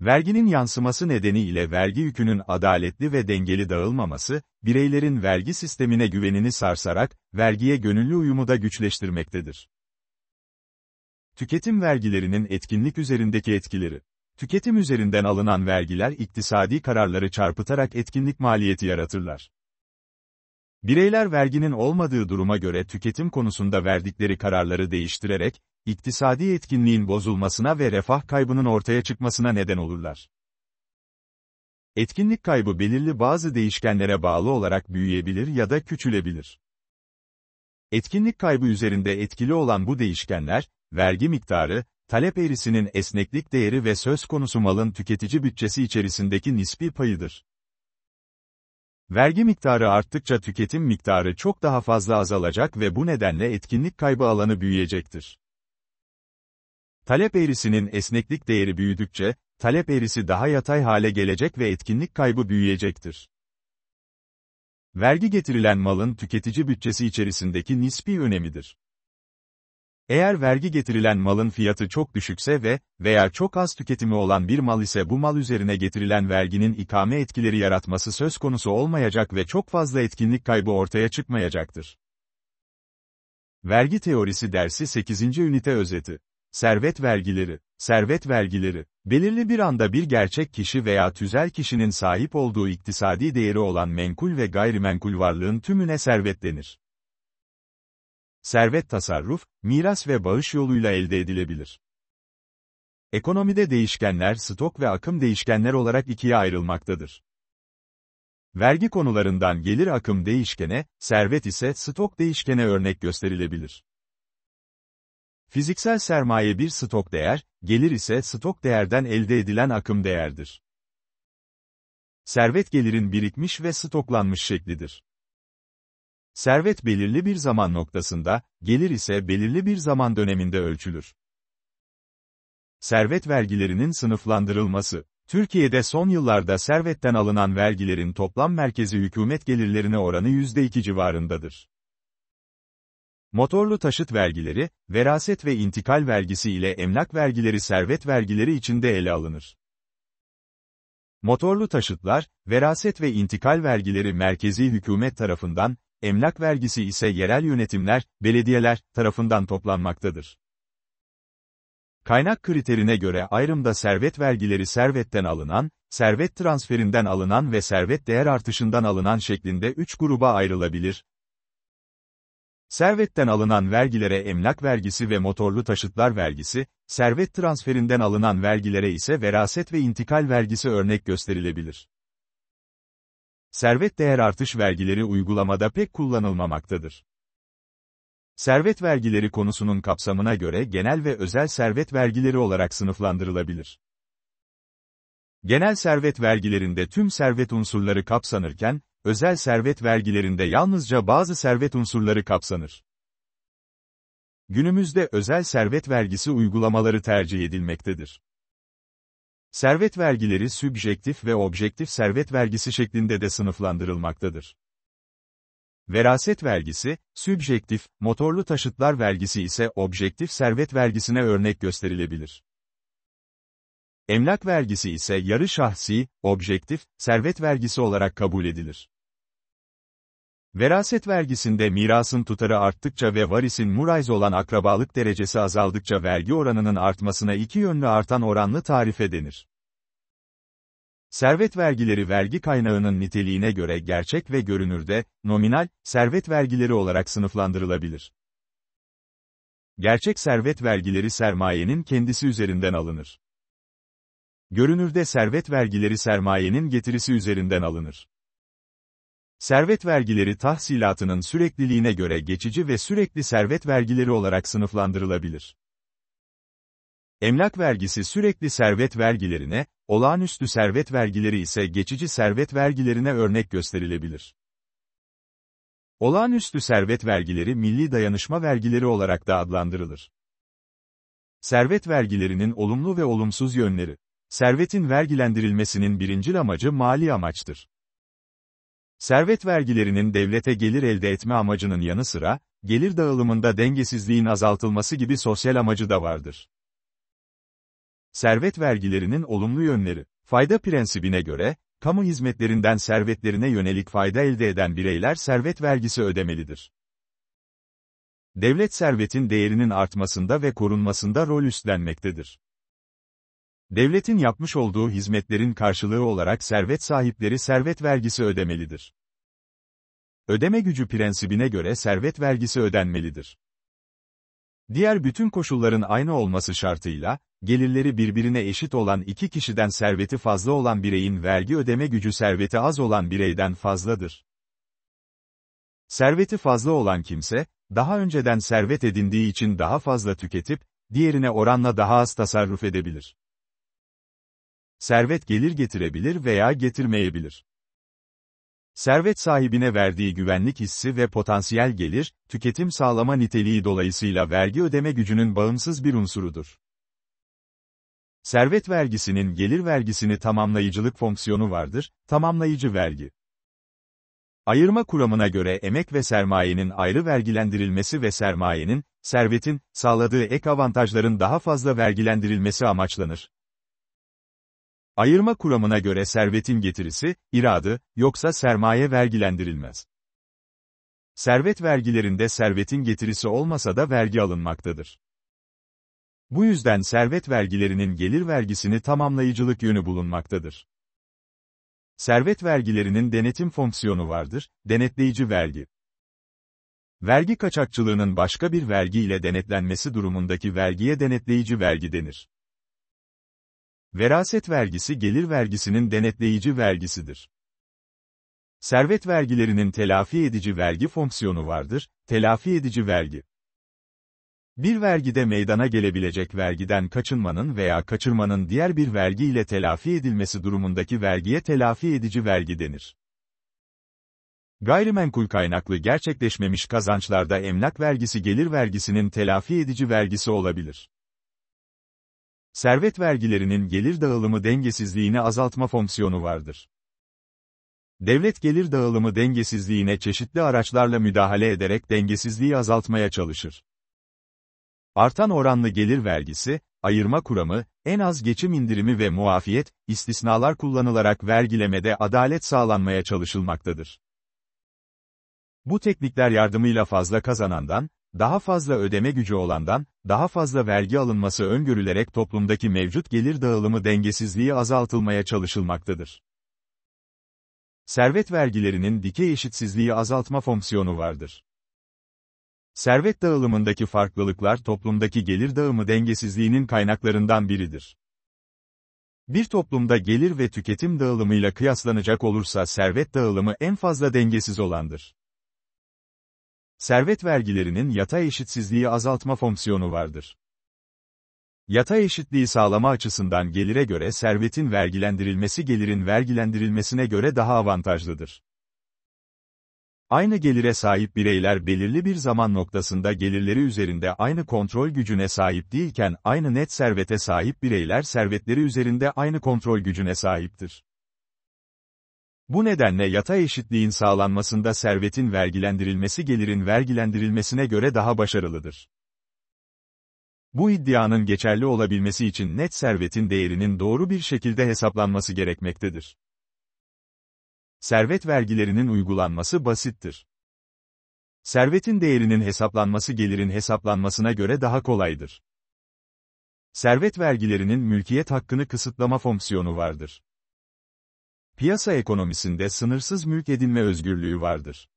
Verginin yansıması nedeniyle vergi yükünün adaletli ve dengeli dağılmaması, bireylerin vergi sistemine güvenini sarsarak, vergiye gönüllü uyumu da güçleştirmektedir. Tüketim vergilerinin etkinlik üzerindeki etkileri Tüketim üzerinden alınan vergiler iktisadi kararları çarpıtarak etkinlik maliyeti yaratırlar. Bireyler verginin olmadığı duruma göre tüketim konusunda verdikleri kararları değiştirerek, iktisadi etkinliğin bozulmasına ve refah kaybının ortaya çıkmasına neden olurlar. Etkinlik kaybı belirli bazı değişkenlere bağlı olarak büyüyebilir ya da küçülebilir. Etkinlik kaybı üzerinde etkili olan bu değişkenler, vergi miktarı, talep eğrisinin esneklik değeri ve söz konusu malın tüketici bütçesi içerisindeki nispi payıdır. Vergi miktarı arttıkça tüketim miktarı çok daha fazla azalacak ve bu nedenle etkinlik kaybı alanı büyüyecektir. Talep eğrisinin esneklik değeri büyüdükçe, talep eğrisi daha yatay hale gelecek ve etkinlik kaybı büyüyecektir. Vergi getirilen malın tüketici bütçesi içerisindeki nispi önemidir. Eğer vergi getirilen malın fiyatı çok düşükse ve veya çok az tüketimi olan bir mal ise bu mal üzerine getirilen verginin ikame etkileri yaratması söz konusu olmayacak ve çok fazla etkinlik kaybı ortaya çıkmayacaktır. Vergi Teorisi dersi 8. ünite özeti. Servet vergileri. Servet vergileri, belirli bir anda bir gerçek kişi veya tüzel kişinin sahip olduğu iktisadi değeri olan menkul ve gayrimenkul varlığın tümüne servet denir servet tasarruf, miras ve bağış yoluyla elde edilebilir. Ekonomide değişkenler stok ve akım değişkenler olarak ikiye ayrılmaktadır. Vergi konularından gelir akım değişkene, servet ise stok değişkene örnek gösterilebilir. Fiziksel sermaye bir stok değer, gelir ise stok değerden elde edilen akım değerdir. Servet gelirin birikmiş ve stoklanmış şeklidir. Servet belirli bir zaman noktasında, gelir ise belirli bir zaman döneminde ölçülür. Servet vergilerinin sınıflandırılması Türkiye'de son yıllarda servetten alınan vergilerin toplam merkezi hükümet gelirlerine oranı %2 civarındadır. Motorlu taşıt vergileri, veraset ve intikal vergisi ile emlak vergileri servet vergileri içinde ele alınır. Motorlu taşıtlar, veraset ve intikal vergileri merkezi hükümet tarafından, emlak vergisi ise yerel yönetimler, belediyeler tarafından toplanmaktadır. Kaynak kriterine göre ayrımda servet vergileri servetten alınan, servet transferinden alınan ve servet değer artışından alınan şeklinde üç gruba ayrılabilir. Servetten alınan vergilere emlak vergisi ve motorlu taşıtlar vergisi, servet transferinden alınan vergilere ise veraset ve intikal vergisi örnek gösterilebilir servet değer artış vergileri uygulamada pek kullanılmamaktadır. Servet vergileri konusunun kapsamına göre genel ve özel servet vergileri olarak sınıflandırılabilir. Genel servet vergilerinde tüm servet unsurları kapsanırken, özel servet vergilerinde yalnızca bazı servet unsurları kapsanır. Günümüzde özel servet vergisi uygulamaları tercih edilmektedir. Servet vergileri sübjektif ve objektif servet vergisi şeklinde de sınıflandırılmaktadır. Veraset vergisi, sübjektif, motorlu taşıtlar vergisi ise objektif servet vergisine örnek gösterilebilir. Emlak vergisi ise yarı şahsi, objektif, servet vergisi olarak kabul edilir. Veraset vergisinde mirasın tutarı arttıkça ve varisin murayz olan akrabalık derecesi azaldıkça vergi oranının artmasına iki yönlü artan oranlı tarife denir. Servet vergileri vergi kaynağının niteliğine göre gerçek ve görünürde, nominal, servet vergileri olarak sınıflandırılabilir. Gerçek servet vergileri sermayenin kendisi üzerinden alınır. Görünürde servet vergileri sermayenin getirisi üzerinden alınır. Servet vergileri tahsilatının sürekliliğine göre geçici ve sürekli servet vergileri olarak sınıflandırılabilir. Emlak vergisi sürekli servet vergilerine, olağanüstü servet vergileri ise geçici servet vergilerine örnek gösterilebilir. Olağanüstü servet vergileri milli dayanışma vergileri olarak da adlandırılır. Servet vergilerinin olumlu ve olumsuz yönleri. Servetin vergilendirilmesinin birincil amacı mali amaçtır. Servet vergilerinin devlete gelir elde etme amacının yanı sıra, gelir dağılımında dengesizliğin azaltılması gibi sosyal amacı da vardır. Servet vergilerinin olumlu yönleri, fayda prensibine göre, kamu hizmetlerinden servetlerine yönelik fayda elde eden bireyler servet vergisi ödemelidir. Devlet servetin değerinin artmasında ve korunmasında rol üstlenmektedir. Devletin yapmış olduğu hizmetlerin karşılığı olarak servet sahipleri servet vergisi ödemelidir. Ödeme gücü prensibine göre servet vergisi ödenmelidir. Diğer bütün koşulların aynı olması şartıyla, gelirleri birbirine eşit olan iki kişiden serveti fazla olan bireyin vergi ödeme gücü serveti az olan bireyden fazladır. Serveti fazla olan kimse, daha önceden servet edindiği için daha fazla tüketip, diğerine oranla daha az tasarruf edebilir servet gelir getirebilir veya getirmeyebilir. Servet sahibine verdiği güvenlik hissi ve potansiyel gelir, tüketim sağlama niteliği dolayısıyla vergi ödeme gücünün bağımsız bir unsurudur. Servet vergisinin gelir vergisini tamamlayıcılık fonksiyonu vardır, tamamlayıcı vergi. Ayırma kuramına göre emek ve sermayenin ayrı vergilendirilmesi ve sermayenin, servetin, sağladığı ek avantajların daha fazla vergilendirilmesi amaçlanır. Ayırma kuramına göre servetin getirisi, iradı, yoksa sermaye vergilendirilmez. Servet vergilerinde servetin getirisi olmasa da vergi alınmaktadır. Bu yüzden servet vergilerinin gelir vergisini tamamlayıcılık yönü bulunmaktadır. Servet vergilerinin denetim fonksiyonu vardır, denetleyici vergi. Vergi kaçakçılığının başka bir vergi ile denetlenmesi durumundaki vergiye denetleyici vergi denir. Veraset vergisi gelir vergisinin denetleyici vergisidir. Servet vergilerinin telafi edici vergi fonksiyonu vardır, telafi edici vergi. Bir vergide meydana gelebilecek vergiden kaçınmanın veya kaçırmanın diğer bir vergi ile telafi edilmesi durumundaki vergiye telafi edici vergi denir. Gayrimenkul kaynaklı gerçekleşmemiş kazançlarda emlak vergisi gelir vergisinin telafi edici vergisi olabilir. Servet vergilerinin gelir dağılımı dengesizliğini azaltma fonksiyonu vardır. Devlet gelir dağılımı dengesizliğine çeşitli araçlarla müdahale ederek dengesizliği azaltmaya çalışır. Artan oranlı gelir vergisi, ayırma kuramı, en az geçim indirimi ve muafiyet, istisnalar kullanılarak vergilemede adalet sağlanmaya çalışılmaktadır. Bu teknikler yardımıyla fazla kazanandan, daha fazla ödeme gücü olandan, daha fazla vergi alınması öngörülerek toplumdaki mevcut gelir dağılımı dengesizliği azaltılmaya çalışılmaktadır. Servet vergilerinin dikey eşitsizliği azaltma fonksiyonu vardır. Servet dağılımındaki farklılıklar toplumdaki gelir dağımı dengesizliğinin kaynaklarından biridir. Bir toplumda gelir ve tüketim dağılımıyla kıyaslanacak olursa servet dağılımı en fazla dengesiz olandır servet vergilerinin yatay eşitsizliği azaltma fonksiyonu vardır. Yatay eşitliği sağlama açısından gelire göre servetin vergilendirilmesi gelirin vergilendirilmesine göre daha avantajlıdır. Aynı gelire sahip bireyler belirli bir zaman noktasında gelirleri üzerinde aynı kontrol gücüne sahip değilken aynı net servete sahip bireyler servetleri üzerinde aynı kontrol gücüne sahiptir. Bu nedenle yatay eşitliğin sağlanmasında servetin vergilendirilmesi gelirin vergilendirilmesine göre daha başarılıdır. Bu iddianın geçerli olabilmesi için net servetin değerinin doğru bir şekilde hesaplanması gerekmektedir. Servet vergilerinin uygulanması basittir. Servetin değerinin hesaplanması gelirin hesaplanmasına göre daha kolaydır. Servet vergilerinin mülkiyet hakkını kısıtlama fonksiyonu vardır. Piyasa ekonomisinde sınırsız mülk edinme özgürlüğü vardır.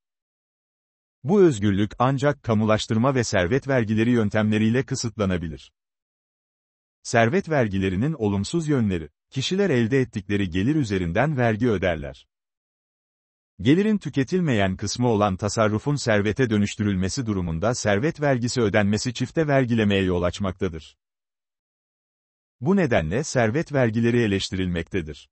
Bu özgürlük ancak kamulaştırma ve servet vergileri yöntemleriyle kısıtlanabilir. Servet vergilerinin olumsuz yönleri, kişiler elde ettikleri gelir üzerinden vergi öderler. Gelirin tüketilmeyen kısmı olan tasarrufun servete dönüştürülmesi durumunda servet vergisi ödenmesi çifte vergilemeye yol açmaktadır. Bu nedenle servet vergileri eleştirilmektedir.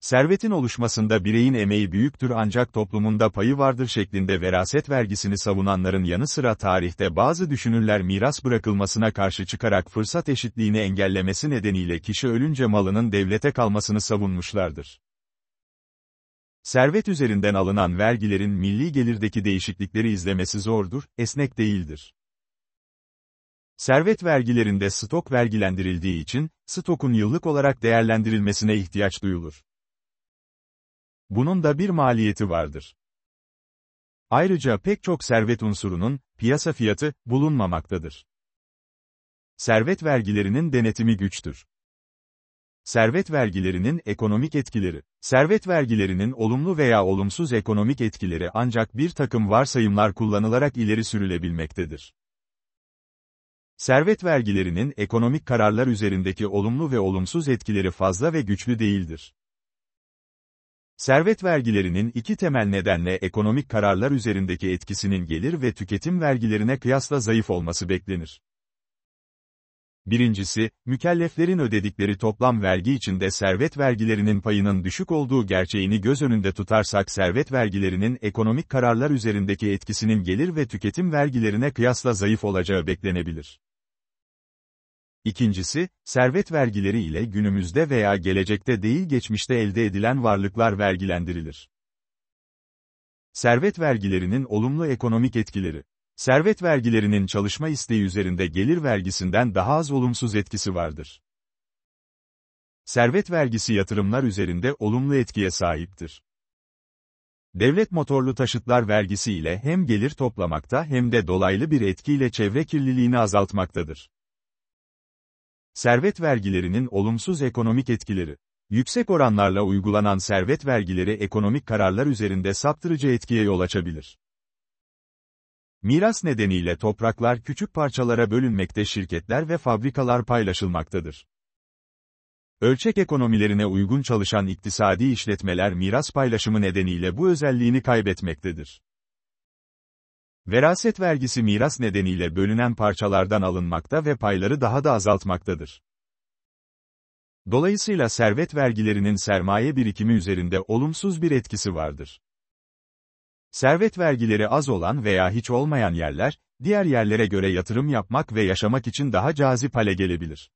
Servetin oluşmasında bireyin emeği büyüktür ancak toplumunda payı vardır şeklinde veraset vergisini savunanların yanı sıra tarihte bazı düşünürler miras bırakılmasına karşı çıkarak fırsat eşitliğini engellemesi nedeniyle kişi ölünce malının devlete kalmasını savunmuşlardır. Servet üzerinden alınan vergilerin milli gelirdeki değişiklikleri izlemesi zordur, esnek değildir. Servet vergilerinde stok vergilendirildiği için, stokun yıllık olarak değerlendirilmesine ihtiyaç duyulur. Bunun da bir maliyeti vardır. Ayrıca pek çok servet unsurunun, piyasa fiyatı, bulunmamaktadır. Servet vergilerinin denetimi güçtür. Servet vergilerinin ekonomik etkileri. Servet vergilerinin olumlu veya olumsuz ekonomik etkileri ancak bir takım varsayımlar kullanılarak ileri sürülebilmektedir. Servet vergilerinin ekonomik kararlar üzerindeki olumlu ve olumsuz etkileri fazla ve güçlü değildir. Servet vergilerinin iki temel nedenle ekonomik kararlar üzerindeki etkisinin gelir ve tüketim vergilerine kıyasla zayıf olması beklenir. Birincisi, mükelleflerin ödedikleri toplam vergi içinde servet vergilerinin payının düşük olduğu gerçeğini göz önünde tutarsak servet vergilerinin ekonomik kararlar üzerindeki etkisinin gelir ve tüketim vergilerine kıyasla zayıf olacağı beklenebilir. İkincisi, servet vergileri ile günümüzde veya gelecekte değil geçmişte elde edilen varlıklar vergilendirilir. Servet vergilerinin olumlu ekonomik etkileri. Servet vergilerinin çalışma isteği üzerinde gelir vergisinden daha az olumsuz etkisi vardır. Servet vergisi yatırımlar üzerinde olumlu etkiye sahiptir. Devlet motorlu taşıtlar vergisi ile hem gelir toplamakta hem de dolaylı bir etkiyle çevre kirliliğini azaltmaktadır. Servet vergilerinin olumsuz ekonomik etkileri. Yüksek oranlarla uygulanan servet vergileri ekonomik kararlar üzerinde saptırıcı etkiye yol açabilir. Miras nedeniyle topraklar küçük parçalara bölünmekte şirketler ve fabrikalar paylaşılmaktadır. Ölçek ekonomilerine uygun çalışan iktisadi işletmeler miras paylaşımı nedeniyle bu özelliğini kaybetmektedir. Veraset vergisi miras nedeniyle bölünen parçalardan alınmakta ve payları daha da azaltmaktadır. Dolayısıyla servet vergilerinin sermaye birikimi üzerinde olumsuz bir etkisi vardır. Servet vergileri az olan veya hiç olmayan yerler, diğer yerlere göre yatırım yapmak ve yaşamak için daha cazip hale gelebilir.